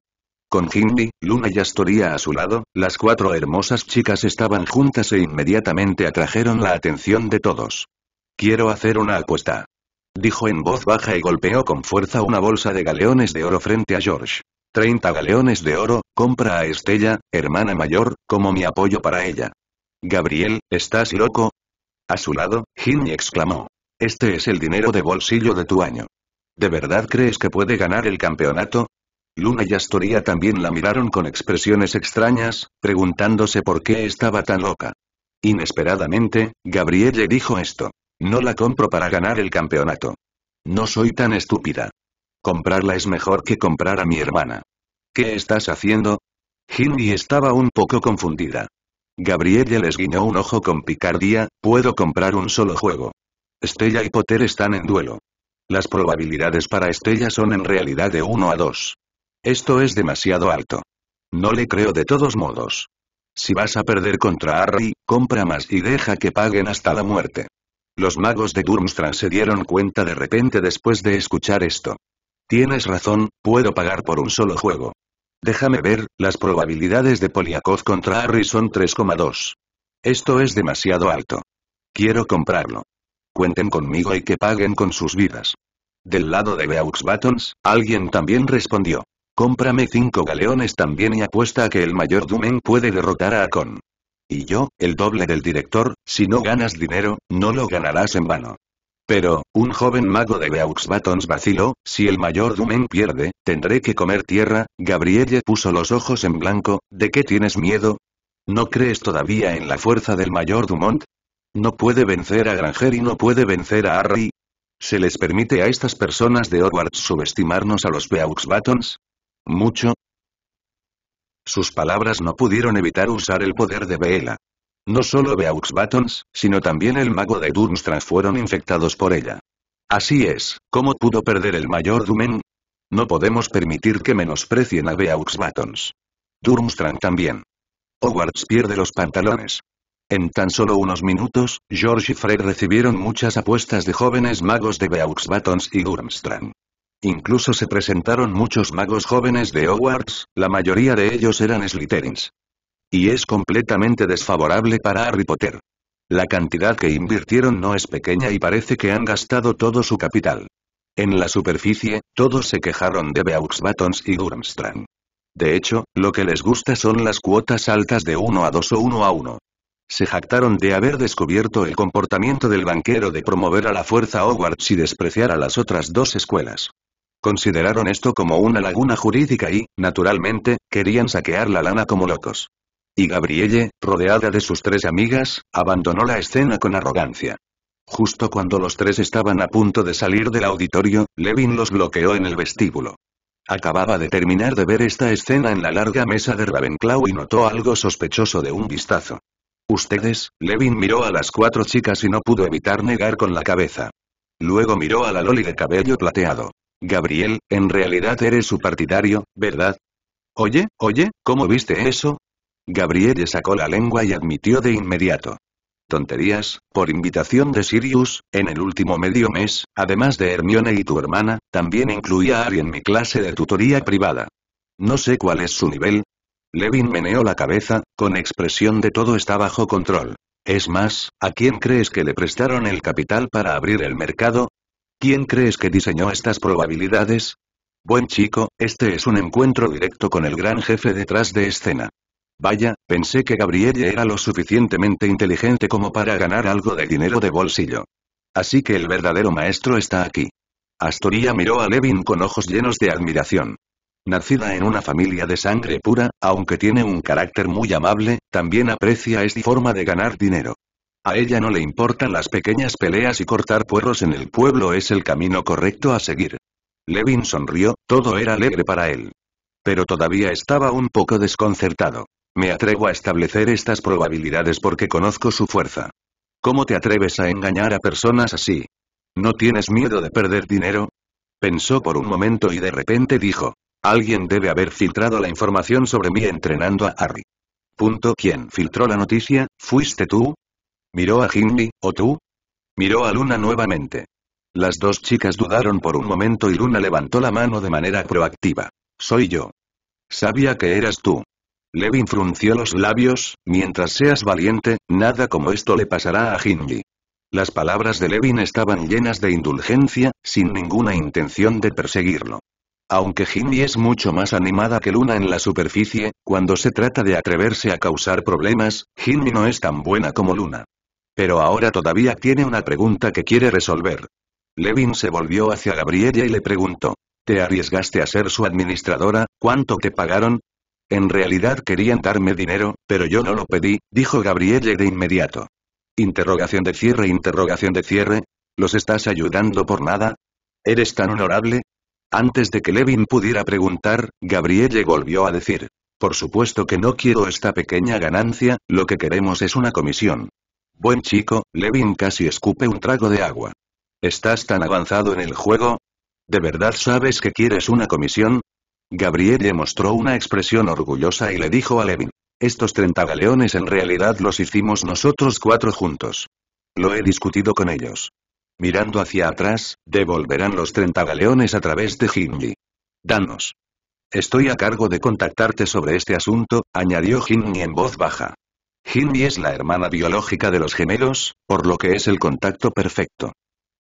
Con Hindley, Luna y Astoria a su lado, las cuatro hermosas chicas estaban juntas e inmediatamente atrajeron la atención de todos. Quiero hacer una apuesta dijo en voz baja y golpeó con fuerza una bolsa de galeones de oro frente a George. Treinta galeones de oro, compra a Estella, hermana mayor, como mi apoyo para ella. Gabriel, ¿estás loco? A su lado, Ginny exclamó. Este es el dinero de bolsillo de tu año. ¿De verdad crees que puede ganar el campeonato? Luna y Astoria también la miraron con expresiones extrañas, preguntándose por qué estaba tan loca. Inesperadamente, Gabriel le dijo esto. No la compro para ganar el campeonato. No soy tan estúpida. Comprarla es mejor que comprar a mi hermana. ¿Qué estás haciendo? Hindi estaba un poco confundida. Gabrielle les guiñó un ojo con picardía, puedo comprar un solo juego. Estella y Potter están en duelo. Las probabilidades para Estella son en realidad de 1 a 2. Esto es demasiado alto. No le creo de todos modos. Si vas a perder contra Harry, compra más y deja que paguen hasta la muerte. Los magos de Durmstrang se dieron cuenta de repente después de escuchar esto. Tienes razón, puedo pagar por un solo juego. Déjame ver, las probabilidades de Poliakov contra Harry son 3,2. Esto es demasiado alto. Quiero comprarlo. Cuenten conmigo y que paguen con sus vidas. Del lado de Beaux Buttons, alguien también respondió. Cómprame 5 galeones también y apuesta a que el mayor Dumen puede derrotar a Akon. Y yo, el doble del director, si no ganas dinero, no lo ganarás en vano. Pero, un joven mago de Beauxbatons Batons vaciló, si el mayor Dumen pierde, tendré que comer tierra, Gabrielle puso los ojos en blanco, ¿de qué tienes miedo? ¿No crees todavía en la fuerza del mayor Dumont? ¿No puede vencer a Granger y no puede vencer a Harry? ¿Se les permite a estas personas de Hogwarts subestimarnos a los Beauxbatons? Mucho, sus palabras no pudieron evitar usar el poder de Beela. No solo Beaux sino también el mago de Durmstrang fueron infectados por ella. Así es, ¿cómo pudo perder el mayor Dumen? No podemos permitir que menosprecien a Beaux Buttons. Durmstrang también. Hogwarts pierde los pantalones. En tan solo unos minutos, George y Fred recibieron muchas apuestas de jóvenes magos de Beauxbatons y Durmstrang. Incluso se presentaron muchos magos jóvenes de Hogwarts, la mayoría de ellos eran Slytherins. Y es completamente desfavorable para Harry Potter. La cantidad que invirtieron no es pequeña y parece que han gastado todo su capital. En la superficie, todos se quejaron de Beauxbatons y Durmstrang. De hecho, lo que les gusta son las cuotas altas de 1 a 2 o 1 a 1. Se jactaron de haber descubierto el comportamiento del banquero de promover a la fuerza Hogwarts y despreciar a las otras dos escuelas consideraron esto como una laguna jurídica y, naturalmente, querían saquear la lana como locos. Y Gabrielle, rodeada de sus tres amigas, abandonó la escena con arrogancia. Justo cuando los tres estaban a punto de salir del auditorio, Levin los bloqueó en el vestíbulo. Acababa de terminar de ver esta escena en la larga mesa de Ravenclaw y notó algo sospechoso de un vistazo. Ustedes, Levin miró a las cuatro chicas y no pudo evitar negar con la cabeza. Luego miró a la Loli de cabello plateado. Gabriel, en realidad eres su partidario, ¿verdad? Oye, oye, ¿cómo viste eso? Gabriel le sacó la lengua y admitió de inmediato. Tonterías, por invitación de Sirius, en el último medio mes, además de Hermione y tu hermana, también incluía a Ari en mi clase de tutoría privada. No sé cuál es su nivel. Levin meneó la cabeza, con expresión de todo está bajo control. Es más, ¿a quién crees que le prestaron el capital para abrir el mercado? ¿Quién crees que diseñó estas probabilidades? Buen chico, este es un encuentro directo con el gran jefe detrás de escena. Vaya, pensé que Gabrielle era lo suficientemente inteligente como para ganar algo de dinero de bolsillo. Así que el verdadero maestro está aquí. Astoria miró a Levin con ojos llenos de admiración. Nacida en una familia de sangre pura, aunque tiene un carácter muy amable, también aprecia esta forma de ganar dinero. A ella no le importan las pequeñas peleas y cortar puerros en el pueblo es el camino correcto a seguir. Levin sonrió, todo era alegre para él. Pero todavía estaba un poco desconcertado. Me atrevo a establecer estas probabilidades porque conozco su fuerza. ¿Cómo te atreves a engañar a personas así? ¿No tienes miedo de perder dinero? Pensó por un momento y de repente dijo. Alguien debe haber filtrado la información sobre mí entrenando a Harry. Punto. ¿Quién filtró la noticia? ¿Fuiste tú? ¿Miró a Jinmi, o tú? Miró a Luna nuevamente. Las dos chicas dudaron por un momento y Luna levantó la mano de manera proactiva. Soy yo. Sabía que eras tú. Levin frunció los labios, mientras seas valiente, nada como esto le pasará a Jinmi. Las palabras de Levin estaban llenas de indulgencia, sin ninguna intención de perseguirlo. Aunque Jinmi es mucho más animada que Luna en la superficie, cuando se trata de atreverse a causar problemas, Jinmi no es tan buena como Luna. Pero ahora todavía tiene una pregunta que quiere resolver. Levin se volvió hacia Gabrielle y le preguntó. ¿Te arriesgaste a ser su administradora? ¿Cuánto te pagaron? En realidad querían darme dinero, pero yo no lo pedí, dijo Gabrielle de inmediato. Interrogación de cierre, interrogación de cierre. ¿Los estás ayudando por nada? ¿Eres tan honorable? Antes de que Levin pudiera preguntar, Gabrielle volvió a decir. Por supuesto que no quiero esta pequeña ganancia, lo que queremos es una comisión. Buen chico, Levin casi escupe un trago de agua. ¿Estás tan avanzado en el juego? ¿De verdad sabes que quieres una comisión? Gabrielle mostró una expresión orgullosa y le dijo a Levin. Estos 30 galeones en realidad los hicimos nosotros cuatro juntos. Lo he discutido con ellos. Mirando hacia atrás, devolverán los 30 galeones a través de Hindley. Danos. Estoy a cargo de contactarte sobre este asunto, añadió Hindley en voz baja. Jimmy es la hermana biológica de los gemelos, por lo que es el contacto perfecto.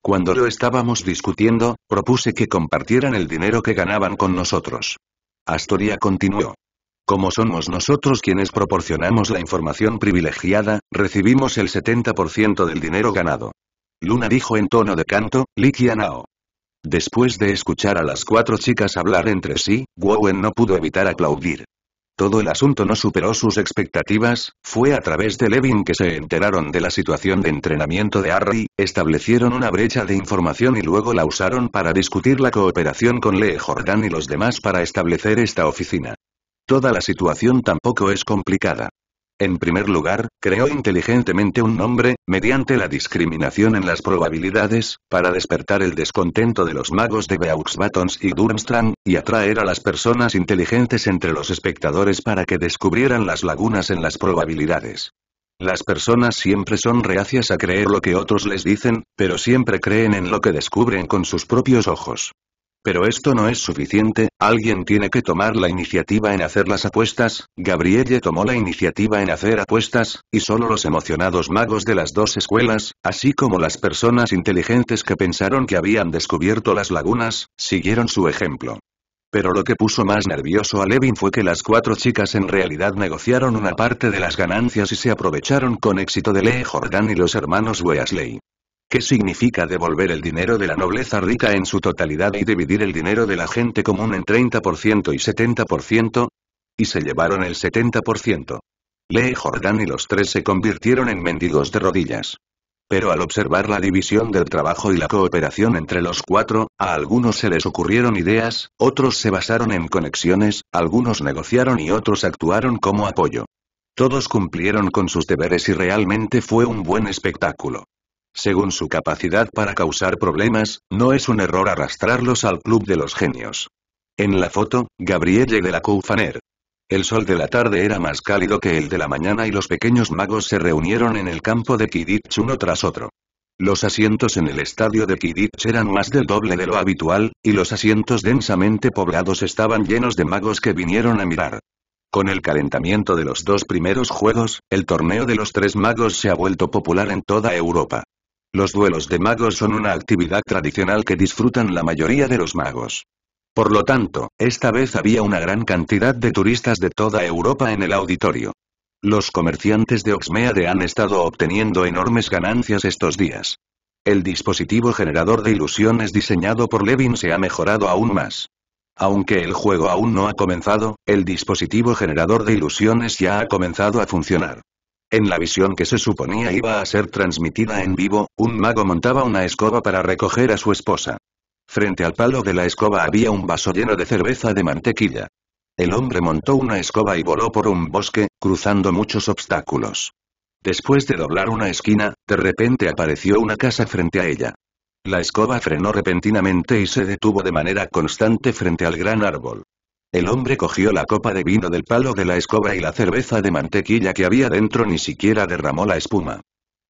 Cuando lo estábamos discutiendo, propuse que compartieran el dinero que ganaban con nosotros. Astoria continuó. Como somos nosotros quienes proporcionamos la información privilegiada, recibimos el 70% del dinero ganado. Luna dijo en tono de canto, Nao. Después de escuchar a las cuatro chicas hablar entre sí, Wowen no pudo evitar aplaudir. Todo el asunto no superó sus expectativas, fue a través de Levin que se enteraron de la situación de entrenamiento de Harry, establecieron una brecha de información y luego la usaron para discutir la cooperación con Lee Jordan y los demás para establecer esta oficina. Toda la situación tampoco es complicada. En primer lugar, creó inteligentemente un nombre, mediante la discriminación en las probabilidades, para despertar el descontento de los magos de Beauxbatons y Durmstrang, y atraer a las personas inteligentes entre los espectadores para que descubrieran las lagunas en las probabilidades. Las personas siempre son reacias a creer lo que otros les dicen, pero siempre creen en lo que descubren con sus propios ojos. Pero esto no es suficiente, alguien tiene que tomar la iniciativa en hacer las apuestas, Gabrielle tomó la iniciativa en hacer apuestas, y solo los emocionados magos de las dos escuelas, así como las personas inteligentes que pensaron que habían descubierto las lagunas, siguieron su ejemplo. Pero lo que puso más nervioso a Levin fue que las cuatro chicas en realidad negociaron una parte de las ganancias y se aprovecharon con éxito de Lee Jordan y los hermanos Weasley. ¿Qué significa devolver el dinero de la nobleza rica en su totalidad y dividir el dinero de la gente común en 30% y 70%, y se llevaron el 70%. Lee Jordan y los tres se convirtieron en mendigos de rodillas. Pero al observar la división del trabajo y la cooperación entre los cuatro, a algunos se les ocurrieron ideas, otros se basaron en conexiones, algunos negociaron y otros actuaron como apoyo. Todos cumplieron con sus deberes y realmente fue un buen espectáculo. Según su capacidad para causar problemas, no es un error arrastrarlos al club de los genios. En la foto, Gabrielle de la Koufaner. El sol de la tarde era más cálido que el de la mañana y los pequeños magos se reunieron en el campo de Kidditch uno tras otro. Los asientos en el estadio de Kidditch eran más del doble de lo habitual, y los asientos densamente poblados estaban llenos de magos que vinieron a mirar. Con el calentamiento de los dos primeros juegos, el torneo de los tres magos se ha vuelto popular en toda Europa. Los duelos de magos son una actividad tradicional que disfrutan la mayoría de los magos. Por lo tanto, esta vez había una gran cantidad de turistas de toda Europa en el auditorio. Los comerciantes de Oxmeade han estado obteniendo enormes ganancias estos días. El dispositivo generador de ilusiones diseñado por Levin se ha mejorado aún más. Aunque el juego aún no ha comenzado, el dispositivo generador de ilusiones ya ha comenzado a funcionar. En la visión que se suponía iba a ser transmitida en vivo, un mago montaba una escoba para recoger a su esposa. Frente al palo de la escoba había un vaso lleno de cerveza de mantequilla. El hombre montó una escoba y voló por un bosque, cruzando muchos obstáculos. Después de doblar una esquina, de repente apareció una casa frente a ella. La escoba frenó repentinamente y se detuvo de manera constante frente al gran árbol. El hombre cogió la copa de vino del palo de la escoba y la cerveza de mantequilla que había dentro ni siquiera derramó la espuma.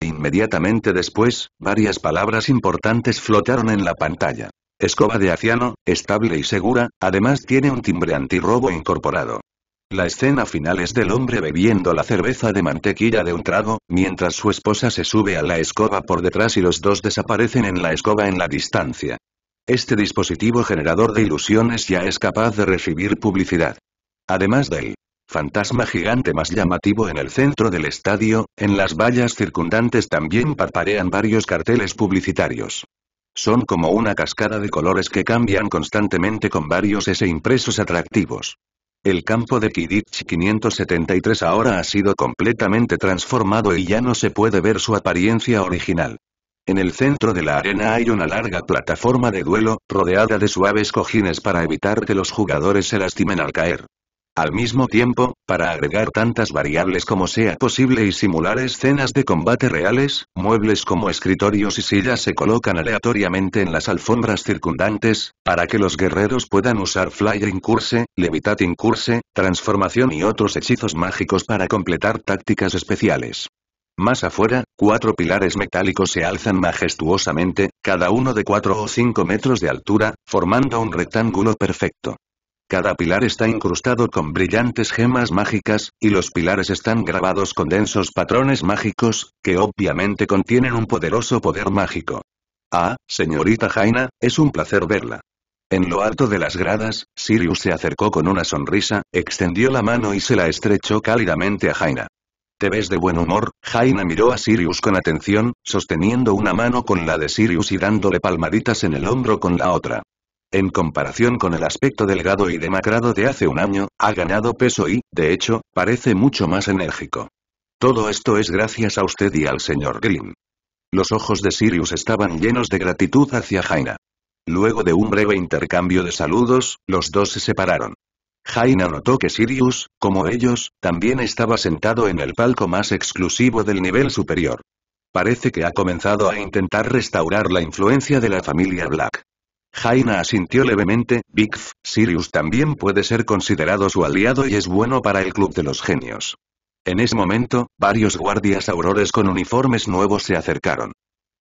Inmediatamente después, varias palabras importantes flotaron en la pantalla. Escoba de aciano, estable y segura, además tiene un timbre antirrobo incorporado. La escena final es del hombre bebiendo la cerveza de mantequilla de un trago, mientras su esposa se sube a la escoba por detrás y los dos desaparecen en la escoba en la distancia. Este dispositivo generador de ilusiones ya es capaz de recibir publicidad. Además del fantasma gigante más llamativo en el centro del estadio, en las vallas circundantes también parparean varios carteles publicitarios. Son como una cascada de colores que cambian constantemente con varios S impresos atractivos. El campo de Kidditch 573 ahora ha sido completamente transformado y ya no se puede ver su apariencia original. En el centro de la arena hay una larga plataforma de duelo, rodeada de suaves cojines para evitar que los jugadores se lastimen al caer. Al mismo tiempo, para agregar tantas variables como sea posible y simular escenas de combate reales, muebles como escritorios y sillas se colocan aleatoriamente en las alfombras circundantes, para que los guerreros puedan usar Flying Incurse, Levitating Curse, Transformación y otros hechizos mágicos para completar tácticas especiales. Más afuera, Cuatro pilares metálicos se alzan majestuosamente, cada uno de cuatro o cinco metros de altura, formando un rectángulo perfecto. Cada pilar está incrustado con brillantes gemas mágicas, y los pilares están grabados con densos patrones mágicos, que obviamente contienen un poderoso poder mágico. Ah, señorita Jaina, es un placer verla. En lo alto de las gradas, Sirius se acercó con una sonrisa, extendió la mano y se la estrechó cálidamente a Jaina. ¿Te ves de buen humor? Jaina miró a Sirius con atención, sosteniendo una mano con la de Sirius y dándole palmaditas en el hombro con la otra. En comparación con el aspecto delgado y demacrado de hace un año, ha ganado peso y, de hecho, parece mucho más enérgico. Todo esto es gracias a usted y al señor Green. Los ojos de Sirius estaban llenos de gratitud hacia Jaina. Luego de un breve intercambio de saludos, los dos se separaron. Jaina notó que Sirius, como ellos, también estaba sentado en el palco más exclusivo del nivel superior. Parece que ha comenzado a intentar restaurar la influencia de la familia Black. Jaina asintió levemente, Bigf, Sirius también puede ser considerado su aliado y es bueno para el Club de los Genios. En ese momento, varios guardias aurores con uniformes nuevos se acercaron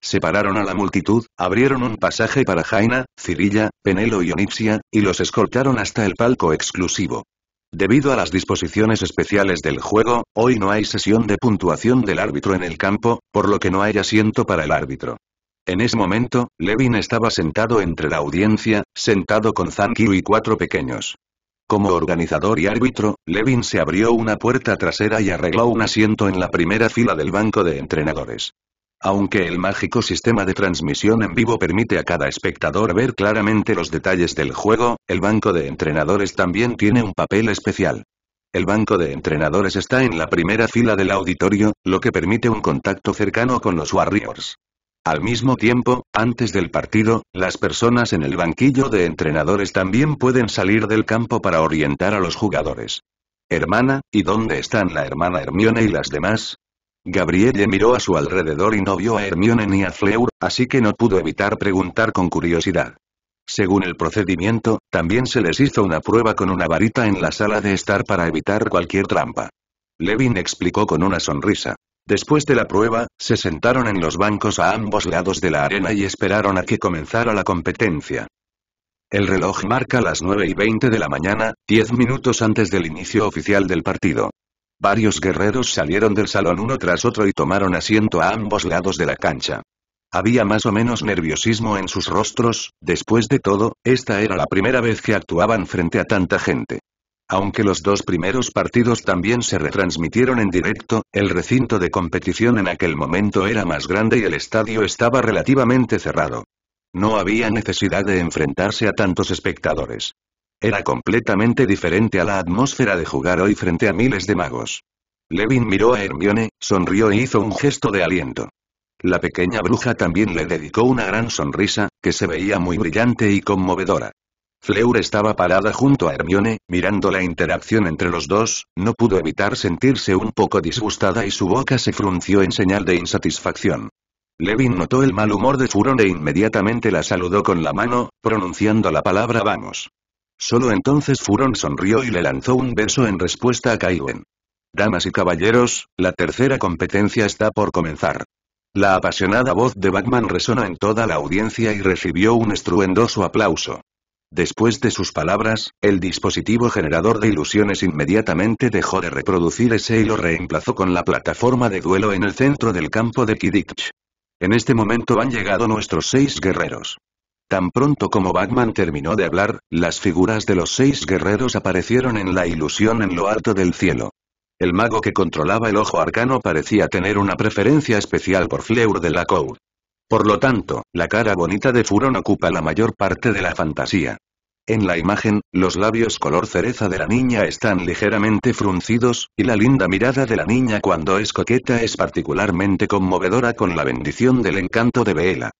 separaron a la multitud, abrieron un pasaje para Jaina, Cirilla, Penelo y Onipsia, y los escoltaron hasta el palco exclusivo. Debido a las disposiciones especiales del juego, hoy no hay sesión de puntuación del árbitro en el campo, por lo que no hay asiento para el árbitro. En ese momento, Levin estaba sentado entre la audiencia, sentado con Zankyu y cuatro pequeños. Como organizador y árbitro, Levin se abrió una puerta trasera y arregló un asiento en la primera fila del banco de entrenadores aunque el mágico sistema de transmisión en vivo permite a cada espectador ver claramente los detalles del juego, el banco de entrenadores también tiene un papel especial. El banco de entrenadores está en la primera fila del auditorio, lo que permite un contacto cercano con los Warriors. Al mismo tiempo, antes del partido, las personas en el banquillo de entrenadores también pueden salir del campo para orientar a los jugadores. Hermana, ¿y dónde están la hermana Hermione y las demás? Gabrielle miró a su alrededor y no vio a Hermione ni a Fleur, así que no pudo evitar preguntar con curiosidad. Según el procedimiento, también se les hizo una prueba con una varita en la sala de estar para evitar cualquier trampa. Levin explicó con una sonrisa. Después de la prueba, se sentaron en los bancos a ambos lados de la arena y esperaron a que comenzara la competencia. El reloj marca las 9 y 20 de la mañana, 10 minutos antes del inicio oficial del partido. Varios guerreros salieron del salón uno tras otro y tomaron asiento a ambos lados de la cancha. Había más o menos nerviosismo en sus rostros, después de todo, esta era la primera vez que actuaban frente a tanta gente. Aunque los dos primeros partidos también se retransmitieron en directo, el recinto de competición en aquel momento era más grande y el estadio estaba relativamente cerrado. No había necesidad de enfrentarse a tantos espectadores. Era completamente diferente a la atmósfera de jugar hoy frente a miles de magos. Levin miró a Hermione, sonrió e hizo un gesto de aliento. La pequeña bruja también le dedicó una gran sonrisa, que se veía muy brillante y conmovedora. Fleur estaba parada junto a Hermione, mirando la interacción entre los dos, no pudo evitar sentirse un poco disgustada y su boca se frunció en señal de insatisfacción. Levin notó el mal humor de Furón e inmediatamente la saludó con la mano, pronunciando la palabra vamos. Solo entonces Furon sonrió y le lanzó un beso en respuesta a Kaiwen. Damas y caballeros, la tercera competencia está por comenzar. La apasionada voz de Batman resonó en toda la audiencia y recibió un estruendoso aplauso. Después de sus palabras, el dispositivo generador de ilusiones inmediatamente dejó de reproducir ese y lo reemplazó con la plataforma de duelo en el centro del campo de Kidditch. En este momento han llegado nuestros seis guerreros. Tan pronto como Batman terminó de hablar, las figuras de los seis guerreros aparecieron en la ilusión en lo alto del cielo. El mago que controlaba el ojo arcano parecía tener una preferencia especial por Fleur de la Cour. Por lo tanto, la cara bonita de Furon ocupa la mayor parte de la fantasía. En la imagen, los labios color cereza de la niña están ligeramente fruncidos, y la linda mirada de la niña cuando es coqueta es particularmente conmovedora con la bendición del encanto de Vela.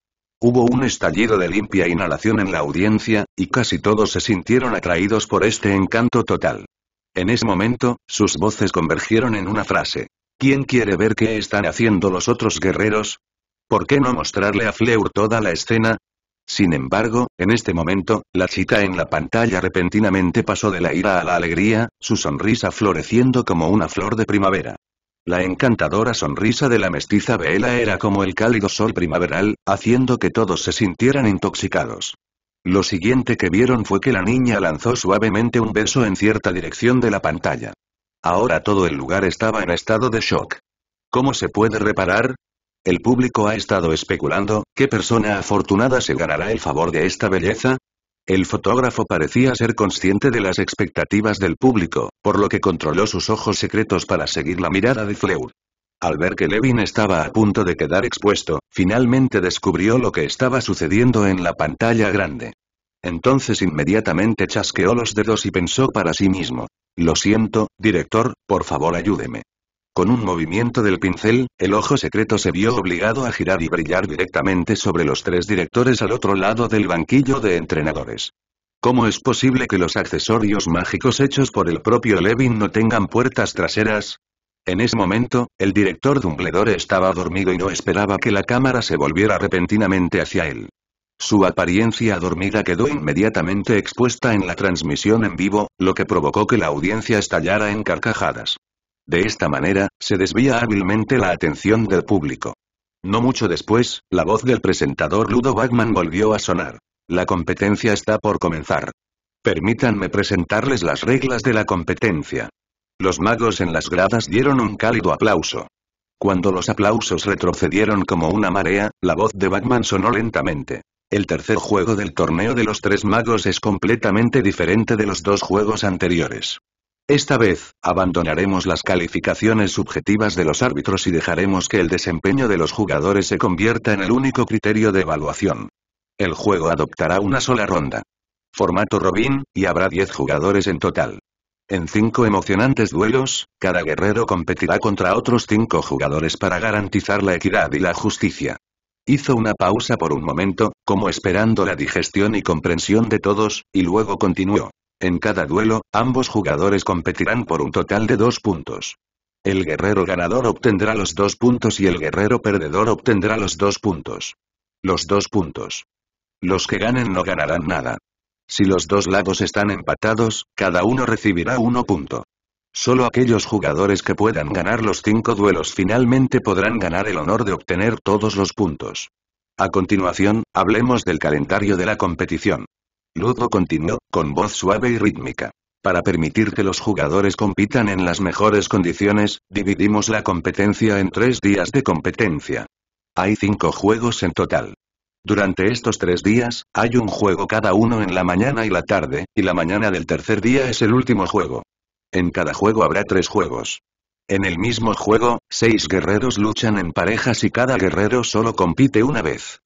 Hubo un estallido de limpia inhalación en la audiencia, y casi todos se sintieron atraídos por este encanto total. En ese momento, sus voces convergieron en una frase. ¿Quién quiere ver qué están haciendo los otros guerreros? ¿Por qué no mostrarle a Fleur toda la escena? Sin embargo, en este momento, la chica en la pantalla repentinamente pasó de la ira a la alegría, su sonrisa floreciendo como una flor de primavera. La encantadora sonrisa de la mestiza Vela era como el cálido sol primaveral, haciendo que todos se sintieran intoxicados. Lo siguiente que vieron fue que la niña lanzó suavemente un beso en cierta dirección de la pantalla. Ahora todo el lugar estaba en estado de shock. ¿Cómo se puede reparar? El público ha estado especulando, ¿qué persona afortunada se ganará el favor de esta belleza? El fotógrafo parecía ser consciente de las expectativas del público, por lo que controló sus ojos secretos para seguir la mirada de Fleur. Al ver que Levin estaba a punto de quedar expuesto, finalmente descubrió lo que estaba sucediendo en la pantalla grande. Entonces inmediatamente chasqueó los dedos y pensó para sí mismo. Lo siento, director, por favor ayúdeme. Con un movimiento del pincel, el ojo secreto se vio obligado a girar y brillar directamente sobre los tres directores al otro lado del banquillo de entrenadores. ¿Cómo es posible que los accesorios mágicos hechos por el propio Levin no tengan puertas traseras? En ese momento, el director Dumbledore estaba dormido y no esperaba que la cámara se volviera repentinamente hacia él. Su apariencia dormida quedó inmediatamente expuesta en la transmisión en vivo, lo que provocó que la audiencia estallara en carcajadas. De esta manera, se desvía hábilmente la atención del público. No mucho después, la voz del presentador Ludo Bachman volvió a sonar. La competencia está por comenzar. Permítanme presentarles las reglas de la competencia. Los magos en las gradas dieron un cálido aplauso. Cuando los aplausos retrocedieron como una marea, la voz de Batman sonó lentamente. El tercer juego del torneo de los tres magos es completamente diferente de los dos juegos anteriores. Esta vez, abandonaremos las calificaciones subjetivas de los árbitros y dejaremos que el desempeño de los jugadores se convierta en el único criterio de evaluación. El juego adoptará una sola ronda. Formato Robin, y habrá 10 jugadores en total. En 5 emocionantes duelos, cada guerrero competirá contra otros cinco jugadores para garantizar la equidad y la justicia. Hizo una pausa por un momento, como esperando la digestión y comprensión de todos, y luego continuó. En cada duelo, ambos jugadores competirán por un total de dos puntos. El guerrero ganador obtendrá los dos puntos y el guerrero perdedor obtendrá los dos puntos. Los dos puntos. Los que ganen no ganarán nada. Si los dos lados están empatados, cada uno recibirá uno punto. Solo aquellos jugadores que puedan ganar los cinco duelos finalmente podrán ganar el honor de obtener todos los puntos. A continuación, hablemos del calendario de la competición. Ludo continuó, con voz suave y rítmica. Para permitir que los jugadores compitan en las mejores condiciones, dividimos la competencia en tres días de competencia. Hay cinco juegos en total. Durante estos tres días, hay un juego cada uno en la mañana y la tarde, y la mañana del tercer día es el último juego. En cada juego habrá tres juegos. En el mismo juego, seis guerreros luchan en parejas y cada guerrero solo compite una vez.